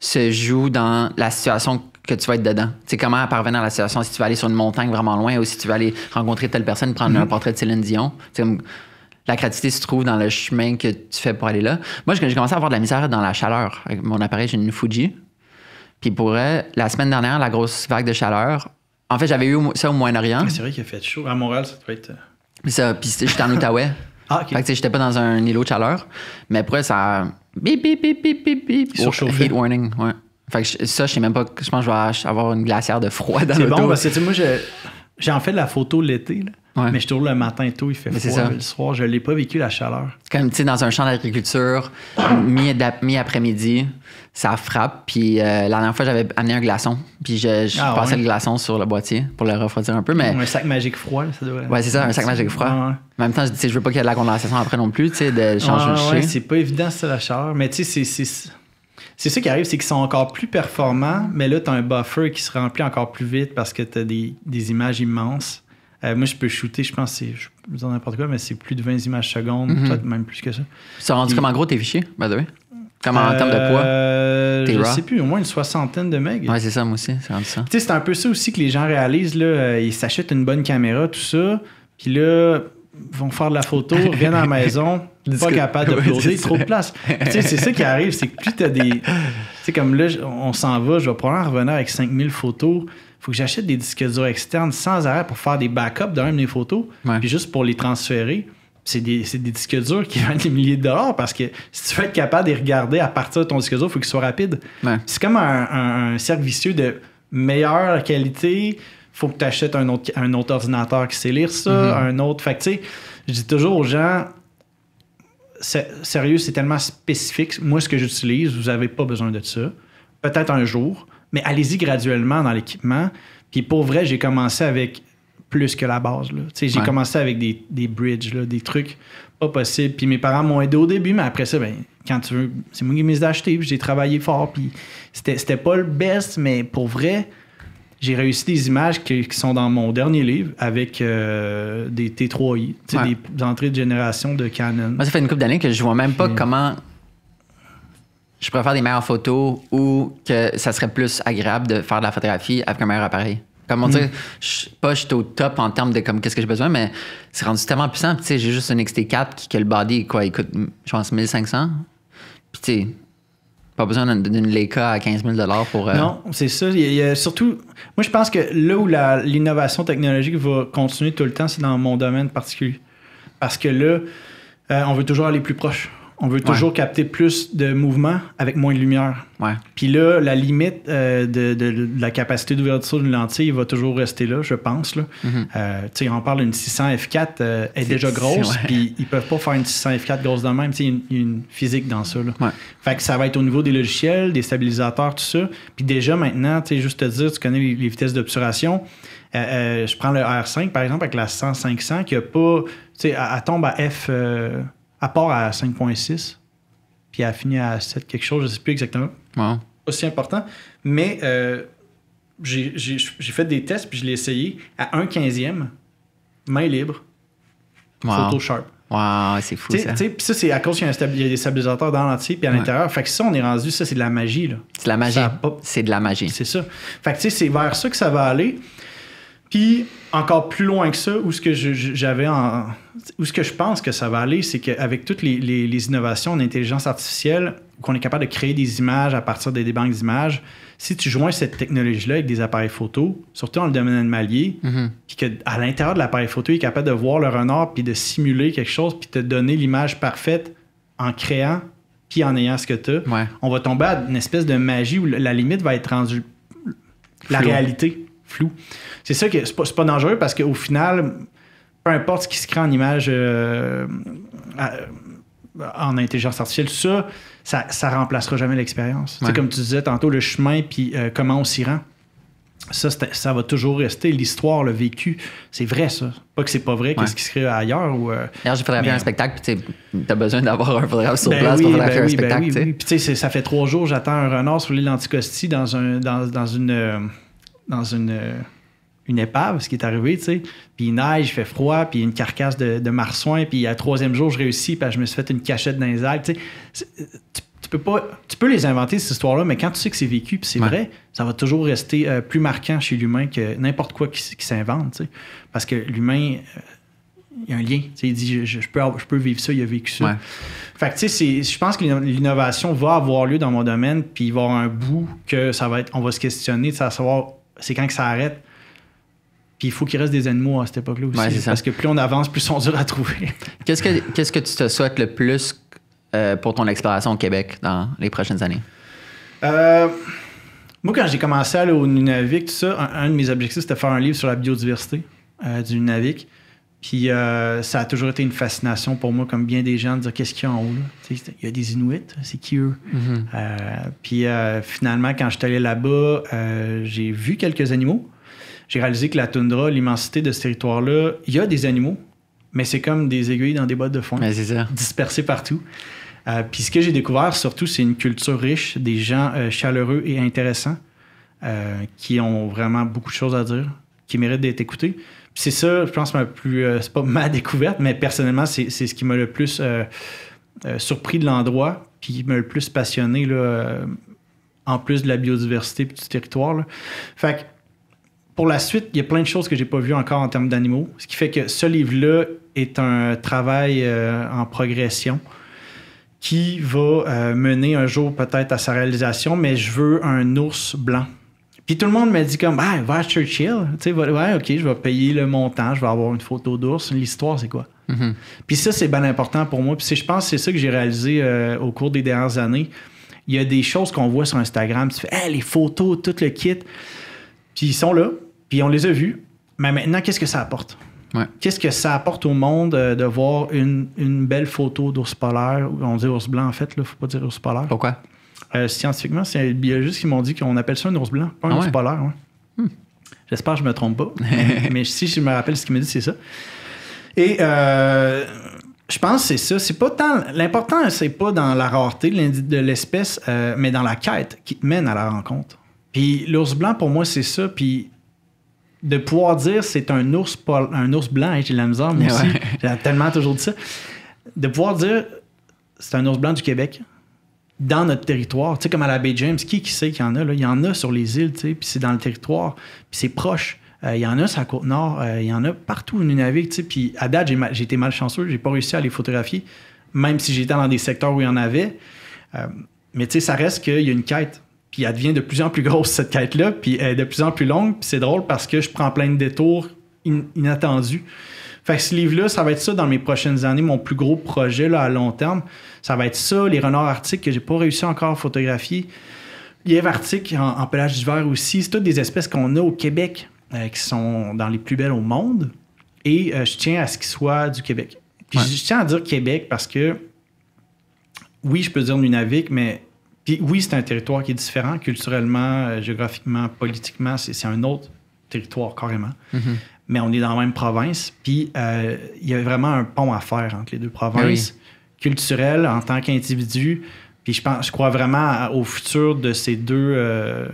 se joue dans la situation que tu vas être dedans. Tu sais, comment parvenir à la situation si tu vas aller sur une montagne vraiment loin ou si tu vas aller rencontrer telle personne, prendre un mm-hmm. portrait de Céline Dion. Tu sais, la créativité se trouve dans le chemin que tu fais pour aller là. Moi, j'ai commencé à avoir de la misère dans la chaleur. Avec mon appareil, j'ai une Fuji. Puis pour la semaine dernière, la grosse vague de chaleur, en fait, j'avais eu ça au Moyen-Orient. Ah, c'est vrai qu'il a fait chaud. À Montréal, ça peut être. Puis euh, ça, puis j'étais en <laughs> Outaouais. ah, ok. Fait que j'étais pas dans un îlot de chaleur. Mais après, ça. Bip, bip, bip, bip, bip, bip. Heat warning, ouais. Fait que ça, je sais même pas. Je pense que je vais avoir une glacière de froid dans le C'est bon parce que tu sais, moi, j'en fais de la photo l'été, mais je tourne le matin tôt, il fait froid. Le soir, je l'ai pas vécu la chaleur. comme, tu sais, dans un champ d'agriculture, mi-après-midi, ça frappe. Puis euh, la dernière fois, j'avais amené un glaçon, puis je, ah passais le glaçon sur le boîtier pour le refroidir un peu. Mais... Un sac magique froid, ça devrait. Ouais, c'est ça, un sac magique froid. en même temps, je, je veux pas qu'il y ait de la condensation après non plus, tu sais, de changer de C'est pas évident, c'est la chaleur, mais tu sais, c'est c'est ça qui arrive, c'est qu'ils sont encore plus performants, mais là, tu as un buffer qui se remplit encore plus vite parce que tu as des, images immenses. Euh, moi, je peux shooter, je pense, c'est, je peux dire n'importe quoi, mais c'est plus de 20 images secondes, seconde, mhm. peut-être même plus que ça. Ça rendu comment gros tes fichiers, by the way? Comment en termes de poids? Euh, je ne sais plus, au moins une soixantaine de megs. Ouais, c'est ça, moi aussi, c'est rendu ça. Tu sais, c'est un peu ça aussi que les gens réalisent, là, euh, ils s'achètent une bonne caméra, tout ça, puis là, vont faire de la photo, <laughs> viennent à la maison, pas capable de poser <laughs> trop de place. c'est ça qui arrive, c'est que plus t'as des. <laughs> Tu sais, comme là, on s'en va, je vais probablement revenir avec 5000 photos. Faut que j'achète des disques durs externes sans arrêt pour faire des backups de même photos, puis juste pour les transférer. C'est des, disques durs qui <laughs> valent des milliers de dollars parce que si tu veux être capable de les regarder à partir de ton disque dur, faut il faut qu'il soit rapide. C'est comme un, cercle vicieux de meilleure qualité, faut que tu achètes un autre, un autre ordinateur qui sait lire ça, mm-hmm. un autre. Fait tu sais, je dis toujours aux gens, sérieux, c'est tellement spécifique. Moi, ce que j'utilise, vous n'avez pas besoin de ça. Peut-être un jour, mais allez-y graduellement dans l'équipement. Puis pour vrai, j'ai commencé avec plus que la base. J'ai commencé avec des, bridges, des trucs pas possibles. Puis mes parents m'ont aidé au début, mais après ça, ben, quand tu veux, c'est moi qui m'ai d'acheter, j'ai travaillé fort. Puis c'était, pas le best, mais pour vrai, j'ai réussi des images qui, sont dans mon dernier livre avec euh, des T3i, des entrées de génération de Canon. Moi, ça fait une couple d'années que je vois même pas comment je pourrais faire des meilleures photos ou que ça serait plus agréable de faire de la photographie avec un meilleur appareil. Comme on hmm. dit, je, pas je suis au top en termes de comme qu'est-ce que j'ai besoin, mais c'est rendu tellement puissant. j'ai juste un XT4 qui que le body quoi, il coûte, je pense, 1500. Puis tu pas besoin d'une Leica à 15 000 pour. Euh, non, c'est ça. surtout, moi, je pense que là où l'innovation technologique va continuer tout le temps, c'est dans mon domaine particulier. Parce que là, euh, on veut toujours aller plus proche. On veut toujours capter plus de mouvement avec moins de lumière. Ouais. Puis là, la limite euh, de, la capacité d'ouverture d'une lentille va toujours rester là, je pense. Là. Mhm. Euh, on parle d'une 600 F4, euh, est, déjà grosse, puis ils peuvent pas faire une 600 F4 grosse de même. Il y, a une, physique dans ça. Là. Fait que ça va être au niveau des logiciels, des stabilisateurs, tout ça. Puis déjà maintenant, tu juste te dire, tu connais les, vitesses d'obturation. je prends le R5 par exemple avec la 100-500 qui a pas. sais, elle tombe à F à part à 5.6, puis elle a fini à 7 quelque chose, je ne sais plus exactement. Aussi important. Mais euh, j'ai fait des tests, puis je l'ai essayé à 1 e main libre, photo sharp. Wow, c'est fou tu ça. Puis ça, c'est à cause qu'il y, a des stabilisateurs dans l'entier puis à l'intérieur. Fait que ça, on est rendu, ça, c'est de la magie. C'est de la magie. C'est de la magie. C'est ça. Fait que c'est vers ça que ça va aller. Puis encore plus loin que ça, où ce que j'avais en, où ce que je pense que ça va aller, c'est qu'avec toutes les, innovations en innovations artificielle, qu'on est capable de créer des images à partir des, banques d'images, si tu joins cette technologie-là avec des appareils photo, surtout en le domaine animalier, mm que puis qu'à l'intérieur de l'appareil photo, il est capable de voir le renard, puis de simuler quelque chose, puis te donner l'image parfaite en créant, puis en ayant ce que tu as, on va tomber à une espèce de magie où la limite va être rendue la réalité flou. C'est ça que c'est pas, pas, dangereux parce qu'au final, peu importe ce qui se crée en image euh, en intelligence artificielle, ça, ça, ça remplacera jamais l'expérience. Comme tu disais tantôt, le chemin, puis euh, comment on s'y rend. Ça, ça va toujours rester l'histoire, le vécu. C'est vrai, ça. Pas que c'est pas vrai, qu'est-ce qui se crée ailleurs. Ou, euh, D'ailleurs, j'ai un spectacle, puis t'as besoin d'avoir un photographe sur ben place pour photographier ben oui, un ben Oui, puis ça fait trois jours, j'attends un renard sur l'île d'Anticosti dans, un, dans, une dans une, euh, une épave, ce qui est arrivé, tu sais. Puis il neige, il fait froid, puis une carcasse de, de marsouin, puis à troisième jour, je réussis, puis je me suis fait une cachette dans les algues. Euh, tu peux pas, tu peux les inventer, ces histoires-là, mais quand tu sais que c'est vécu, puis c'est vrai, ça va toujours rester euh, plus marquant chez l'humain que n'importe quoi qui, s'invente, tu sais. Parce que l'humain... il y a un lien. il dit, je, peux je, peux, vivre ça, il a vécu ça. Fait que, tu sais, je pense que l'innovation va avoir lieu dans mon domaine, puis il va y avoir un bout que ça va être, on va se questionner, de savoir c'est quand que ça arrête. Puis il faut qu'il reste des animaux à cette époque-là aussi. parce que plus on avance, plus ils sont durs à trouver. <laughs> qu'est-ce, que, qu'est-ce que tu te souhaites le plus euh, pour ton exploration au Québec dans les prochaines années? Euh, moi, quand j'ai commencé à aller au Nunavik, tout ça, un, de mes objectifs, c'était de faire un livre sur la biodiversité euh, du Nunavik. Puis euh, ça a toujours été une fascination pour moi, comme bien des gens, de dire qu'est-ce qu'il y a en haut. Là? Il y a des Inuits, hein, c'est qui mm-hmm. eux? puis euh, finalement, quand je suis allé là-bas, euh, j'ai vu quelques animaux. J'ai réalisé que la toundra, l'immensité de ce territoire-là, il y a des animaux, mais c'est comme des aiguilles dans des bottes de foin, dispersées partout. puis ce que j'ai découvert, surtout, c'est une culture riche, des gens chaleureux et intéressants qui ont vraiment beaucoup de choses à dire, qui méritent d'être écoutés c'est ça, je pense, ma plus. Euh, c'est pas <laughs> ma découverte, mais personnellement, c'est ce qui m'a le plus euh, euh, surpris de l'endroit, puis qui m'a le plus passionné, là, en plus de la biodiversité et du territoire. Fait que pour la suite, il y a plein de choses que j'ai pas vues encore en termes d'animaux, ce qui fait que ce livre-là est un travail en progression qui va mener un jour peut-être à sa réalisation, mais je veux un ours blanc puis tout le monde m'a dit comme, ah, va à Churchill. Tu sais, ouais, ok, je vais payer le montant, je vais avoir une photo d'ours. L'histoire, c'est quoi? Mm-hmm. Puis ça, c'est bien important pour moi. Puis je pense que c'est ça que j'ai réalisé euh, au cours des dernières années. Il y a des choses qu'on voit sur Instagram. Tu fais, les photos, tout le kit. Puis ils sont là, puis on les a vus. Mais maintenant, qu'est-ce que ça apporte? Qu'est-ce que ça apporte au monde euh, de voir une, belle photo d'ours polaire? On dit ours blanc, en fait, là, faut pas dire ours polaire. Pourquoi? Euh, scientifiquement, c'est les biologistes qui m'ont dit qu'on appelle ça un ours blanc, pas un ah ours polaire. Hmm. J'espère que je me trompe pas. <laughs> mais si je me rappelle ce qu'il me dit, c'est ça. Et euh, je pense que c'est ça. C'est pas tant. L'important, c'est pas dans la rareté de l'espèce, euh, mais dans la quête qui te mène à la rencontre. Puis l'ours blanc, pour moi, c'est ça. Puis de pouvoir dire c'est un ours, un ours blanc, hein, j'ai la misère, moi aussi. J'ai tellement toujours dit ça. De pouvoir dire c'est un ours blanc du Québec dans notre territoire. Tu sais, comme à la baie James, qui, sait qu'il y en a? Là? Il y en a sur les îles, tu sais, puis c'est dans le territoire, puis c'est proche. Euh, il y en a sur la côte nord, euh, il y en a partout au Nunavik. Tu sais, puis à date, j'ai, mal, été malchanceux, j'ai pas réussi à les photographier, même si j'étais dans des secteurs où il y en avait. Euh, mais tu sais, ça reste qu'il y a une quête. Puis elle devient de plus en plus grosse, cette quête-là, puis elle est de plus en plus longue. Puis c'est drôle parce que je prends plein de détours inattendus. Fait ce livre-là, ça va être ça dans mes prochaines années, mon plus gros projet là, à long terme. Ça va être ça, les renards arctiques que j'ai pas réussi encore à photographier. Les arctique en, pelage d'hiver aussi. C'est toutes des espèces qu'on a au Québec euh, qui sont dans les plus belles au monde. Et euh, je tiens à ce qu'ils soient du Québec. Puis je, tiens à dire Québec parce que oui, je peux dire Nunavik, mais oui, c'est un territoire qui est différent culturellement, euh, géographiquement, politiquement. C'est un autre territoire carrément. Mm-hmm mais on est dans la même province. Puis euh, il y a vraiment un pont à faire entre les deux provinces, ah culturelles en tant qu'individu. Puis je, pense, je crois vraiment au futur de ces deux, euh,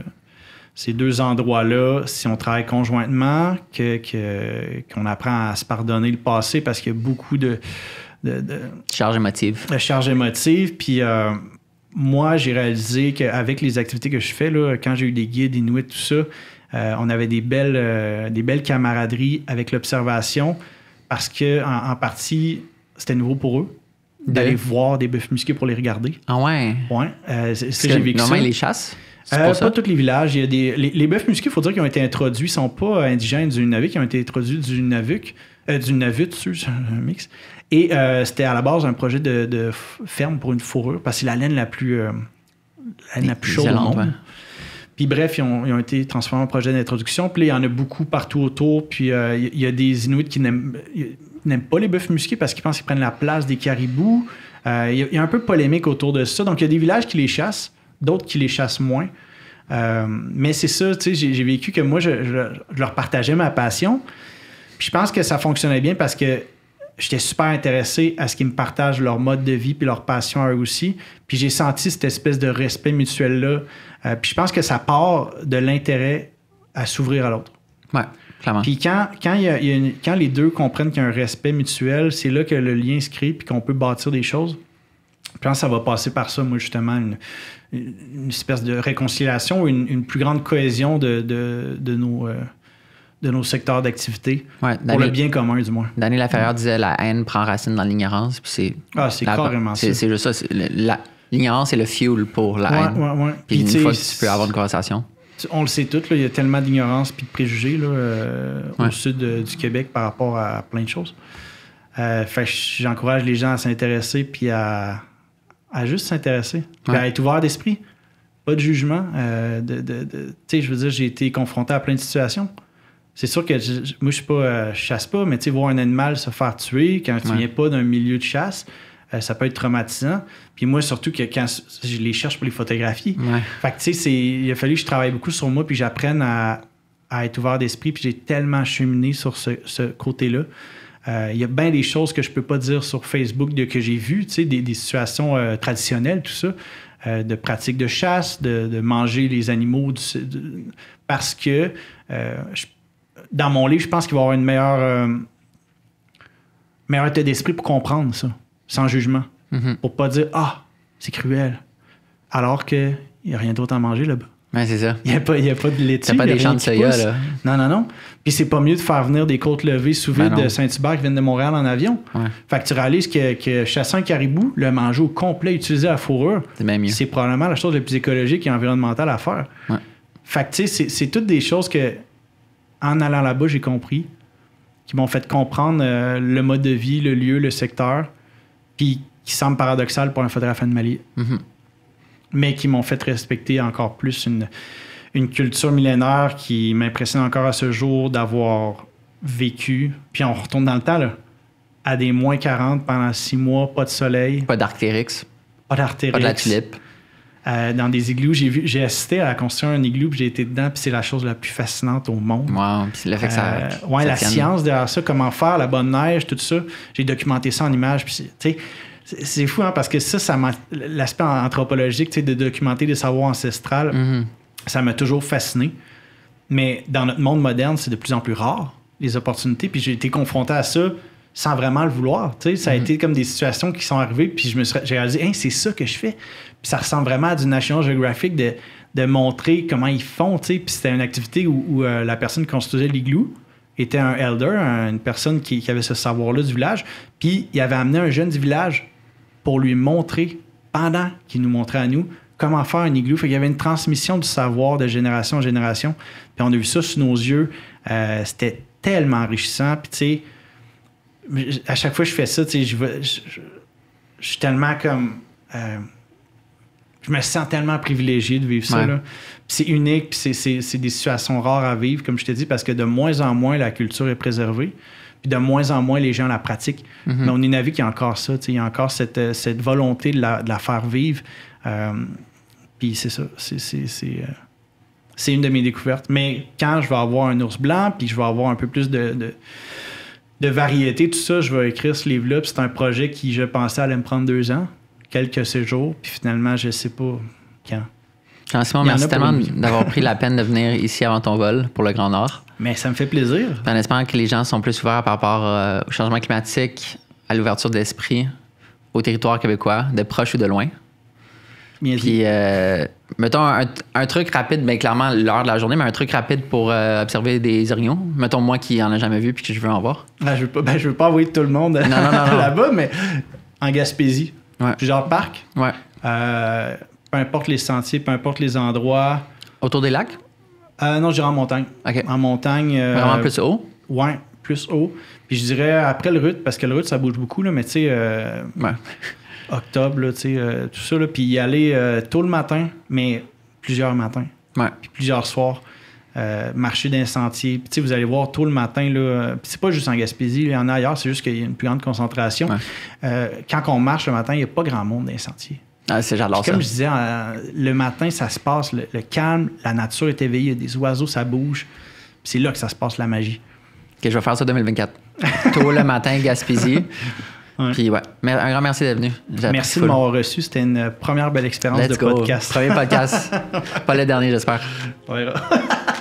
deux endroits-là, si on travaille conjointement, que, qu'on apprend à se pardonner le passé parce qu'il y a beaucoup de, de, de, Charge émotive. De charge émotive. Puis. Euh, moi, j'ai réalisé qu'avec les activités que je fais, là, quand j'ai eu des guides inuits, tout ça, euh, on avait des belles, euh, des belles camaraderies avec l'observation parce que en, partie, c'était nouveau pour eux d'aller voir des bœufs musqués pour les regarder. Ah ouais? Ouais. Euh, j'ai les chasses? pas, tous les villages. les, bœufs musqués, il faut dire qu'ils ont été introduits, ils sont pas indigènes du Nunavik, ils ont été introduits du Nunavik, du Nunavut, c'est un mix. Et c'était à la base un projet de, ferme pour une fourrure, parce que c'est la laine la plus, la plus chaude au monde. Puis bref, ils ont, été transformés en projet d'introduction. Puis il y en a beaucoup partout autour. Puis euh, il y a des Inuits qui n'aiment pas les bœufs musqués parce qu'ils pensent qu'ils prennent la place des caribous. Euh, il, y a, un peu polémique autour de ça. Donc il y a des villages qui les chassent, d'autres qui les chassent moins. Euh, mais c'est ça, tu sais, j'ai vécu que moi, je, leur partageais ma passion. Puis je pense que ça fonctionnait bien parce que j'étais super intéressé à ce qu'ils me partagent leur mode de vie puis leur passion à eux aussi. Puis j'ai senti cette espèce de respect mutuel-là euh, puis je pense que ça part de l'intérêt à s'ouvrir à l'autre. Ouais, clairement. Puis quand, quand, les deux comprennent qu'il y a un respect mutuel, c'est là que le lien se crée puis qu'on peut bâtir des choses. Je pense que ça va passer par ça, moi, justement, une, espèce de réconciliation, une, une plus grande cohésion de, nos. Euh, de nos secteurs d'activité pour le bien commun, du moins. Daniel Laferrière disait la haine prend racine dans l'ignorance. c'est, ah, c'est carrément ça. C'est, juste ça. La, L'ignorance est le fuel pour la haine. Puis, une fois que tu peux avoir une conversation. On le sait tous, il y a tellement d'ignorance et de préjugés là, euh, au sud euh, du Québec par rapport à plein de choses. Euh, j'encourage les gens à s'intéresser puis à, juste s'intéresser, à être ouvert d'esprit. Pas de jugement. Euh, de, je veux dire, j'ai été confronté à plein de situations. C'est sûr que moi, je suis pas, euh, chasse pas, mais tu vois voir un animal se faire tuer quand tu viens pas d'un milieu de chasse, euh, ça peut être traumatisant. Puis moi, surtout que quand je les cherche pour les photographies. Fait tu sais, il a fallu que je travaille beaucoup sur moi, puis j'apprenne à, être ouvert d'esprit, puis j'ai tellement cheminé sur ce, côté-là. Euh, il y a bien des choses que je peux pas dire sur Facebook de, que j'ai vues, tu sais, des, situations euh, traditionnelles, tout ça, de pratiques de chasse, de, manger les animaux, parce que dans mon livre, je pense qu'il va y avoir une meilleure meilleure état d'esprit pour comprendre ça sans jugement, pour mhm. ne pour pas dire Ah, c'est cruel. Alors qu'il n'y a rien d'autre à manger là-bas. Ouais, c'est ça. Il n'y a, pas, de laitue. Il n'y a des champs de soya, là. Non, non, non. Puis c'est pas mieux de faire venir des côtes levées sous ben vide de Saint-Hubert qui viennent de Montréal en avion. Fait que tu réalises que, chasser un caribou, le manger au complet utilisé à fourrure, c'est probablement la chose la plus écologique et environnementale à faire. Ouais. Fait que tu sais, c'est toutes des choses que, en allant là-bas, j'ai compris, qui m'ont fait comprendre euh, le mode de vie, le lieu, le secteur puis qui semble paradoxal pour un photographe de Mali, mhm. Mais qui m'ont fait respecter encore plus une, culture millénaire qui m'impressionne encore à ce jour d'avoir vécu. Puis on retourne dans le temps, là, à des moins 40 pendant six mois, pas de soleil. Pas d'Arctérix. Pas d'Arctérix. Pas de la tulipe. Euh, dans des igloos. J'ai assisté à la construction d'un igloo, puis j'ai été dedans, puis c'est la chose la plus fascinante au monde. Wow, puis fait ça. Euh, ouais, la science derrière ça, comment faire la bonne neige, tout ça. J'ai documenté ça en images, puis tu sais. C'est fou, hein, parce que ça, ça l'aspect anthropologique, de documenter des savoirs ancestrales, mm-hmm. ça m'a toujours fasciné. Mais dans notre monde moderne, c'est de plus en plus rare, les opportunités. Puis j'ai été confronté à ça sans vraiment le vouloir. ça a mm. été comme des situations qui sont arrivées, puis je me suis réalisé, c'est ça que je fais. ça ressemble vraiment à du National Geographic de, montrer comment ils font. Tu c'était une activité où, euh, la personne qui construisait l'igloo était un elder, une personne qui, avait ce savoir-là du village. Puis il avait amené un jeune du village pour lui montrer, pendant qu'il nous montrait à nous, comment faire un igloo. il y avait une transmission du savoir de génération en génération. Puis on a vu ça sous nos yeux. Euh, c'était tellement enrichissant. Puis à chaque fois que je fais ça, tu je, suis tellement comme. Euh, je me sens tellement privilégié de vivre ça. C'est unique, puis c'est des situations rares à vivre, comme je t'ai dit, parce que de moins en moins, la culture est préservée, puis de moins en moins, les gens la pratiquent. Mm-hmm. Mais on est navi qu'il y a encore ça, il y a encore cette, euh, volonté de la, faire vivre. Euh, puis c'est ça, c'est une de mes découvertes. Mais quand je vais avoir un ours blanc, puis je vais avoir un peu plus de de variété, tout ça, je vais écrire ce livre-là. C'est un projet qui, je pensais, allait me prendre deux ans, quelques séjours, puis finalement, je sais pas quand. Franchement, merci tellement d'avoir pris la <laughs> peine de venir ici avant ton vol pour le Grand Nord. Mais ça me fait plaisir. En espérant que les gens sont plus ouverts par rapport euh, au changement climatique, à l'ouverture d'esprit, au territoire québécois, de proche ou de loin. Puis, euh, mettons un, truc rapide, mais ben, clairement l'heure de la journée, mais un truc rapide pour euh, observer des orignons. Mettons moi qui en ai jamais vu puis que je veux en voir. Ben, je veux ben, veux pas envoyer tout le monde <laughs> là-bas, mais en Gaspésie, plusieurs parcs. Ouais. Euh, peu importe les sentiers, peu importe les endroits. Autour des lacs? non, je dirais en montagne. En montagne. Vraiment plus haut? Oui, plus haut. Puis je dirais après le rut, parce que le rut, ça bouge beaucoup, là, mais tu sais octobre, euh, tout ça. puis y aller euh, tôt le matin, mais plusieurs matins. Puis plusieurs soirs. Euh, marcher dans sentier. Puis, vous allez voir tôt le matin, là, c'est pas juste en Gaspésie, il y en a ailleurs, c'est juste qu'il y a une plus grande concentration. quand on marche le matin, il n'y a pas grand monde dans les sentiers. Ah, c'est Comme je disais, le matin, ça se passe, le, calme, la nature est éveillée, il y a des oiseaux, ça bouge. c'est là que ça se passe la magie. OK, je vais faire ça 2024. tôt le matin, Gaspésie. <laughs> Puis ouais, un grand merci d'être venu. Merci de m'avoir reçu. C'était une première belle expérience de podcast. Premier podcast. <laughs> Pas le dernier, j'espère. <laughs>